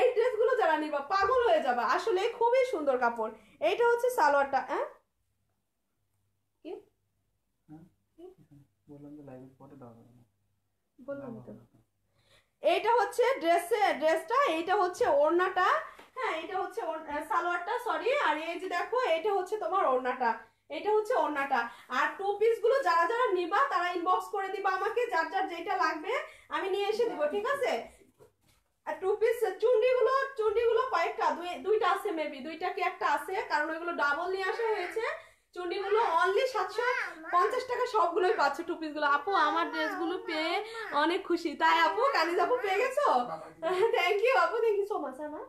এই ড্রেসগুলো যারা নিবা পাগল হয়ে যাবা আসলে খুবই সুন্দর কাপড় এইটা হচ্ছে সালোয়ারটা হ্যাঁ লাইভের পরে দেওয়া বললাম তো এইটা হচ্ছে ড্রেসে ড্রেসটা এইটা হচ্ছে ওড়নাটা হ্যাঁ এটা হচ্ছে সালোয়ারটা সরি আর এই যে দেখো এটা হচ্ছে তোমার ওড়নাটা এটা হচ্ছে ওড়নাটা আর টু পিস যারা যারা নিবা তারা ইনবক্স করে দিবা আমাকে যার যার যেটা লাগবে আমি নিয়ে এসে দিব ঠিক আছে আর টু পিস চুন্ডিগুলো চুন্ডিগুলো কয়েকটা দুই দুইটা আছে মেবি দুইটা কি একটা আছে কারণ ওইগুলো ডাবল নিয়ে আসা হয়েছে চুন্ডিগুলো অনলি সাতশো পঞ্চাশ টাকা সবগুলোই হ্যাঁ। পাচ্ছ টুপিস গুলো আপু হ্যাঁ, আমার ড্রেসগুলো হ্যাঁ, পেয়ে অনেক খুশি তাই আপু কানিজ আপু পেয়ে গেছো থ্যাংক ইউ আপু থ্যাংক ইউ সো মাচ আমার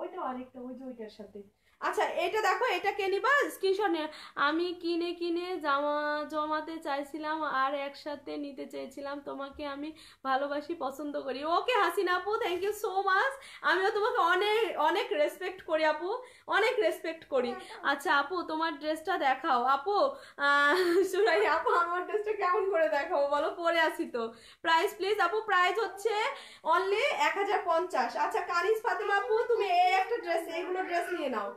ওইটা আরেকটা ওই যে ওইটার সাথে আচ্ছা এটা দেখো এটা কে নিবা স্ক্রিনশট আমি কিনে কিনে জামা জমাতে চাইছিলাম আর একসাথে নিতে চেয়েছিলাম তোমাকে আমি ভালোবাসি পছন্দ করি ওকে হাসিনা আপু থ্যাংক ইউ সো মাচ আমিও তোমাকে অনেক অনেক রেসপেক্ট করি আপু অনেক রেসপেক্ট করি আচ্ছা আপু তোমার ড্রেসটা দেখাও আপু সুরাই আপু আমার ড্রেসটা কেমন করে দেখাও বলো পরে আসি তো প্রাইস প্লিজ আপু প্রাইস হচ্ছে অনলি এক হাজার পঞ্চাশ আচ্ছা কারিজ ফাতেমা আপু তুমি এই একটা ড্রেস এইগুলো ড্রেস নিয়ে নাও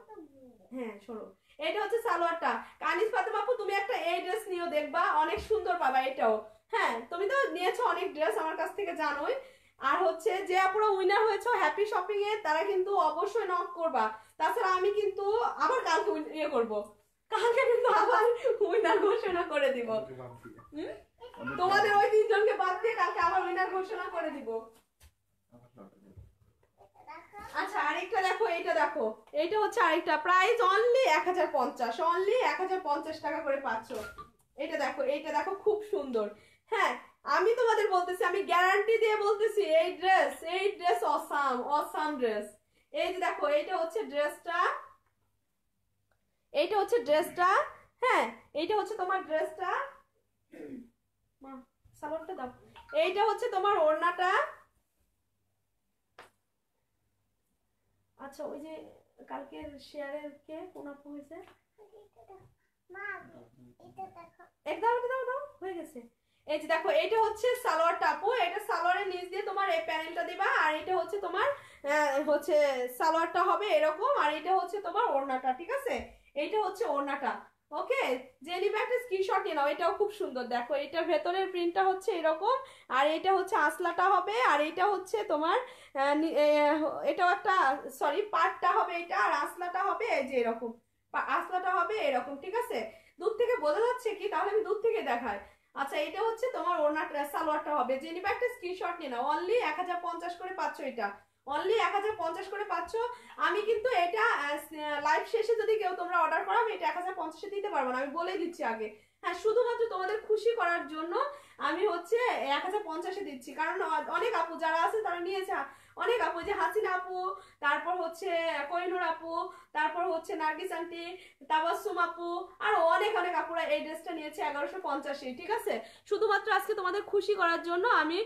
হ্যাঁ সরো এটা হচ্ছে সালোয়ারটা কানিস ফাতেমা তুমি একটা এই ড্রেস নিও দেখবা অনেক সুন্দর পাবা এটাও হ্যাঁ তুমি তো নিয়েছো অনেক ড্রেস আমার কাছ থেকে জানোই আর হচ্ছে যে আপুরা উইনার হয়েছে হ্যাপি শপিং এ তারা কিন্তু অবশ্যই নক করবা তাছাড়া আমি কিন্তু আবার কালকে ইয়ে করবো কালকে কিন্তু আবার উইনার ঘোষণা করে দিব তোমাদের ওই তিনজনকে বাদ দিয়ে কালকে আবার উইনার ঘোষণা করে দিব আচ্ছা আরেকটা দেখো এইটা দেখো এইটা হচ্ছে আরেকটা প্রাইস অনলি এক হাজার পঞ্চাশ অনলি এক হাজার পঞ্চাশ টাকা করে পাচ্ছ এটা দেখো এইটা দেখো খুব সুন্দর হ্যাঁ আমি তোমাদের বলতেছি আমি গ্যারান্টি দিয়ে বলতেছি এই ড্রেস এই ড্রেস অসাম অসাম ড্রেস এই যে দেখো এইটা হচ্ছে ড্রেসটা এইটা হচ্ছে ড্রেসটা হ্যাঁ এইটা হচ্ছে তোমার ড্রেসটা সালোয়ারটা দাও এইটা হচ্ছে তোমার ওড়নাটা আচ্ছা ওই যে কালকের শেয়ারের কে কোন আপু হয়েছে একদম দাও দাও হয়ে গেছে এই যে দেখো এটা হচ্ছে সালোয়ার টাপু এটা সালোয়ারের নিচ দিয়ে তোমার এই প্যানেলটা দিবা আর এটা হচ্ছে তোমার হচ্ছে সালোয়ারটা হবে এরকম আর এটা হচ্ছে তোমার ওড়নাটা ঠিক আছে এইটা হচ্ছে ওড়নাটা ওকে যে নিবে একটা স্ক্রিনশট নিয়ে নাও এটাও খুব সুন্দর দেখো এটা ভেতরের প্রিন্টটা হচ্ছে এরকম আর এটা হচ্ছে আসলাটা হবে আর এটা হচ্ছে তোমার এটাও একটা সরি পাটটা হবে এটা আর আসলাটা হবে যে এরকম আসলাটা হবে এরকম ঠিক আছে দূর থেকে বোঝা যাচ্ছে কি তাহলে আমি দূর থেকে দেখায় আচ্ছা এটা হচ্ছে তোমার ওনার সালোয়ারটা হবে যে নিবে একটা স্ক্রিনশট নিয়ে নাও অনলি এক করে পাচ্ছ এটা অনলি এক হাজার পঞ্চাশ করে পাচ্ছ আমি কিন্তু এটা লাইভ শেষে যদি কেউ তোমরা অর্ডার করো আমি এটা এক হাজার পঞ্চাশে দিতে পারবো না আমি বলে দিচ্ছি আগে হ্যাঁ শুধুমাত্র তোমাদের খুশি করার জন্য আমি হচ্ছে এক হাজার পঞ্চাশে দিচ্ছি কারণ অনেক আপু যারা আছে তারা নিয়েছে অনেক আপু যে হাসিন আপু তারপর হচ্ছে করিনুর আপু তারপর হচ্ছে নার্গিস আন্টি তাবাসুম আপু আর অনেক অনেক আপুরা এই ড্রেসটা নিয়েছে এগারোশো পঞ্চাশে ঠিক আছে শুধুমাত্র আজকে তোমাদের খুশি করার জন্য আমি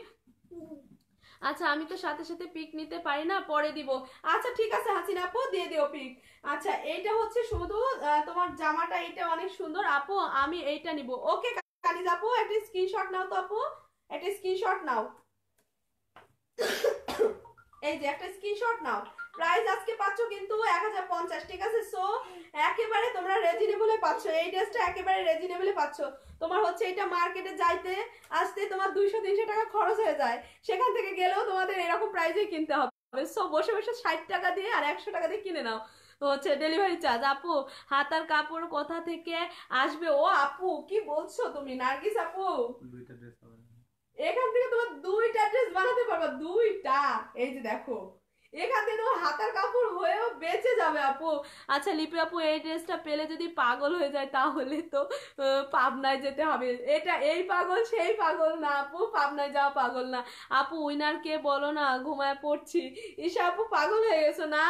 আচ্ছা আমি তো সাথে সাথে পিক নিতে পারি না পরে দিব আচ্ছা ঠিক আছে হাসিন আপু দিয়ে দিও পিক আচ্ছা এইটা হচ্ছে শুধু তোমার জামাটা এইটা অনেক সুন্দর আপু আমি এইটা নিব ওকে কালিজ আপু একটা স্ক্রিনশট নাও তো আপু একটা স্ক্রিনশট নাও এই যে একটা স্ক্রিনশট নাও প্রাইস আজকে পাচ্ছ কিন্তু এক হাজার পঞ্চাশ ঠিক আছে সো একেবারে তোমরা রেজিনেবলে পাচ্ছ এই ড্রেসটা একেবারে রেজিনেবলে পাচ্ছ তোমার হচ্ছে এটা মার্কেটে যাইতে আসতে তোমার দুইশো তিনশো টাকা খরচ হয়ে যায় সেখান থেকে গেলেও তোমাদের এরকম প্রাইজে কিনতে হবে সো বসে বসে ষাট টাকা দিয়ে আর একশো টাকা দিয়ে কিনে নাও হচ্ছে ডেলিভারি চার্জ আপু হাতার কাপড় কোথা থেকে আসবে ও আপু কি বলছো তুমি নার্গিস আপু এখান থেকে তোমার দুইটা ড্রেস বানাতে পারবা দুইটা এই যে দেখো এখান থেকে তোমার হাতার কাপড় হয়েও বেঁচে যাবে আপু আচ্ছা লিপি আপু এই ড্রেসটা পেলে যদি পাগল হয়ে যায় তাহলে তো পাবনায় যেতে হবে এটা এই পাগল সেই পাগল না আপু পাবনায় যাওয়া পাগল না আপু উইনার কে বলো না ঘুমায় পড়ছি ইসা আপু পাগল হয়ে গেছো না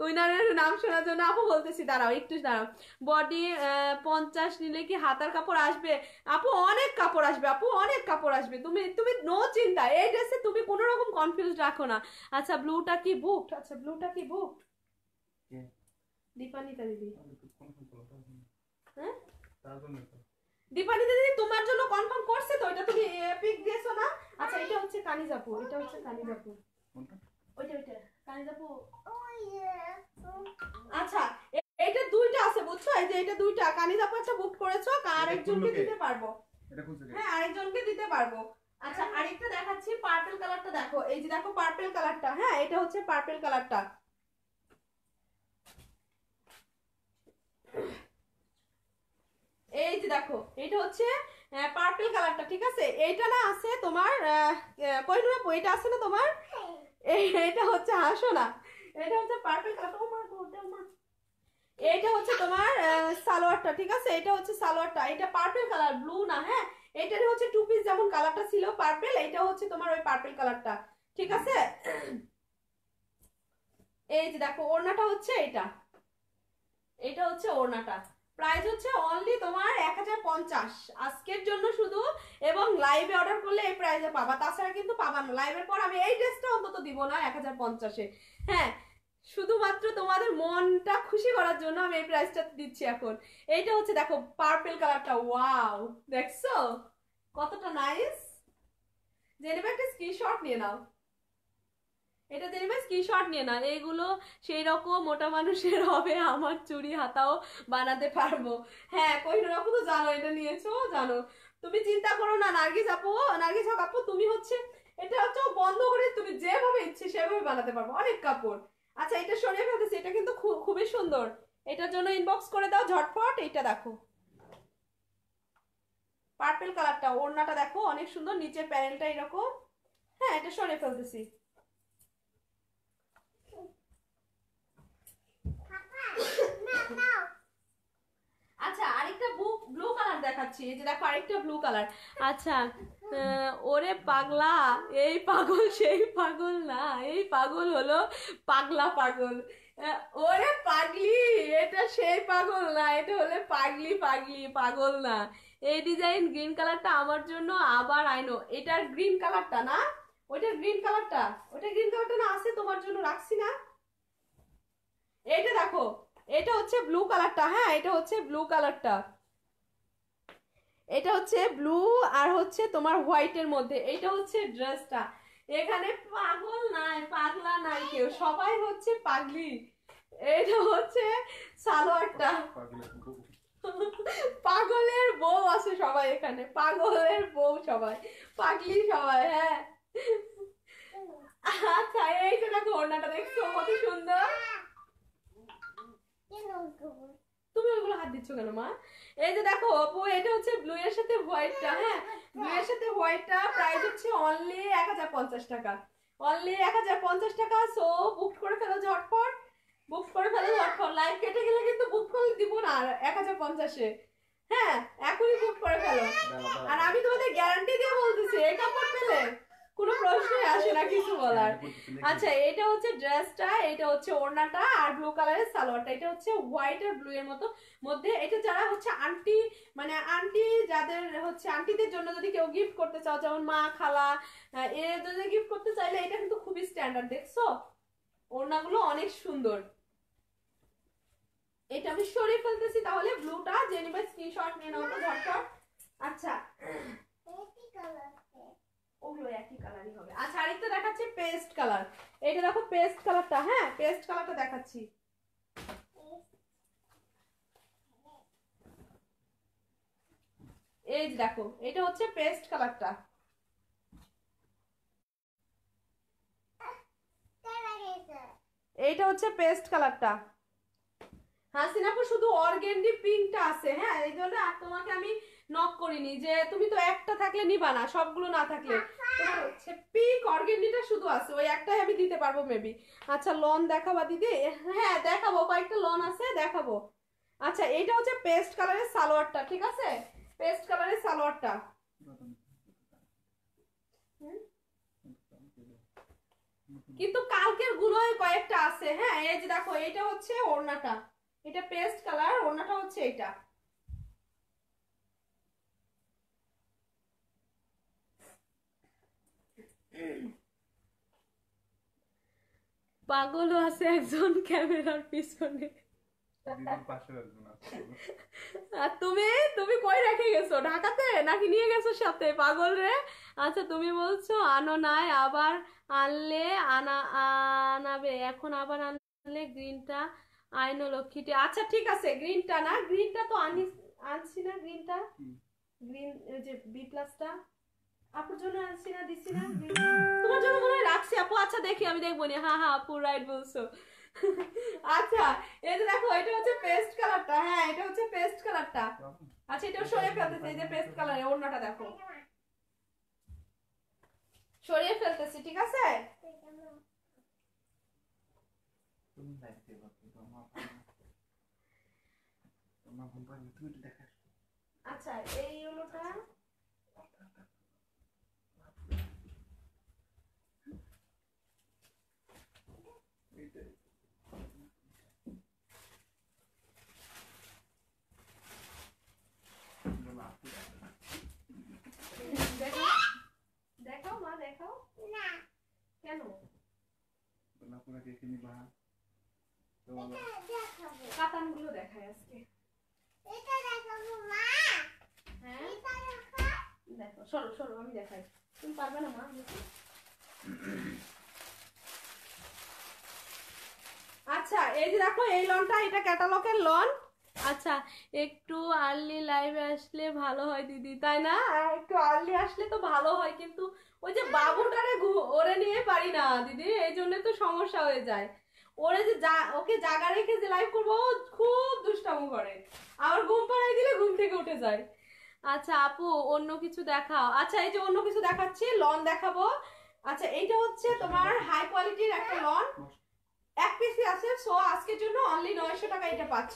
উইনারের নাম শোনার জন্য আপু বলতেছি দাঁড়াও একটু দাঁড়াও বডি পঞ্চাশ নিলে কি হাতার কাপড় আসবে আপু অনেক কাপড় আসবে আপু অনেক কাপড় আসবে তুমি তুমি নো চিন্তা এই ড্রেসে তুমি কোনো রকম কনফিউজ রাখো না আচ্ছা ব্লুটা কি বুক আচ্ছা ব্লুটা কি বুক দীপানিতা দিদি হ্যাঁ দীপানিতা দিদি তোমার জন্য কনফার্ম করছে তো এটা তুমি পিক দিয়েছো না আচ্ছা এটা হচ্ছে কানিজাপুর এটা হচ্ছে কানিজাপুর ওইটা ওইটা Oh, আচ্ছা এটা দুইটা আছে বুঝছো এই যে এটা দুইটা একটা বুক করেছো আর একজনকে দিতে পারবো হ্যাঁ আরেকজনকে দিতে পারবো আচ্ছা হ্যাঁ। আরেকটা দেখাচ্ছি পার্পল কালারটা দেখো এই যে দেখো পার্পল কালারটা হ্যাঁ এটা হচ্ছে পার্পল কালারটা এই যে দেখো এটা হচ্ছে পার্পল কালারটা ঠিক আছে এইটা না আছে তোমার কই এটা আছে না তোমার এটা হচ্ছে হাসো না এটা হচ্ছে পারফেক্ট oh oh এটা হচ্ছে তোমার সালোয়ারটা ঠিক আছে এটা হচ্ছে সালোয়ারটা এটা পার্পেল কালার ব্লু না হ্যাঁ এটারে হচ্ছে টু পিস যেমন কালারটা ছিল পার্পেল এটা হচ্ছে তোমার ওই পার্পেল কালারটা ঠিক আছে এই যে দেখো ওড়নাটা হচ্ছে এটা এটা হচ্ছে ওড়নাটা প্রাইস হচ্ছে অনলি তোমার এক আজকের জন্য শুধু এবং লাইভে অর্ডার করলে এই প্রাইজে পাবা তাছাড়া কিন্তু পাবা না লাইভের পর আমি এই ড্রেসটা অন্তত দিব না এক হাজার পঞ্চাশে হ্যাঁ শুধুমাত্র তোমাদের মনটা খুশি করার জন্য আমি এই প্রাইসটা দিচ্ছি এখন এইটা হচ্ছে দেখো পার্পেল কালারটা ওয়াও দেখছো কতটা নাইস জেনেবে একটা স্ক্রিনশট নিয়ে নাও এটা দেখবে স্ক্রিনশট নিয়ে না এইগুলো সেই রকম মোটা মানুষের হবে আমার চুরি হাতাও বানাতে পারবো হ্যাঁ কোহিনুর আপু তো জানো এটা নিয়েছো জানো তুমি চিন্তা করো না নার্গিস আপু নার্গিস হক আপু তুমি হচ্ছে এটা হচ্ছে বন্ধ করে তুমি যেভাবে ইচ্ছে সেভাবে বানাতে পারবো অনেক কাপড় আচ্ছা এটা সরিয়ে ফেলতেছি এটা কিন্তু খুবই সুন্দর এটার জন্য ইনবক্স করে দাও ঝটফট এইটা দেখো পার্পেল কালারটা ওড়নাটা দেখো অনেক সুন্দর নিচের প্যানেলটা এরকম হ্যাঁ এটা সরিয়ে ফেলতেছি আচ্ছা আরেকটা ব্লু কালার দেখাচ্ছি ব্লু কালার আচ্ছা ওরে পাগলা এই পাগল সেই পাগল না এই পাগল হলো পাগলা পাগল ওরে পাগলি এটা সেই পাগল না এটা পাগলি পাগলি পাগল না এই ডিজাইন কালারটা আমার জন্য আবার আইনো এটার গ্রিন কালারটা না ওইটার গ্রিন কালারটা ওইটা গ্রিন কালারটা না আছে তোমার জন্য রাখছি না এইটা দেখো এটা হচ্ছে ব্লু কালারটা হ্যাঁ এটা হচ্ছে ব্লু কালারটা এটা হচ্ছে ব্লু আর হচ্ছে তোমার হোয়াইটের মধ্যে এটা হচ্ছে ড্রেসটা এখানে পাগল নাই পাগলা নাই কেউ সবাই হচ্ছে পাগলি এটা হচ্ছে সালোয়ারটা পাগলের বউ আছে সবাই এখানে পাগলের বউ সবাই পাগলি সবাই হ্যাঁ আচ্ছা এইটা যে দেখো ওড়নাটা দেখছো কত সুন্দর তুমি ওইগুলো হাত দিচ্ছ কেন মা এই যে দেখো অপু এটা হচ্ছে ব্লু এর সাথে হোয়াইটটা হ্যাঁ আচ্ছা। ব্লু এর সাথে হোয়াইটটা প্রাইস হচ্ছে অনলি এক হাজার পঞ্চাশ টাকা অনলি এক হাজার পঞ্চাশ টাকা সো বুক করে ফেলো ঝটপট বুক করে ফেলো ঝটপট লাইভ কেটে গেলে কিন্তু বুক করে দিব না এক হাজার পঞ্চাশে হ্যাঁ এখনই বুক করে ফেলো আর আমি তোমাদের গ্যারান্টি দিয়ে বলতেছি এই কাপড় পেলে কোনো প্রশ্নই আসে না কিছু হ্যাঁ, বলার আচ্ছা এটা হচ্ছে ড্রেসটা এটা হচ্ছে ওড়নাটা আর ব্লু কালারের সালোয়ারটা এটা হচ্ছে হোয়াইট আর ব্লু এর মতো মধ্যে এটা যারা হচ্ছে আন্টি মানে আন্টি যাদের হচ্ছে আন্টিদের জন্য যদি কেউ গিফট করতে চাও যেমন মা খালা এর যদি গিফট করতে চাইলে এটা কিন্তু খুবই স্ট্যান্ডার্ড দেখছো ওড়নাগুলো অনেক সুন্দর এটা আমি সরিয়ে ফেলতেছি তাহলে ব্লুটা যে নিবে স্ক্রিনশট নিয়ে নাও তো ঝটপট আচ্ছা কালার হ্যাঁ, এইটা হচ্ছে পেস্ট কালারটা হ্যাঁ সিনাপুর শুধু অর্গেন্ডি পিঙ্কটা আছে হ্যাঁ এই জন্য তোমাকে আমি নক করিনি যে তুমি তো একটা থাকলে নিবা না সবগুলো না থাকলে আচ্ছা। হচ্ছে পিঙ্ক অর্গেনিটা শুধু আছে ওই একটাই আমি দিতে পারবো মেবি আচ্ছা লন দেখাবা দিদি হ্যাঁ দেখাবো কয়েকটা লন আছে দেখাবো আচ্ছা এইটা হচ্ছে পেস্ট কালারের সালোয়ারটা ঠিক আছে পেস্ট কালারের সালোয়ারটা কিন্তু কালকের গুলোই কয়েকটা আছে হ্যাঁ এই যে দেখো এটা হচ্ছে ওড়নাটা এটা পেস্ট কালার ওড়নাটা হচ্ছে এটা পাগলও আছে একজন ক্যামেরার পিছনে তুমি তুমি কই রেখে গেছো ঢাকাতে নাকি নিয়ে গেছো সাথে পাগল রে আচ্ছা তুমি বলছো আনো নাই আবার আনলে আনা আনাবে এখন আবার আনলে গ্রিনটা আইনো লক্ষ্মীটি আচ্ছা ঠিক আছে গ্রিনটা না গ্রিনটা তো আনি আনছি না গ্রিনটা গ্রিন যে বি প্লাসটা আপুর জন্য রাখছি আপু আচ্ছা দেখি আমি দেখবো হ্যাঁ এই যে দেখো এটা হচ্ছে পেস্ট কালারটা হ্যাঁ এটা হচ্ছে পেস্ট কালারটা আচ্ছা এটা পেস্ট অন্যটা সরিয়ে ফেলতেছি ঠিক আছে আচ্ছা কেন হ্যাঁ? আচ্ছা এই যে দেখো এই লনটা এটা ক্যাটালগের লন আচ্ছা একটু আর্লি লাইভে আসলে ভালো হয় দিদি তাই না হ্যাঁ, একটু আর্লি আসলে তো ভালো হয় কিন্তু ওই যে বাবুটারে ওরে নিয়ে পারি না দিদি এই জন্য তো সমস্যা হয়ে যায় ওরে যে ওকে জাগা রেখে যে লাইভ করবো ও খুব দুষ্টামো করে আবার ঘুম পাড়াই দিলে ঘুম থেকে উঠে যায় আচ্ছা আপু অন্য কিছু দেখাও আচ্ছা এই যে অন্য কিছু দেখাচ্ছি লন দেখাবো আচ্ছা এইটা হচ্ছে তোমার হাই কোয়ালিটির একটা লন এক পিসি আছে সো আজকের জন্য অনলি নয়শো টাকা এটা পাচ্ছ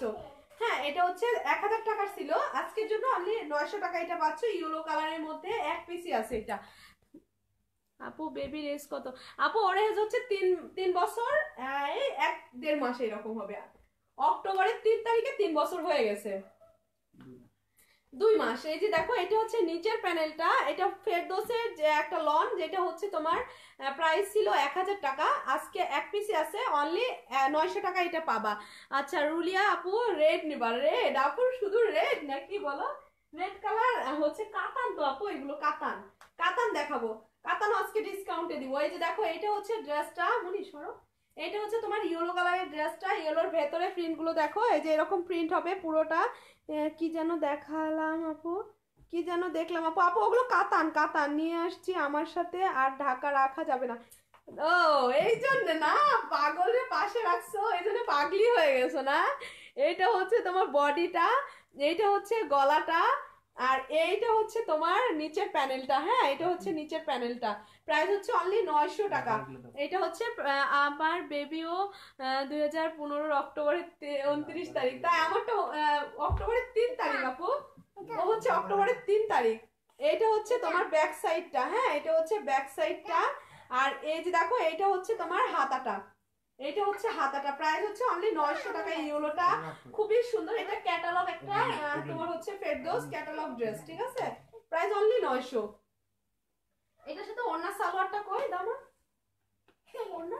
হ্যাঁ এটা হচ্ছে এক হাজার টাকার ছিল আজকের জন্য অনলি নয়শো টাকা এটা পাচ্ছ ইয়েলো কালারের মধ্যে এক পিসি আছে এটা আপু বেবি রেস কত আপু ওর এজ হচ্ছে তিন তিন বছর এই এক দেড় মাস এরকম হবে অক্টোবরের তিন তারিখে তিন বছর হয়ে গেছে দুই মাস এই যে দেখো এটা হচ্ছে নিচের প্যানেলটা এটা ফেরদোসের যে একটা লন যেটা হচ্ছে তোমার প্রাইস ছিল এক হাজার টাকা আজকে এক পিসি আছে অনলি নয়শো টাকা এটা পাবা আচ্ছা রুলিয়া আপু রেড নিবা রেড আপু শুধু রেড নাকি বলো রেড কালার হচ্ছে কাতান তো আপু এগুলো কাতান কাতান দেখাবো কাতান আজকে ডিসকাউন্টে দিব এই যে দেখো এটা হচ্ছে ড্রেসটা মনি সরো এটা হচ্ছে তোমার ইয়েলো কালারের ড্রেসটা ইয়েলোর ভেতরে প্রিন্টগুলো দেখো এই যে এরকম প্রিন্ট হবে পুরোটা কি যেন দেখালাম আপু কি যেন দেখলাম আপু আপু ওগুলো কাতান কাতান নিয়ে আসছি আমার সাথে আর ঢাকা রাখা যাবে না ও এই জন্য না পাগলের পাশে রাখছো এই জন্য পাগলি হয়ে গেছো না এটা হচ্ছে তোমার বডিটা এইটা হচ্ছে গলাটা আর এইটা হচ্ছে তোমার নিচের প্যানেলটা হ্যাঁ এটা হচ্ছে নিচের প্যানেলটা প্রাইস হচ্ছে অনলি নয়শো টাকা হ্যাঁ, এটা হচ্ছে আমার বেবিও দুই হাজার পনেরোর অক্টোবরের উনত্রিশ তারিখ তাই আমারটা অক্টোবরের তিন তারিখ হ্যাঁ। আপু ও হচ্ছে অক্টোবরের তিন তারিখ এটা হচ্ছে তোমার ব্যাক সাইডটা হ্যাঁ এটা হচ্ছে ব্যাক সাইডটা আর এই যে দেখো এটা হচ্ছে তোমার হাতাটা এটা হচ্ছে হাতাটা প্রাইস হচ্ছে অনলি 900 টাকা এই হলোটা খুবই সুন্দর এটা ক্যাটালগ একটা তোমার হচ্ছে ফেরদৌস ক্যাটালগ ড্রেস ঠিক আছে প্রাইস অনলি 900 এটার সাথে ওন্না সালোয়ারটা কই দামা ওন্না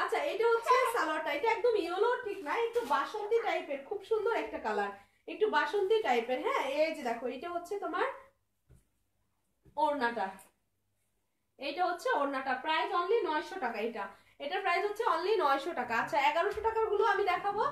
আচ্ছা এটা হচ্ছে হ্যাঁ। সালোয়ারটা এটা একদম ইয়েলো ঠিক না একটু বাসন্তী টাইপের খুব সুন্দর একটা কালার একটু বাসন্তী টাইপের হ্যাঁ এই যে দেখো এটা হচ্ছে তোমার ওড়নাটা এটা হচ্ছে ওড়নাটা প্রাইস অনলি 900 টাকা এটা এটা প্রাইস হচ্ছে অনলি নয়শো টাকা আচ্ছা এগারোশো টাকারগুলো আমি দেখাবো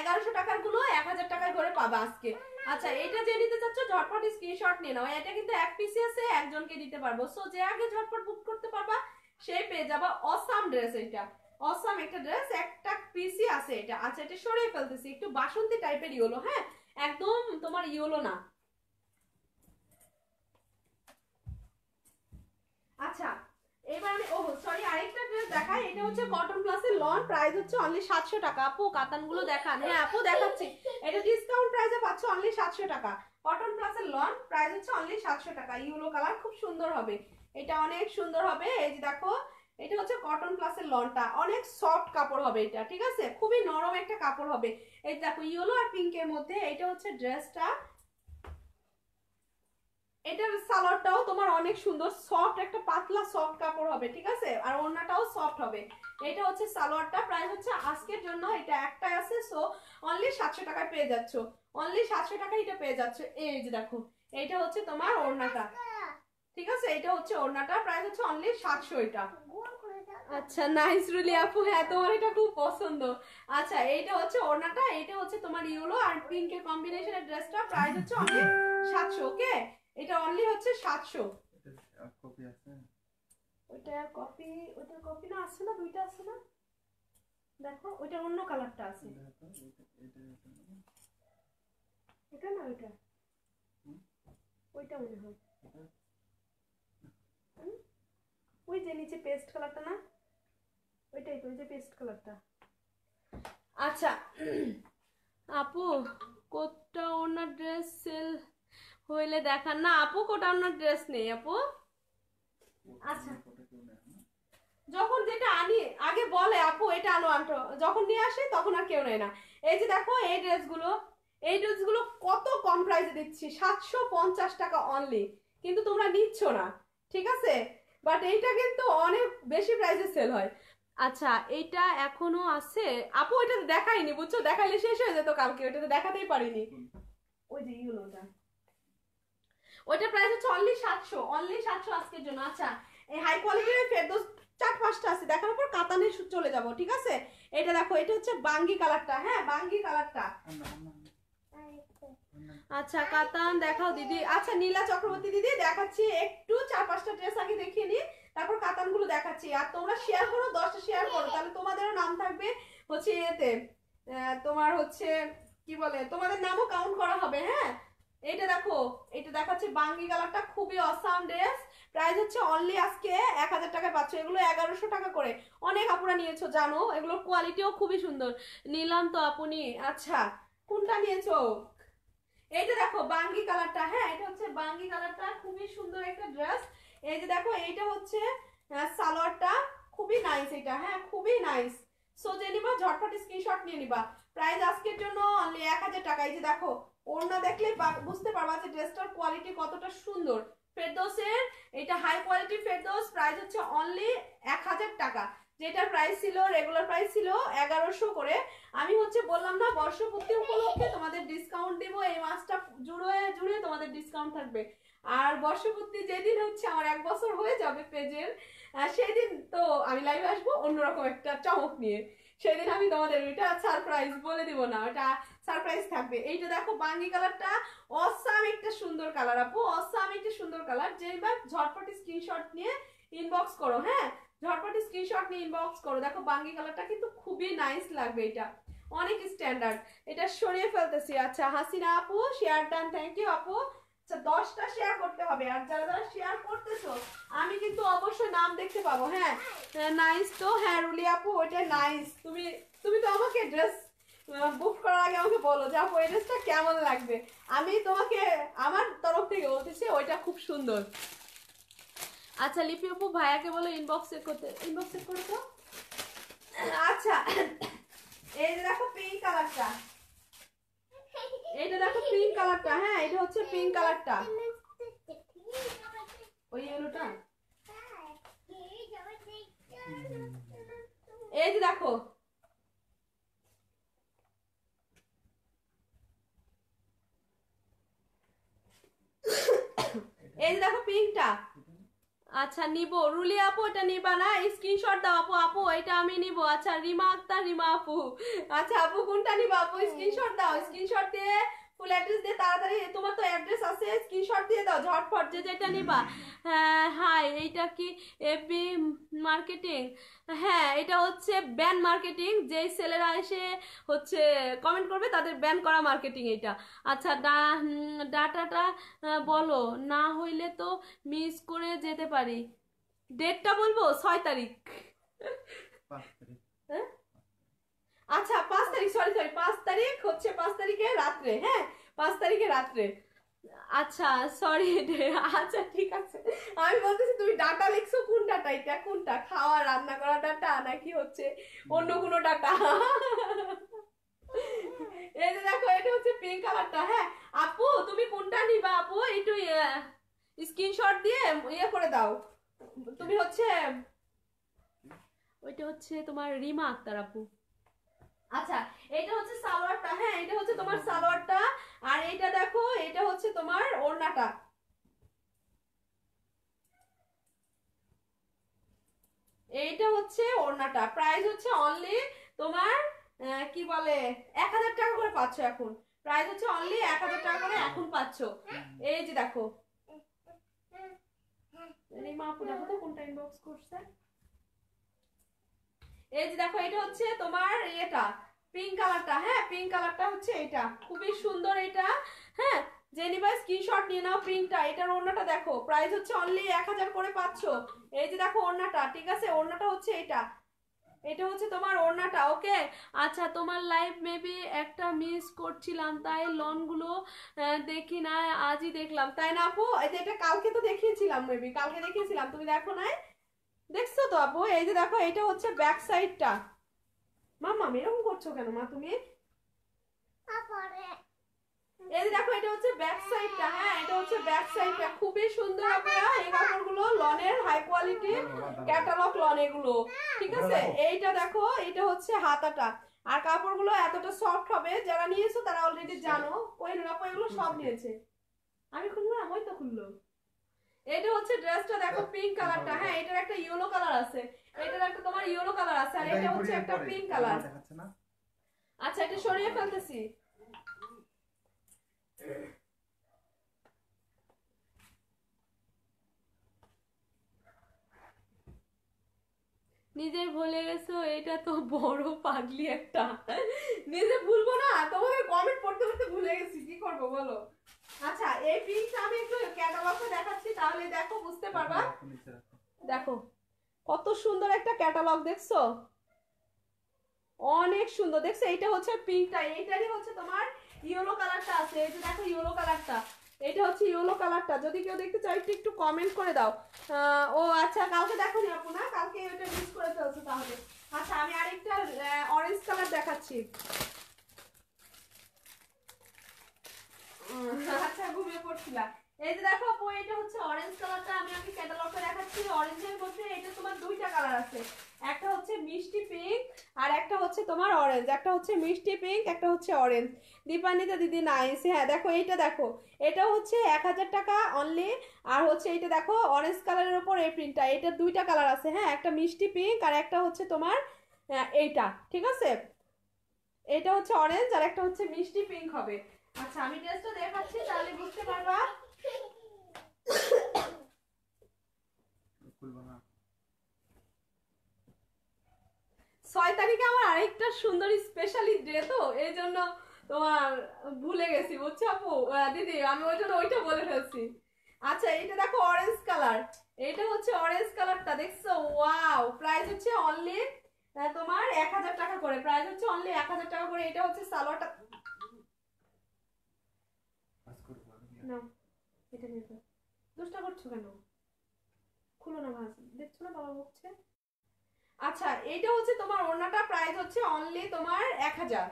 এগারোশো টাকার গুলো এক হাজার টাকার ঘরে পাবা আজকে আচ্ছা এটা যে নিতে চাচ্ছ ঝটপট স্ক্রিনশট নিয়ে নাও এটা কিন্তু এক পিসি আছে একজনকে দিতে পারবো সো যে আগে ঝটপট বুক করতে পারবা সে পেয়ে যাবো অসাম ড্রেস এটা অসাম একটা ড্রেস একটা পিসি আছে এটা আচ্ছা এটা সরিয়ে ফেলতেছি একটু বাসন্তী টাইপের ইয়েলো হ্যাঁ একদম তোমার ইয়েলো না আচ্ছা এবার আমি ও সরি আরেকটা ড্রেস দেখাই এটা হচ্ছে কটন প্লাসের লন প্রাইস হচ্ছে অনলি সাতশো টাকা আপু কাতানগুলো দেখান হ্যাঁ আপু দেখাচ্ছি এটা ডিসকাউন্ট প্রাইসে পাচ্ছো অনলি সাতশো টাকা কটন প্লাসের লন প্রাইস হচ্ছে অনলি সাতশো টাকা ইউলো কালার খুব সুন্দর হবে এটা অনেক সুন্দর হবে এই যে দেখো এটা হচ্ছে কটন প্লাসের লনটা অনেক সফট কাপড় হবে এটা ঠিক আছে খুবই নরম একটা কাপড় হবে এই দেখো ইয়েলো আর পিঙ্কের মধ্যে এটা হচ্ছে ড্রেসটা এটার সালোয়ারটাও তোমার অনেক সুন্দর সফট একটা পাতলা সফট কাপড় হবে ঠিক আছে আর ওড়নাটাও সফট হবে এটা হচ্ছে সালোয়ারটা প্রায় হচ্ছে আজকের জন্য এটা একটাই আছে সো অনলি সাতশো টাকায় পেয়ে যাচ্ছ অনলি সাতশো টাকায় এটা পেয়ে যাচ্ছ এই যে দেখো এটা হচ্ছে তোমার ওড়নাটা ঠিক আছে এটা হচ্ছে ওড়নাটা প্রায় হচ্ছে অনলি সাতশো এটা আচ্ছা নাইস রুলি আপু হ্যাঁ তোমার এটা খুব পছন্দ আচ্ছা এইটা হচ্ছে ওড়নাটা এইটা হচ্ছে তোমার ইউলো আর পিঙ্কের কম্বিনেশনের ড্রেসটা প্রাইস হচ্ছে অনলি সাতশো ওকে এটা অনলি হচ্ছে সাতশো কপি আছে ওইটার কপি ওটার কপি না আছে না দুইটা আছে না দেখো ওটা অন্য কালারটা আছে এটা না ওইটা ওইটা মনে হয় ওই যে নিচে পেস্ট কালারটা না ওইটাই তো ওই যে পেস্ট কালারটা আচ্ছা আপু কোটটা ওনার ড্রেস সেল হইলে দেখান না আপু কোটা আপনার ড্রেস নেই আপু আচ্ছা যখন যেটা আনি আগে বলে আপু এটা আনো আনটো যখন নিয়ে আসে তখন আর কেউ নেয় না এই যে দেখো এই ড্রেসগুলো এই ড্রেসগুলো কত কম প্রাইসে দিচ্ছি সাতশো পঞ্চাশ টাকা অনলি কিন্তু তোমরা নিচ্ছ না ঠিক আছে বাট এইটা কিন্তু অনেক বেশি প্রাইসে সেল হয় আচ্ছা এইটা এখনো আছে আপু এটা দেখাইনি বুঝছো দেখাইলে শেষ হয়ে যেত কালকে ওইটা তো দেখাতেই পারিনি ওই যে ইউলোটা ওইটা প্রাইস হচ্ছে অনলি সাতশো অনলি সাতশো আজকের জন্য আচ্ছা এই হাই কোয়ালিটির ফেরদোস চার পাঁচটা আছে দেখার পর কাতানে চলে যাব ঠিক আছে এটা দেখো এটা হচ্ছে বাঙ্গি কালারটা হ্যাঁ বাঙ্গি কালারটা আচ্ছা কাতান দেখাও দিদি আচ্ছা নীলা চক্রবর্তী দিদি দেখাচ্ছি একটু চার পাঁচটা ড্রেস আগে দেখিয়ে নিই তারপর কাতানগুলো দেখাচ্ছি আর তোমরা শেয়ার করো দশটা শেয়ার করো তাহলে তোমাদেরও নাম থাকবে হচ্ছে এতে তোমার হচ্ছে কি বলে তোমাদের নামও কাউন্ট করা হবে হ্যাঁ এইটা দেখো এটা দেখাচ্ছে বাঙ্গি কালারটা খুবই অসাম ড্রেস প্রাইস হচ্ছে অনলি আজকে এক হাজার টাকায় পাচ্ছ এগুলো এগারোশো টাকা করে অনেক আপুরা নিয়েছো জানো এগুলোর কোয়ালিটিও খুবই সুন্দর নিলাম তো আপনি আচ্ছা কোনটা নিয়েছো এইটা দেখো বাঙ্গি কালারটা হ্যাঁ এটা হচ্ছে বাঙ্গি কালারটা খুবই সুন্দর একটা ড্রেস এই যে দেখো এইটা হচ্ছে সালোয়ারটা খুবই নাইস এটা হ্যাঁ খুবই নাইস সো নিবা ঝটফট স্ক্রিনশট নিয়ে নিবা প্রাইস আজকের জন্য অনলি এক হাজার টাকা এই যে দেখো ওড়না দেখলে বুঝতে পারবা যে ড্রেসটার কোয়ালিটি কতটা সুন্দর ফেরদোসের এটা হাই কোয়ালিটি ফেরদোস প্রাইস হচ্ছে অনলি এক হাজার টাকা যেটা প্রাইস ছিল রেগুলার প্রাইস ছিল এগারোশো করে আমি হচ্ছে বললাম না বর্ষপূর্তি উপলক্ষে তোমাদের ডিসকাউন্ট দেবো এই মাসটা জুড়ে জুড়ে তোমাদের ডিসকাউন্ট থাকবে আর বর্ষপূর্তি যেদিন হচ্ছে আমার এক বছর হয়ে যাবে পেজের সেদিন তো আমি লাইভে আসবো অন্যরকম একটা চমক নিয়ে সেদিন আমি তোমাদের এটা সারপ্রাইজ বলে দিব না ওটা সারপ্রাইজ থাকবে এইটা দেখো বাঙ্গি কালারটা অসাম একটা সুন্দর কালার আপু অসাম একটা সুন্দর কালার যেইবার ঝটপট স্ক্রিনশট নিয়ে ইনবক্স করো হ্যাঁ ঝটপট স্ক্রিনশট নিয়ে ইনবক্স করো দেখো বাঙ্গি কালারটা কিন্তু খুবই নাইস লাগবে এটা অনেক স্ট্যান্ডার্ড এটা সরিয়ে ফেলতেছি আচ্ছা হাসিনা আপু শেয়ার ডান থ্যাংক ইউ আপু আচ্ছা দশটা শেয়ার করতে হবে আর যারা যারা শেয়ার করতেছো আমি কিন্তু অবশ্যই নাম দেখতে পাবো হ্যাঁ নাইস তো হ্যাঁ রুলি আপু ওইটা নাইস তুমি তুমি তো আমাকে ড্রেস বুক করার আগে আমাকে বলো যে আপু এই ড্রেসটা কেমন লাগবে আমি তোমাকে আমার তরফ থেকে বলতেছি ওইটা খুব সুন্দর আচ্ছা লিপি আপু ভাইয়াকে বলো ইনবক্স চেক করতে ইনবক্স চেক করে তো আচ্ছা এই যে দেখো পিঙ্ক কালারটা এইটা দেখো পিঙ্ক কালারটা হ্যাঁ এটা হচ্ছে পিঙ্ক কালারটা ওই ইয়েলোটা এই যে দেখো এই যে দেখো পিঙ্কটা আচ্ছা নিব রুলি আপু এটা নিবা না স্ক্রিনশট দাও আপু আপু এটা আমি নিব আচ্ছা রিমা আক্তার রিমা আপু আচ্ছা আপু কোনটা নিবা আপু স্ক্রিনশট হ্যাঁ। দাও স্ক্রিনশট দিয়ে ফুল অ্যাড্রেস দিয়ে তাড়াতাড়ি তোমার তো অ্যাড্রেস আছে স্ক্রিনশট দিয়ে দাও ঝটফট যে যেটা নিবা হাই হ্যাঁ, এইটা কি এফবি মার্কেটিং হ্যাঁ এটা হচ্ছে ব্যান মার্কেটিং যেই ছেলেরা এসে হচ্ছে কমেন্ট করবে তাদের ব্যান করা মার্কেটিং এটা আচ্ছা ডাটাটা বলো না হইলে তো মিস করে যেতে পারি ডেটটা বলবো ছয় তারিখ হ্যাঁ আচ্ছা পাঁচ তারিখ সরি সরি পাঁচ তারিখ হচ্ছে পাঁচ তারিখে রাত্রে হ্যাঁ পাঁচ তারিখে রাত্রে আচ্ছা সরি আচ্ছা ঠিক আছে আমি বলতেছি তুমি ডাটা লিখছো কোন ডাটা এটা কোনটা খাওয়া রান্না করা ডাটা নাকি হচ্ছে অন্য কোনো ডাটা এই যে দেখো এটা হচ্ছে পিঙ্ক কালারটা হ্যাঁ আপু তুমি কোনটা নিবা আপু একটু স্ক্রিনশট দিয়ে ইয়ে করে দাও তুমি হচ্ছে ওইটা হচ্ছে তোমার রিমা আক্তার আপু আচ্ছা এটা হচ্ছে সালোয়ারটা হ্যাঁ এটা হচ্ছে তোমার সালোয়ারটা আর এটা দেখো এটা হচ্ছে তোমার ওড়নাটা এইটা হচ্ছে ওড়নাটা প্রাইস হচ্ছে অনলি তোমার কি বলে এক হাজার টাকা করে পাচ্ছ এখন প্রাইস হচ্ছে অনলি এক হাজার টাকা করে এখন পাচ্ছ এই যে দেখো রিমা আপু দেখো তো কোনটা ইনবক্স করছে এই যে দেখো এটা হচ্ছে তোমার এটা পিঙ্ক কালারটা হ্যাঁ পিঙ্ক কালারটা হচ্ছে এটা খুবই সুন্দর এটা হ্যাঁ যে স্ক্রিনশট নিয়ে নাও প্রিন্টটা এটার ওড়নাটা দেখো প্রাইস হচ্ছে অনলি এক হাজার করে পাচ্ছ এই যে দেখো ওড়নাটা ঠিক আছে ওড়নাটা হচ্ছে এটা এটা হচ্ছে তোমার ওড়নাটা ওকে আচ্ছা তোমার লাইভ মেবি একটা মিস করছিলাম তাই লনগুলো দেখি না আজই দেখলাম তাই না আপু এই যে এটা কালকে তো দেখিয়েছিলাম মেবি কালকে দেখিয়েছিলাম তুমি দেখো না দেখছো তো আপু এই যে দেখো এটা হচ্ছে ব্যাক সাইডটা মামা এরকম করছো কেন মা তুমি এই যে দেখো এটা হচ্ছে ব্যাক সাইডটা হ্যাঁ এটা হচ্ছে ব্যাক সাইডটা খুবই সুন্দর আপনারা এই কাপড়গুলো লনের হাই কোয়ালিটি ক্যাটালগ লন এগুলো ঠিক আছে এইটা দেখো এটা হচ্ছে হাতাটা আর কাপড়গুলো এতটা সফট হবে যারা নিয়েছো তারা অলরেডি জানো ওই এগুলো সব নিয়েছে আমি খুললাম ওই তো খুললো এটা হচ্ছে ড্রেসটা দেখো পিঙ্ক কালারটা হ্যাঁ এটার একটা ইয়েলো কালার আছে এটার একটা তোমার ইয়েলো কালার আছে আর এটা হচ্ছে একটা পিঙ্ক কালার আচ্ছা এটা সরিয়ে ফেলতেছি নিজের ভুলে গেছো এটা তো বড় পাগলি একটা নিজে ভুলবো না তোমাদের কমেন্ট পড়তে পড়তে ভুলে গেছি কি করবো বলো আচ্ছা এই পিঙ্কটা আমি একটু ক্যাটালগটা দেখাচ্ছি তাহলে দেখো বুঝতে পারবা হ্যাঁ, দেখো কত সুন্দর একটা ক্যাটালগ দেখছো অনেক সুন্দর দেখছো এইটা হচ্ছে পিঙ্কটা এইটারই হচ্ছে তোমার ইয়েলো কালারটা আছে এই যে দেখো ইয়েলো কালারটা এটা হচ্ছে ইয়েলো কালারটা যদি কেউ দেখতে চাই একটু একটু কমেন্ট করে দাও ও আচ্ছা কালকে দেখো নি আপু না কালকে এটা ইউজ করে ফেলছো তাহলে আচ্ছা আমি আরেকটা অরেঞ্জ কালার দেখাচ্ছি আচ্ছা ঘুমিয়ে পড়ছিলাম এই যে দেখো আপু এটা হচ্ছে অরেঞ্জ কালারটা আমি আমি ক্যাটালগটা দেখাচ্ছি অরেঞ্জের মধ্যে এটা তোমার দুইটা কালার আছে একটা হচ্ছে মিষ্টি পিঙ্ক আর একটা হচ্ছে তোমার অরেঞ্জ একটা হচ্ছে মিষ্টি পিঙ্ক একটা হচ্ছে অরেঞ্জ দীপানিতা দিদি নাইস হ্যাঁ দেখো এইটা দেখো এটা হচ্ছে এক হাজার টাকা অনলি আর হচ্ছে এইটা দেখো অরেঞ্জ কালারের ওপর এই প্রিন্টটা এটা দুইটা কালার আছে হ্যাঁ একটা মিষ্টি পিঙ্ক আর একটা হচ্ছে তোমার এইটা ঠিক আছে এটা হচ্ছে অরেঞ্জ আর একটা হচ্ছে মিষ্টি পিঙ্ক হবে আচ্ছা আমি ড্রেসটা দেখাচ্ছি তাহলে বুঝতে পারবা ছয় তারিখে আমার আরেকটা সুন্দর স্পেশালি ডে তো এই জন্য তোমার ভুলে গেছি বুঝছো আপু দিদি আমি ওই জন্য ওইটা বলে ফেলছি আচ্ছা এটা দেখো অরেঞ্জ কালার এটা হচ্ছে অরেঞ্জ কালারটা দেখছো ওয়াও প্রাইস হচ্ছে অনলি তোমার এক হাজার টাকা করে প্রাইস হচ্ছে অনলি এক হাজার টাকা করে এটা হচ্ছে সালোয়ারটা না এটা বের দোষটা করছো কেন খুলো না ভাজ দেখছো না বাবা বকছে আচ্ছা এইটা হচ্ছে তোমার ওড়নাটা প্রাইস হচ্ছে অনলি তোমার এক হাজার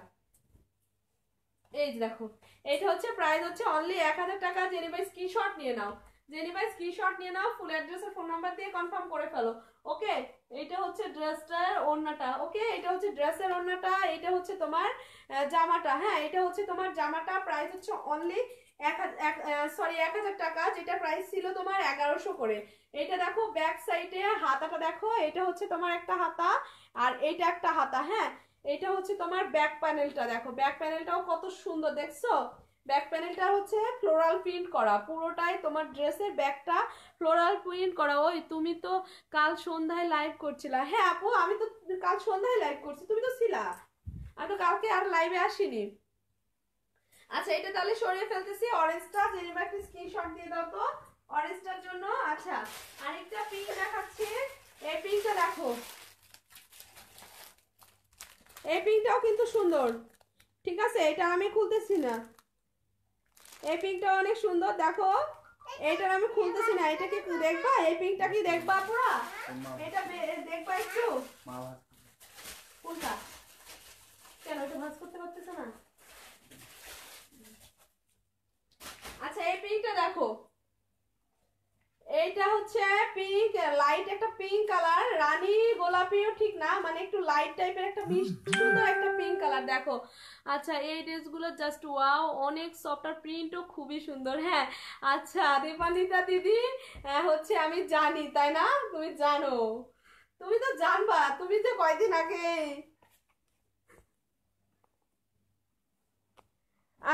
এই যে দেখো এইটা হচ্ছে প্রাইস হচ্ছে অনলি এক হাজার টাকা জেনে ভাই স্ক্রিনশট নিয়ে নাও জেনে ভাই স্ক্রিনশট নিয়ে নাও ফুল অ্যাড্রেসের ফোন নাম্বার দিয়ে কনফার্ম করে ফেলো ওকে এটা হচ্ছে ড্রেসটার ওড়নাটা ওকে এটা হচ্ছে ড্রেসের ওড়নাটা এটা হ্যাঁ? হচ্ছে তোমার জামাটা হ্যাঁ এটা হচ্ছে তোমার জামাটা প্রাইস হচ্ছে অনলি এক সরি এক হাজার টাকা যেটা প্রাইস ছিল তোমার এগারোশো করে এটা দেখো ব্যাক সাইডে হাতাটা দেখো এটা হচ্ছে তোমার একটা হাতা আর এটা একটা হাতা হ্যাঁ এটা হচ্ছে তোমার ব্যাক প্যানেলটা দেখো ব্যাক প্যানেলটাও কত সুন্দর দেখছো ব্যাক প্যানেলটা হচ্ছে ফ্লোরাল প্রিন্ট করা পুরোটাই তোমার ড্রেসের ব্যাকটা ফ্লোরাল প্রিন্ট করা ওই তুমি তো কাল সন্ধ্যায় লাইভ করছিলা হ্যাঁ আপু আমি তো কাল সন্ধ্যায় লাইভ করছি তুমি তো ছিলা আমি তো কালকে আর লাইভে আসিনি আচ্ছা এটা তাহলে সরিয়ে ফেলতেছি অরেঞ্জটা জেনে একটু স্ক্রিনশট দিয়ে দাও তো অরেঞ্জটার জন্য আচ্ছা আরেকটা পিঙ্ক দেখাচ্ছি এই পিঙ্কটা দেখো এই পিঙ্কটাও কিন্তু সুন্দর ঠিক আছে এটা আমি খুলতেছি না এই পিঙ্কটা অনেক সুন্দর দেখো এটা আমি খুলতেছি না এটা কি দেখবা এই পিঙ্কটা কি দেখবা আপুরা এটা দেখবা একটু করতে না আচ্ছা এই পিঙ্কটা দেখো এইটা হচ্ছে পিঙ্ক লাইট একটা পিঙ্ক কালার রানী গোলাপিও ঠিক না মানে একটু লাইট টাইপের একটা মিষ্টি সুন্দর একটা পিঙ্ক কালার দেখো আচ্ছা এই ড্রেসগুলো জাস্ট ওয়াও অনেক সফট আর প্রিন্টও খুবই সুন্দর হ্যাঁ আচ্ছা দেবানিতা দিদি হচ্ছে আমি জানি তাই না তুমি জানো তুমি তো জানবা তুমি তো কয়দিন আগে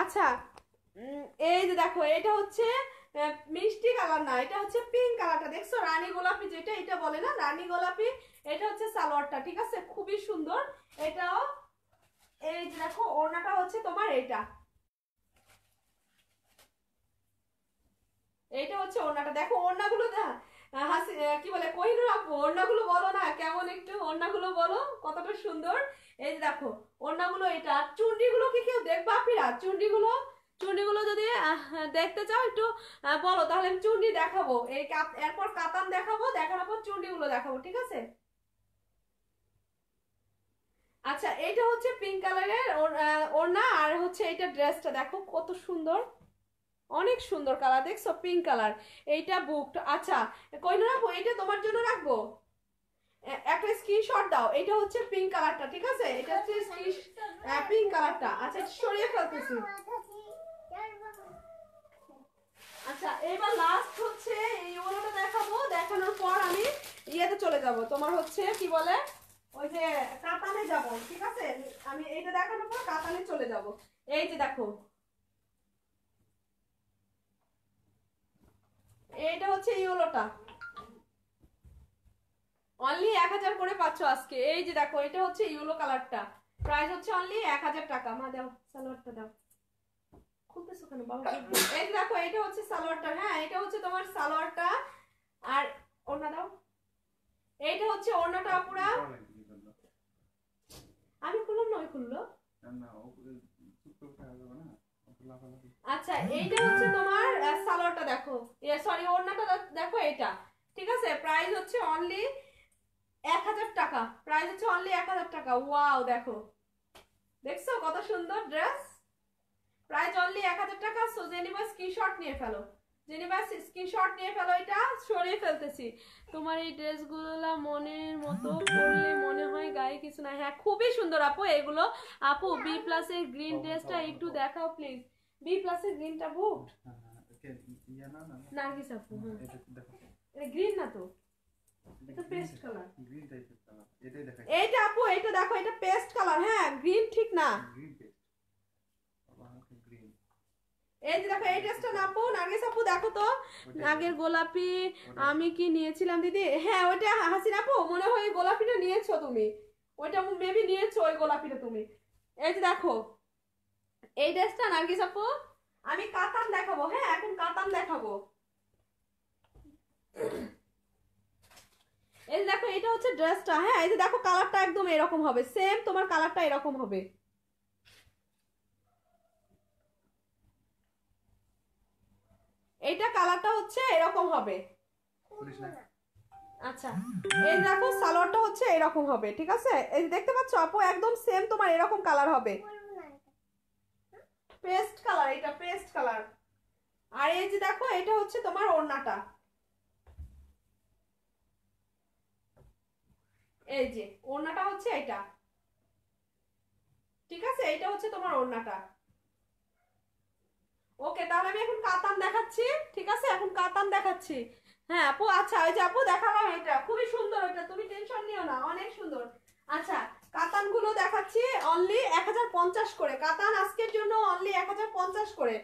আচ্ছা এই যে দেখো এটা হচ্ছে মিষ্টি কালার না এটা হচ্ছে পিঙ্ক কালারটা দেখছো রানী গোলাপি যেটা এটা বলে না রানী গোলাপি এটা হচ্ছে সালোয়ারটা ঠিক আছে খুবই সুন্দর এটাও এই যে দেখো ওড়নাটা হচ্ছে তোমার এটা এইটা হচ্ছে ওড়নাটা দেখো ওড়নাগুলো না হাসি কি বলে কোহিনুর আপু ওড়নাগুলো বলো না কেমন একটু ওড়নাগুলো বলো কতটা সুন্দর এই যে দেখো ওড়নাগুলো এটা চুন্ডিগুলো কি কেউ দেখবা আপিরা চুন্ডিগুলো গুলো চুন্ডিগুলো যদি দেখতে চাও একটু বলো তাহলে আমি চুন্ডি দেখাবো এই এরপর কাতান দেখাবো দেখার পর চুন্ডিগুলো দেখাবো ঠিক আছে আচ্ছা এইটা হচ্ছে পিঙ্ক কালারের ওড়না আর হচ্ছে এইটা ড্রেসটা দেখো কত সুন্দর অনেক সুন্দর কালার দেখছো পিঙ্ক কালার এইটা বুক আচ্ছা কইন রাখবো এটা তোমার জন্য রাখবো একটা স্ক্রিনশট দাও এটা হচ্ছে পিঙ্ক কালারটা ঠিক আছে এটা হচ্ছে পিঙ্ক কালারটা আচ্ছা, হ্যাঁ, আচ্ছা সরিয়ে ফেলতেছি আচ্ছা, আচ্ছা এবার লাস্ট হচ্ছে এই ওলাটা দেখাবো দেখানোর পর আমি ইয়েতে চলে যাব তোমার হচ্ছে কি বলে ওই যে কাতানে যাব ঠিক আছে আমি এইটা দেখানোর পর কাতানে চলে যাব এই যে দেখো এইটা হচ্ছে ইউলোটা অনলি এক হাজার করে পাচ্ছ আজকে এই যে দেখো এটা হচ্ছে ইউলো কালারটা প্রাইস হচ্ছে অনলি এক হাজার টাকা মা দাও সালোয়ারটা দাও সালোয়ারটা হ্যাঁ এটা হচ্ছে তোমার সালোয়ারটা আর এইটা হচ্ছে আমি আচ্ছা এইটা হচ্ছে তোমার সালোয়ারটা দেখো সরি দেখো ঠিক আছে প্রাইস হচ্ছে অনলি এক হাজার টাকা প্রাইস হচ্ছে অনলি এক হাজার টাকা ওয়াও দেখো দেখছো কত সুন্দর ড্রেস প্রায় জলদি এক হাজার টাকা সো স্ক্রিনশট নিয়ে ফেলো জেনিবা স্ক্রিনশট নিয়ে ফেলো এটা সরিয়ে ফেলতেছি তোমার এই ড্রেসগুলো মনের মতো পরলে মনে হয় গায়ে কিছু না হ্যাঁ খুবই সুন্দর আপু এগুলো আপু বি প্লাসের গ্রিন ড্রেসটা একটু দেখাও প্লিজ বি প্লাসের গ্রিনটা বুক নার্গিস আপু গ্রিন না তো এটা পেস্ট কালার এইটা আপু এটা দেখো এটা পেস্ট কালার হ্যাঁ গ্রিন ঠিক না গ্রিন এই যে দেখো এই ড্রেসটা নাপু নার্গিস আপু দেখো তো নাগের গোলাপি আমি কি নিয়েছিলাম দিদি হ্যাঁ ওইটা হাসি আপু মনে হয় ওই গোলাপিটা নিয়েছো তুমি ওইটা মেবি নিয়েছো ওই গোলাপিটা তুমি এই যে দেখো এই ড্রেসটা নার্গিস আপু আমি কাতান দেখাবো হ্যাঁ এখন কাতান দেখাবো এই দেখো এটা হচ্ছে ড্রেসটা হ্যাঁ এই যে দেখো কালারটা একদম এরকম হবে সেম তোমার কালারটা এরকম হবে এটা কালারটা হচ্ছে এরকম হবে আচ্ছা, এই দেখো সালোয়ারটা হচ্ছে এরকম হবে ঠিক আছে এই দেখতে পাচ্ছ একদম সেম তোমার এরকম কালার হবে পেস্ট কালার এটা পেস্ট কালার আর এই যে দেখো হচ্ছে তোমার ওড়নাটা এই যে ওড়নাটা হচ্ছে ঠিক আছে হচ্ছে তোমার ওড়নাটা ওকে তাহলে আমি এখন কাতান দেখাচ্ছি ঠিক আছে এখন কাতান দেখাচ্ছি হ্যাঁ আপু আচ্ছা ওই যে আপু দেখালাম এটা খুবই সুন্দর এটা তুমি টেনশন নিও না অনেক সুন্দর আচ্ছা কাতানগুলো দেখাচ্ছি অনলি এক করে কাতান আজকের জন্য অনলি এক করে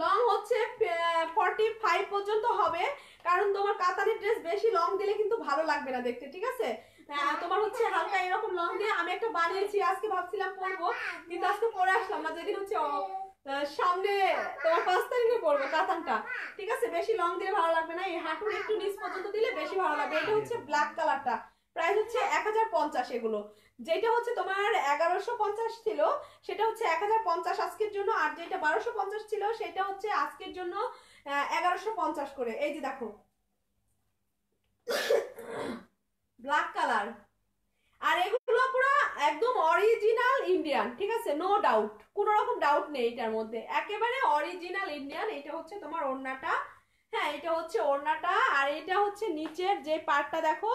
লং হচ্ছে ফর্টি ফাইভ পর্যন্ত হবে কারণ তোমার কাতানের ড্রেস বেশি লং দিলে কিন্তু ভালো লাগবে না দেখতে ঠিক আছে হ্যাঁ, তোমার হচ্ছে হালকা এরকম লং দিয়ে আমি একটা বানিয়েছি আজকে ভাবছিলাম পরবো কিন্তু আজকে পরে আসলাম না যেদিন হচ্ছে সামনে তোমার পাঁচ তারিখে পরবো কাতানটা ঠিক আছে বেশি লং দিলে ভালো লাগবে না এই হাঁটুর একটু নিচ পর্যন্ত দিলে বেশি ভালো লাগবে এটা হচ্ছে ব্ল্যাক কালারটা প্রাইস হচ্ছে এক হাজার পঞ্চাশ এগুলো যেটা হচ্ছে তোমার এগারোশো পঞ্চাশ ছিল সেটা হচ্ছে এক হাজার পঞ্চাশ আজকের জন্য আর যেটা বারোশো পঞ্চাশ ছিল সেটা হচ্ছে আজকের জন্য এগারোশো পঞ্চাশ করে এই যে দেখো ব্ল্যাক কালার আর এগুলো পুরো একদম অরিজিনাল ইন্ডিয়ান ঠিক আছে নো ডাউট কোন রকম ডাউট নেই এটার মধ্যে একেবারে অরিজিনাল ইন্ডিয়ান এটা হচ্ছে তোমার ওড়নাটা হ্যাঁ এটা হচ্ছে ওড়নাটা আর এটা হচ্ছে নিচের যে পার্টটা দেখো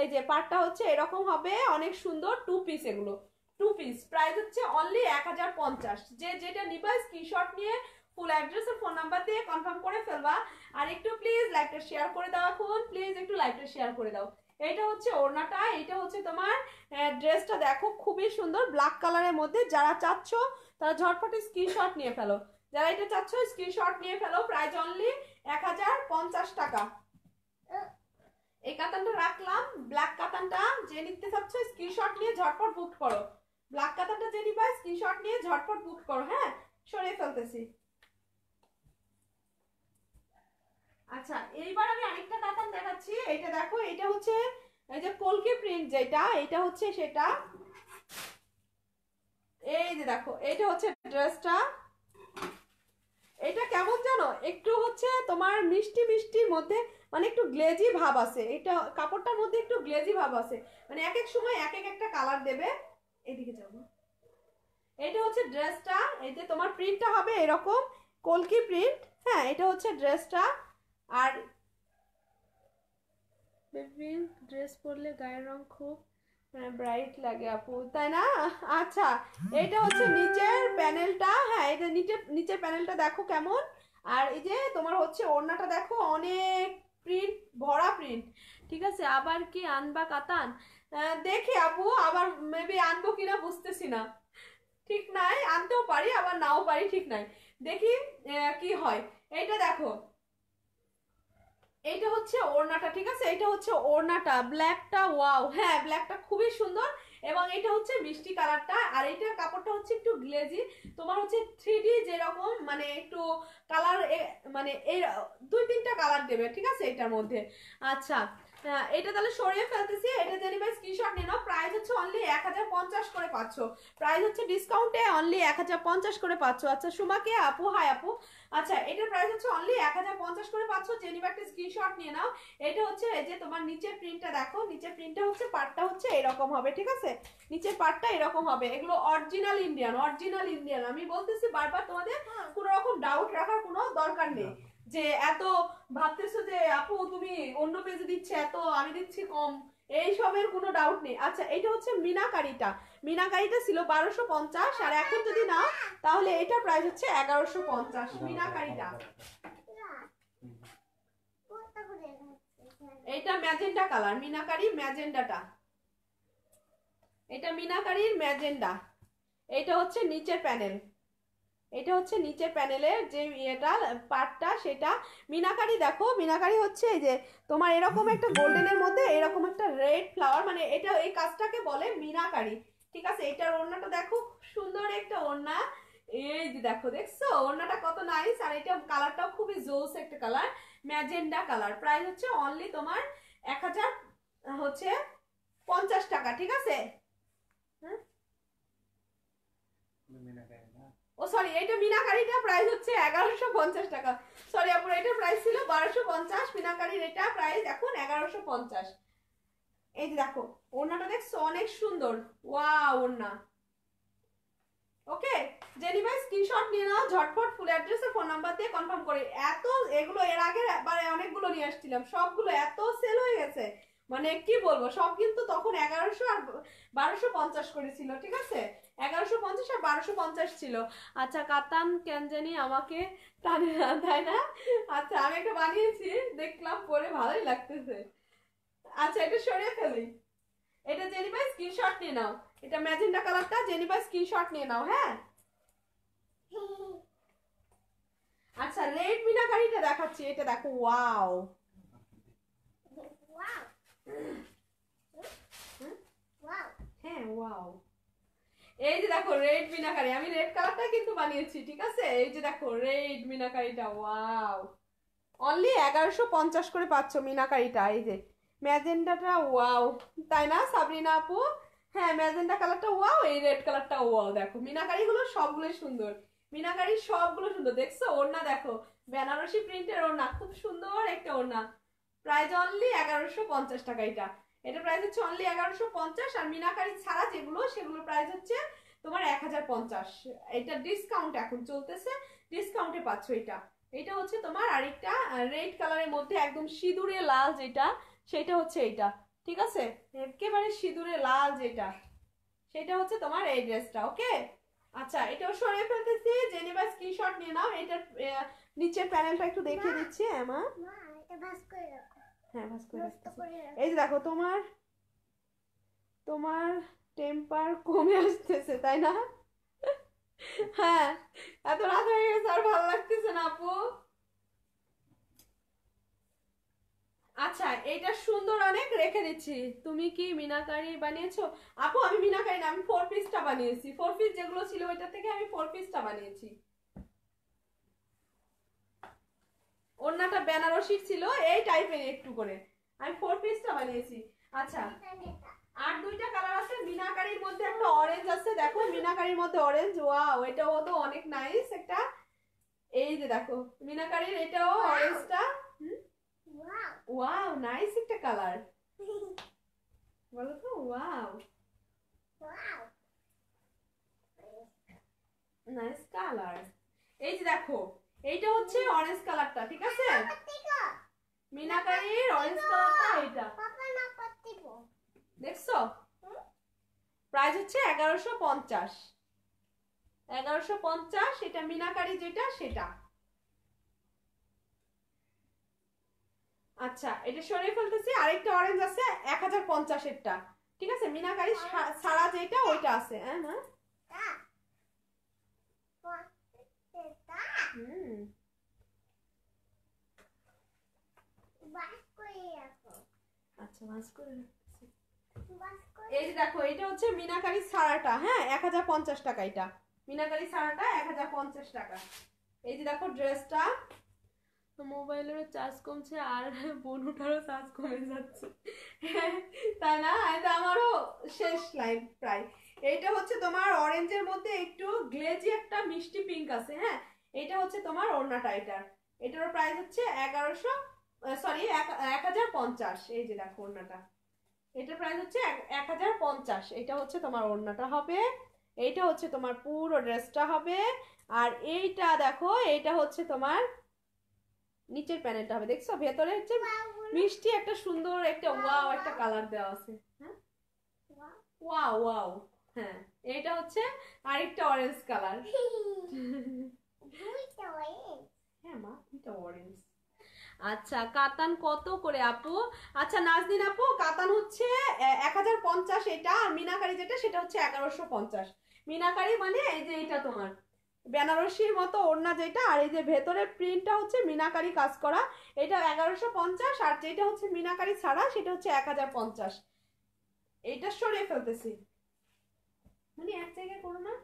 এই যে পার্টটা হচ্ছে এরকম হবে অনেক সুন্দর টু পিস এগুলো টু পিস প্রাইস হচ্ছে অনলি এক হাজার পঞ্চাশ যে যেটা নিবা স্ক্রিনশট নিয়ে ফুল অ্যাড্রেস আর ফোন নাম্বার দিয়ে কনফার্ম করে ফেলবা আর একটু প্লিজ লাইকটা শেয়ার করে দাও এখন প্লিজ একটু লাইকটা শেয়ার করে দাও এটা হচ্ছে ওড়নাটা এটা হচ্ছে তোমার ড্রেসটা দেখো খুবই সুন্দর ব্ল্যাক কালারের মধ্যে যারা চাচ্ছ তারা ঝটফট স্ক্রিনশট নিয়ে ফেলো যারা এটা চাচ্ছ স্ক্রিনশট নিয়ে ফেলো প্রাইজ অনলি এক টাকা এই কাতানটা রাখলাম ব্ল্যাক কাতানটা যে নিতে চাচ্ছ স্ক্রিনশট নিয়ে ঝটফট বুক করো ব্ল্যাক কাতানটা যে নিবা স্ক্রিনশট নিয়ে ঝটফট বুক করো হ্যাঁ সরিয়ে ফেলতেছি আচ্ছা এইবার আমি আরেকটা কাতান দেখাচ্ছি এটা দেখো এটা হচ্ছে এই যে কলকি প্রিন্ট যেটা এটা হচ্ছে সেটা এই যে দেখো এটা হচ্ছে ড্রেসটা এটা কেমন জানো একটু হচ্ছে তোমার মিষ্টি মিষ্টির মধ্যে মানে একটু গ্লেজি ভাব আছে এটা কাপড়টার মধ্যে একটু গ্লেজি ভাব আছে মানে এক এক সময় এক এক একটা কালার দেবে এদিকে যাবো এটা হচ্ছে ড্রেসটা এই যে তোমার প্রিন্টটা হবে এরকম কলকি প্রিন্ট হ্যাঁ এটা হচ্ছে ড্রেসটা আর বেবি ড্রেস পরলে গায়ের রং খুব ব্রাইট লাগে আপু তাই না আচ্ছা এটা হচ্ছে নিচের প্যানেলটা হ্যাঁ এটা নিচে নিচের প্যানেলটা দেখো কেমন আর এই যে তোমার হচ্ছে ওড়নাটা দেখো অনেক প্রিন্ট ভরা প্রিন্ট ঠিক আছে আবার কি আনবা কাতান দেখি আপু আবার মেবি আনবো কিনা বুঝতেছি না ঠিক নাই আনতেও পারি আবার নাও পারি ঠিক নাই দেখি কি হয় এইটা দেখো এটা হচ্ছে ওড়নাটা ঠিক আছে এটা হচ্ছে ওড়নাটা ব্ল্যাকটা ওয়াও হ্যাঁ ব্ল্যাকটা খুবই সুন্দর এবং এটা হচ্ছে মিষ্টি কালারটা আর এইটার কাপড়টা হচ্ছে একটু গ্লেজি তোমার হচ্ছে থ্রি যেরকম মানে একটু কালার মানে এর দুই তিনটা কালার দেবে ঠিক আছে এটার মধ্যে আচ্ছা এটা তাহলে সরিয়ে ফেলতেছি এটা জানি ভাই স্ক্রিনশট নিয়ে নাও প্রাইস হচ্ছে অনলি এক হাজার পঞ্চাশ করে পাচ্ছ প্রাইস হচ্ছে ডিসকাউন্টে অনলি এক হাজার পঞ্চাশ করে পাচ্ছ আচ্ছা সুমাকে আপু হাই আপু আচ্ছা এটার প্রাইস হচ্ছে অনলি এক করে পাচ্ছ জেনিবা একটা স্ক্রিনশট নিয়ে নাও এটা হচ্ছে এই যে তোমার নিচের প্রিন্টটা দেখো নিচের প্রিন্টটা হচ্ছে পাটটা হচ্ছে এরকম হবে ঠিক আছে নিচের পাটটা এরকম হবে এগুলো অরিজিনাল ইন্ডিয়ান অরিজিনাল ইন্ডিয়ান আমি বলতেছি বারবার তোমাদের হ্যাঁ। কোনো রকম ডাউট রাখার কোনো দরকার নেই যে এত ভাবতেছো যে আপু তুমি অন্য পেজে দিচ্ছে এত আমি দিচ্ছি কম এইসবের কোনো ডাউট নেই আচ্ছা এটা হচ্ছে মিনাকারিটা মিনাকারিটা ছিল বারোশো পঞ্চাশ আর এখন যদি নাও তাহলে এটা প্রাইস হচ্ছে এগারোশো পঞ্চাশ কারিটা এটা ম্যাজেন্ডা কালার মিনাকারি ম্যাজেন্ডাটা এটা মিনাকারির ম্যাজেন্ডা এটা হচ্ছে নিচের প্যানেল এটা হচ্ছে নিচের প্যানেলের যে ইয়েটা পার্টটা সেটা মিনাকারি দেখো মিনাকারি হচ্ছে এই যে তোমার এরকম একটা গোল্ডেনের মধ্যে এরকম একটা রেড ফ্লাওয়ার মানে এটা এই কাজটাকে বলে মিনাকারি ঠিক আছে এটার ওড়নাটা দেখো সুন্দর একটা ওড়না এই যে দেখো দেখছো ওড়নাটা কত নাইস আর এটা কালারটাও খুবই জোস একটা কালার ম্যাজেন্ডা কালার প্রাইস হচ্ছে অনলি তোমার এক হাজার হচ্ছে পঞ্চাশ টাকা ঠিক আছে ও সরি এটা মিনাকারিটা প্রাইস হচ্ছে এগারোশো পঞ্চাশ টাকা সরি আপনার এটা প্রাইস ছিল বারোশো পঞ্চাশ মিনাকারির এটা প্রাইস এখন এগারোশো পঞ্চাশ এই যে দেখো ওড়নাটা দেখছো অনেক সুন্দর ওয়া ওড়না ওকে জেনি ভাই স্ক্রিনশট নিয়ে নাও ঝটফট ফুল অ্যাড্রেস ফোন নাম্বার দিয়ে কনফার্ম করে এত এগুলো এর আগের বারে অনেকগুলো নিয়ে আসছিলাম সবগুলো এত সেল হয়ে গেছে মানে কি বলবো সব কিন্তু তখন এগারোশো আর বারোশো পঞ্চাশ করেছিল ঠিক আছে এগারোশো পঞ্চাশ আর বারোশো পঞ্চাশ ছিল আচ্ছা কাতান কেন জানি আমাকে টানে না না আচ্ছা আমি একটা বানিয়েছি দেখলাম পরে ভালোই লাগতেছে আচ্ছা এটা সরিয়ে ফেলি এটা জেনিবা স্ক্রিনশট নিয়ে নাও এটা ম্যাজেন্ডা কালারটা জেনিবা স্ক্রিনশট নিয়ে নাও হ্যাঁ আচ্ছা রেড মিনাকারিটা দেখাচ্ছি এটা দেখো ওয়াও হ্যাঁ ওয়াও এই যে দেখো রেড মিনাকারি আমি রেড কালারটা কিন্তু বানিয়েছি ঠিক আছে এই যে দেখো রেড মিনাকারিটা ওয়াও অনলি এগারোশো পঞ্চাশ করে পাচ্ছ মিনাকারিটা এই যে ম্যাজেন্ডাটা ওয়াও তাই না সাবরিনা আপু হ্যাঁ ম্যাজেন্ডা কালারটা ওয়াও এই রেড কালারটা ওয়াও দেখো গুলো সবগুলোই সুন্দর মিনাকারি সবগুলো সুন্দর দেখছো ওড়না দেখো বেনারসি প্রিন্টের ওড়না খুব সুন্দর একটা ওড়না প্রাইজ অনলি এগারোশো পঞ্চাশ টাকা এটা এটা প্রাইস হচ্ছে অনলি এগারোশো পঞ্চাশ আর মিনাকারি ছাড়া যেগুলো সেগুলো প্রাইস হচ্ছে তোমার এক হাজার পঞ্চাশ এটা ডিসকাউন্ট এখন চলতেছে ডিসকাউন্টে পাচ্ছ এটা এটা হচ্ছে তোমার আরেকটা রেড কালারের মধ্যে একদম সিঁদুরে লাল যেটা সেটা হচ্ছে এইটা ঠিক আছে একেবারে সিঁদুরে লাল যেটা সেটা হচ্ছে তোমার এই ড্রেসটা ওকে আচ্ছা এটাও সরিয়ে ফেলতেছি জেনিবা স্ক্রিনশট নিয়ে নাও এটার নিচের প্যানেলটা একটু দেখিয়ে দিচ্ছি হ্যাঁ, হ্যাঁ এই যে দেখো তোমার তোমার টেম্পার কমে আসতেছে তাই না হ্যাঁ এত রাত হয়ে গেছে আর ভালো লাগতেছে না আপু আচ্ছা এটা সুন্দর অনেক রেখে দিচ্ছি তুমি কি মিনাকারি বানিয়েছো আপু আমি মিনাকারি না আমি ফোর পিসটা বানিয়েছি ফোর পিস যেগুলো ছিল ওইটা থেকে আমি ফোর পিসটা বানিয়েছি ওড়নাটা বেনারসি ছিল এই টাইপের একটু করে আমি ফোর পিসটা বানিয়েছি আচ্ছা আর দুইটা কালার আছে মিনাকারির মধ্যে একটা অরেঞ্জ আছে দেখো মিনাকারির মধ্যে অরেঞ্জ ওয়াও এটাও তো অনেক নাইস একটা এই যে দেখো মিনাকারির এটাও অরেঞ্জটা হুম ওয়াও নাইস একটা কালার বলো তো ওয়াও নাইস কালার এই যে দেখো এইটা হচ্ছে অরেঞ্জ কালারটা ঠিক আছে মিনাকারির অরেঞ্জ কালারটা এটা দেখছো প্রাইস হচ্ছে এগারোশো পঞ্চাশ এগারোশো পঞ্চাশ এটা মিনাকারি যেটা সেটা আচ্ছা এটা সরিয়ে ফেলতেছি আরেকটা অরেঞ্জ আছে এক হাজার পঞ্চাশেরটা ঠিক আছে মিনাকারি সারা যেটা ওইটা আছে হ্যাঁ আচ্ছা, এই যে দেখো এটা হচ্ছে মিনাকারি হ্যাঁ এক হাজার পঞ্চাশ টাকা এটা মিনাকারি সারাটা এক হাজার পঞ্চাশ টাকা এই যে দেখো ড্রেসটা মোবাইলেরও চার্জ কমছে আর বনুটারও চার্জ কমে যাচ্ছে হ্যাঁ, তা না এটা আমারও শেষ লাইন প্রায় এইটা হচ্ছে তোমার অরেঞ্জের মধ্যে একটু গ্লেজি একটা মিষ্টি পিঙ্ক আছে হ্যাঁ এটা হচ্ছে তোমার ওড়নাটা এটার এটারও প্রাইস হচ্ছে এগারোশো সরি এক হাজার পঞ্চাশ এই যে দেখো ওড়নাটা এটার প্রাইস হচ্ছে এক হাজার পঞ্চাশ এটা হচ্ছে তোমার ওড়নাটা হবে এইটা হচ্ছে তোমার পুরো ড্রেসটা হবে আর এইটা দেখো এইটা হচ্ছে তোমার নিচের প্যানেলটা হবে দেখছো ভেতরে হচ্ছে মিষ্টি একটা সুন্দর একটা ওয়াও একটা কালার দেওয়া আছে হ্যাঁ ওয়াও ওয়াও হ্যাঁ এটা হচ্ছে আরেকটা অরেঞ্জ কালার হ্যাঁ অরেঞ্জ আচ্ছা কাতান কত করে আপু আচ্ছা নাজদিন আপু কাতান হচ্ছে এক হাজার পঞ্চাশ এটা আর মিনাকারি যেটা সেটা হচ্ছে এগারোশো পঞ্চাশ মিনাকারি মানে এই যে এটা তোমার বেনারসির মতো ওড়না যেটা আর এই যে ভেতরের প্রিন্টটা হচ্ছে মিনাকারি কাজ করা এটা এগারোশো পঞ্চাশ আর যেটা হচ্ছে মিনাকারি ছাড়া সেটা হচ্ছে এক হাজার পঞ্চাশ এইটা সরিয়ে ফেলতেছি মানে এক জায়গায় করো না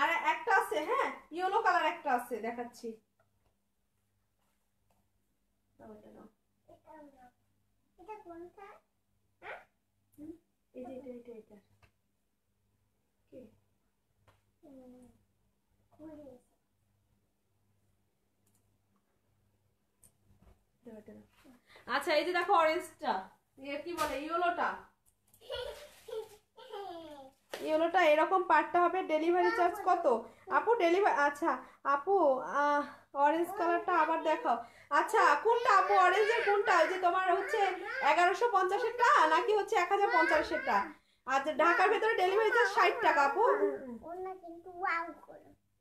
আর একটা আছে হ্যাঁ ইয়েলো কালার একটা আছে দেখাচ্ছি এটা এটা এটা আচ্ছা এই যে দেখো অরেঞ্জটা কি বলে ইয়েলোটা ইয়েলোটা এরকম পার্টটা হবে ডেলিভারি চার্জ কত আপু ডেলিভারি আচ্ছা আপু অরেঞ্জ কালারটা আবার দেখাও আচ্ছা কোনটা আপু অরেঞ্জের কোনটা ওই যে তোমার হচ্ছে এগারোশো পঞ্চাশেরটা নাকি হচ্ছে এক হাজার পঞ্চাশেরটা আচ্ছা ঢাকার ভেতরে ডেলিভারি চার্জ ষাট টাকা আপু কিন্তু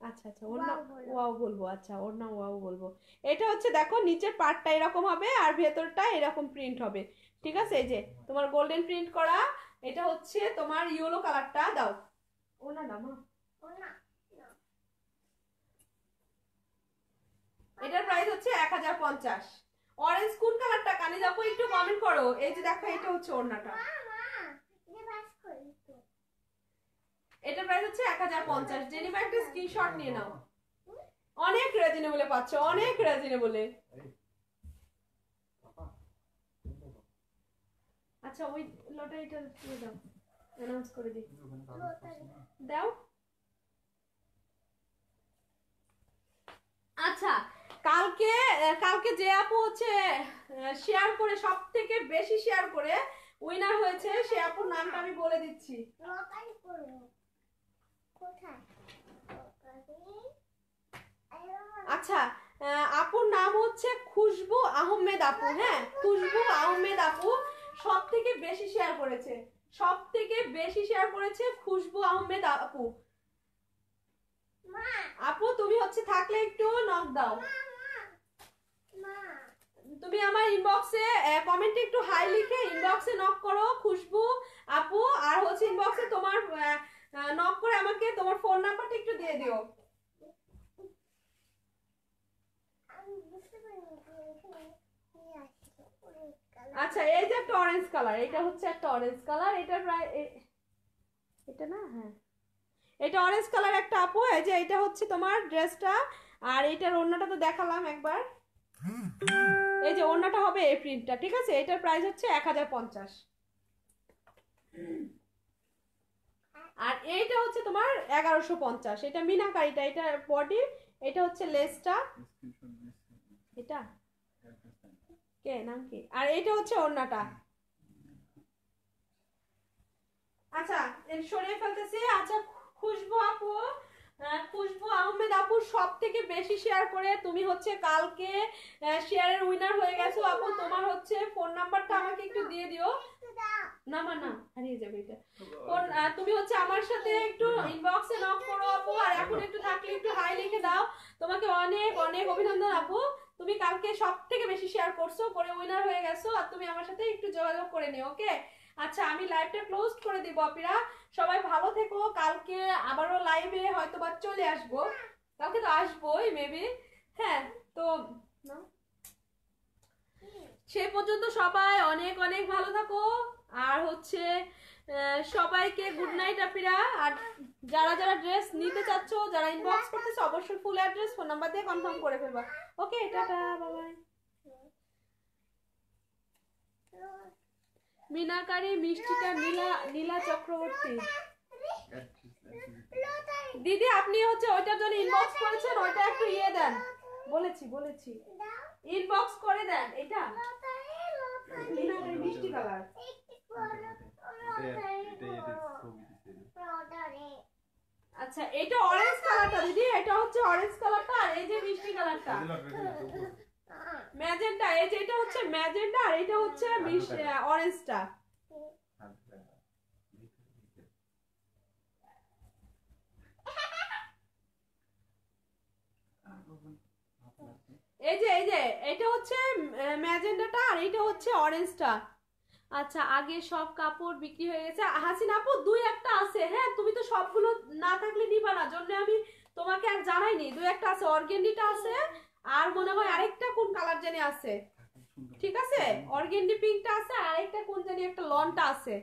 আচ্ছা আচ্ছা ওর নাম ওয়াও বলবো আচ্ছা ওর নাম ওয়াও বলবো এটা হচ্ছে দেখো নিচের পার্টটা এরকম হবে আর ভেতরটা এরকম প্রিন্ট হবে ঠিক আছে এই যে তোমার গোল্ডেন প্রিন্ট করা এটা হচ্ছে তোমার ইয়েলো কালারটা দাও ওর না না এটার প্রাইস হচ্ছে এক হাজার পঞ্চাশ অরেঞ্জ কোন কালারটা কানে যাবো একটু কমেন্ট করো এই যে দেখো এটা হচ্ছে ওড়নাটা এটা প্রাইস হচ্ছে 1050 হাজার পঞ্চাশ একটা স্ক্রিনশট হ্যাঁ। নিয়ে নাও অনেক রেজিনে বলে পাচ্ছ অনেক রেজিনে বলে আচ্ছা ওই লটারিটা দিয়ে দাও अनाउंस করে দি দাও আচ্ছা কালকে কালকে যে আপু হচ্ছে শেয়ার করে সব থেকে বেশি শেয়ার করে উইনার হয়েছে সে আপুর নামটা আমি বলে দিচ্ছি আচ্ছা আপুর নাম হচ্ছে খুশবু আহমেদ আপু হ্যাঁ খুশবু আহমেদ আপু সব থেকে বেশি শেয়ার করেছে সব থেকে বেশি শেয়ার করেছে খুশবু আহমেদ আপু আপু তুমি হচ্ছে থাকলে একটু নক দাও তুমি আমার ইনবক্সে কমেন্টে একটু হাই লিখে ইনবক্সে নক করো খুশবু আপু আর হচ্ছে ইনবক্সে তোমার নক করে আমাকে তোমার ফোন নাম্বারটা একটু দিয়ে দিও আচ্ছা এই যে একটা অরেঞ্জ কালার এটা হচ্ছে একটা অরেঞ্জ কালার এটা প্রায় এটা না হ্যাঁ এটা অরেঞ্জ কালার একটা আপু এই যে এটা হচ্ছে তোমার ড্রেসটা আর এটার অন্যটা তো দেখালাম একবার এই যে অন্যটা হবে এই প্রিন্টটা ঠিক আছে এটার প্রাইস হচ্ছে এক হাজার পঞ্চাশ আর এইটা হচ্ছে তোমার এগারোশো পঞ্চাশ এটা মিনাকারিটা এটা বডি এটা হচ্ছে লেসটা এটা কে নাম কি আর এটা হচ্ছে অন্যটা আচ্ছা সরিয়ে ফেলতেছি আচ্ছা খুশবু আপু খুশবু আহমেদ আপু সব থেকে বেশি শেয়ার করে তুমি হচ্ছে কালকে শেয়ারের উইনার হয়ে গেছো আপু তোমার হচ্ছে ফোন নাম্বারটা আমাকে একটু দিয়ে দিও না মা না হারিয়ে যাবে এটা কোন তুমি হচ্ছে আমার সাথে একটু ইনবক্সে নক করো আপু আর এখন একটু থাকলে একটু হাই লিখে দাও তোমাকে অনেক অনেক অভিনন্দন আপু তুমি কালকে সব থেকে বেশি শেয়ার করছো পরে উইনার হয়ে গেছো আর তুমি আমার সাথে একটু যোগাযোগ করে নিও ওকে আচ্ছা আমি লাইভটা ক্লোজ করে দিব আপিরা সবাই ভালো থেকো কালকে আবারও লাইভে হয়তো বা চলে আসবো কালকে তো আসবোই মেবি হ্যাঁ তো না সে পর্যন্ত সবাই অনেক অনেক ভালো থাকো আর হচ্ছে সবাইকে গুড নাইট আপিরা আর যারা যারা ড্রেস নিতে চাচ্ছ যারা ইনবক্স করতেছো অবশ্যই ফুল অ্যাড্রেস ফোন নাম্বার দিয়ে কনফার্ম করে ফেলবা ওকে টাটা বাবাই মিনাকারি মিষ্টিটা নীলা নীলা চক্রবর্তী দিদি আপনি হচ্ছে ওইটার জন্য ইনবক্স করেছেন ওইটা একটু ইয়ে দেন বলেছি বলেছি ইনবক্স করে দেন এটা মিষ্টি কালার আচ্ছা এটা অরেঞ্জ কালারটা দিদি এটা হচ্ছে অরেঞ্জ কালারটা আর এই যে মিষ্টি কালারটা ম্যাজেন্টা এই যে এটা হচ্ছে ম্যাজেন্টা আর এটা হচ্ছে অরেঞ্জটা হ্যাঁ, হ্যাঁ, এই যে এই যে এটা হচ্ছে ম্যাজেন্ডাটা আর এইটা হচ্ছে অরেঞ্জটা আচ্ছা আগে সব কাপড় বিক্রি হয়ে গেছে হাসিন আপু দুই একটা আছে হ্যাঁ তুমি তো সবগুলো না থাকলে নিবা না জন্য আমি তোমাকে আর জানাইনি দুই একটা আছে অর্গেন্ডিটা আছে আর মনে হয় আরেকটা কোন কালার জানি আছে ঠিক আছে অর্গেন্ডি পিঙ্কটা আছে আর আরেকটা কোন জানি একটা লনটা আছে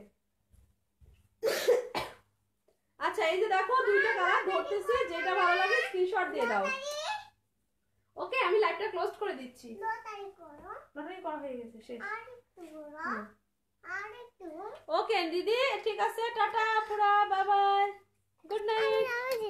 আচ্ছা এই যে দেখো দুইটা কালার ধরতেছে যেটা ভালো লাগে স্ক্রিনশট দিয়ে দাও ওকে আমি লাইটটা ক্লোজ করে দিচ্ছি লটারি করা হয়ে গেছে শেষ ওকে দিদি ঠিক আছে টাটা পুরা বাই বাই গুড নাইট আমি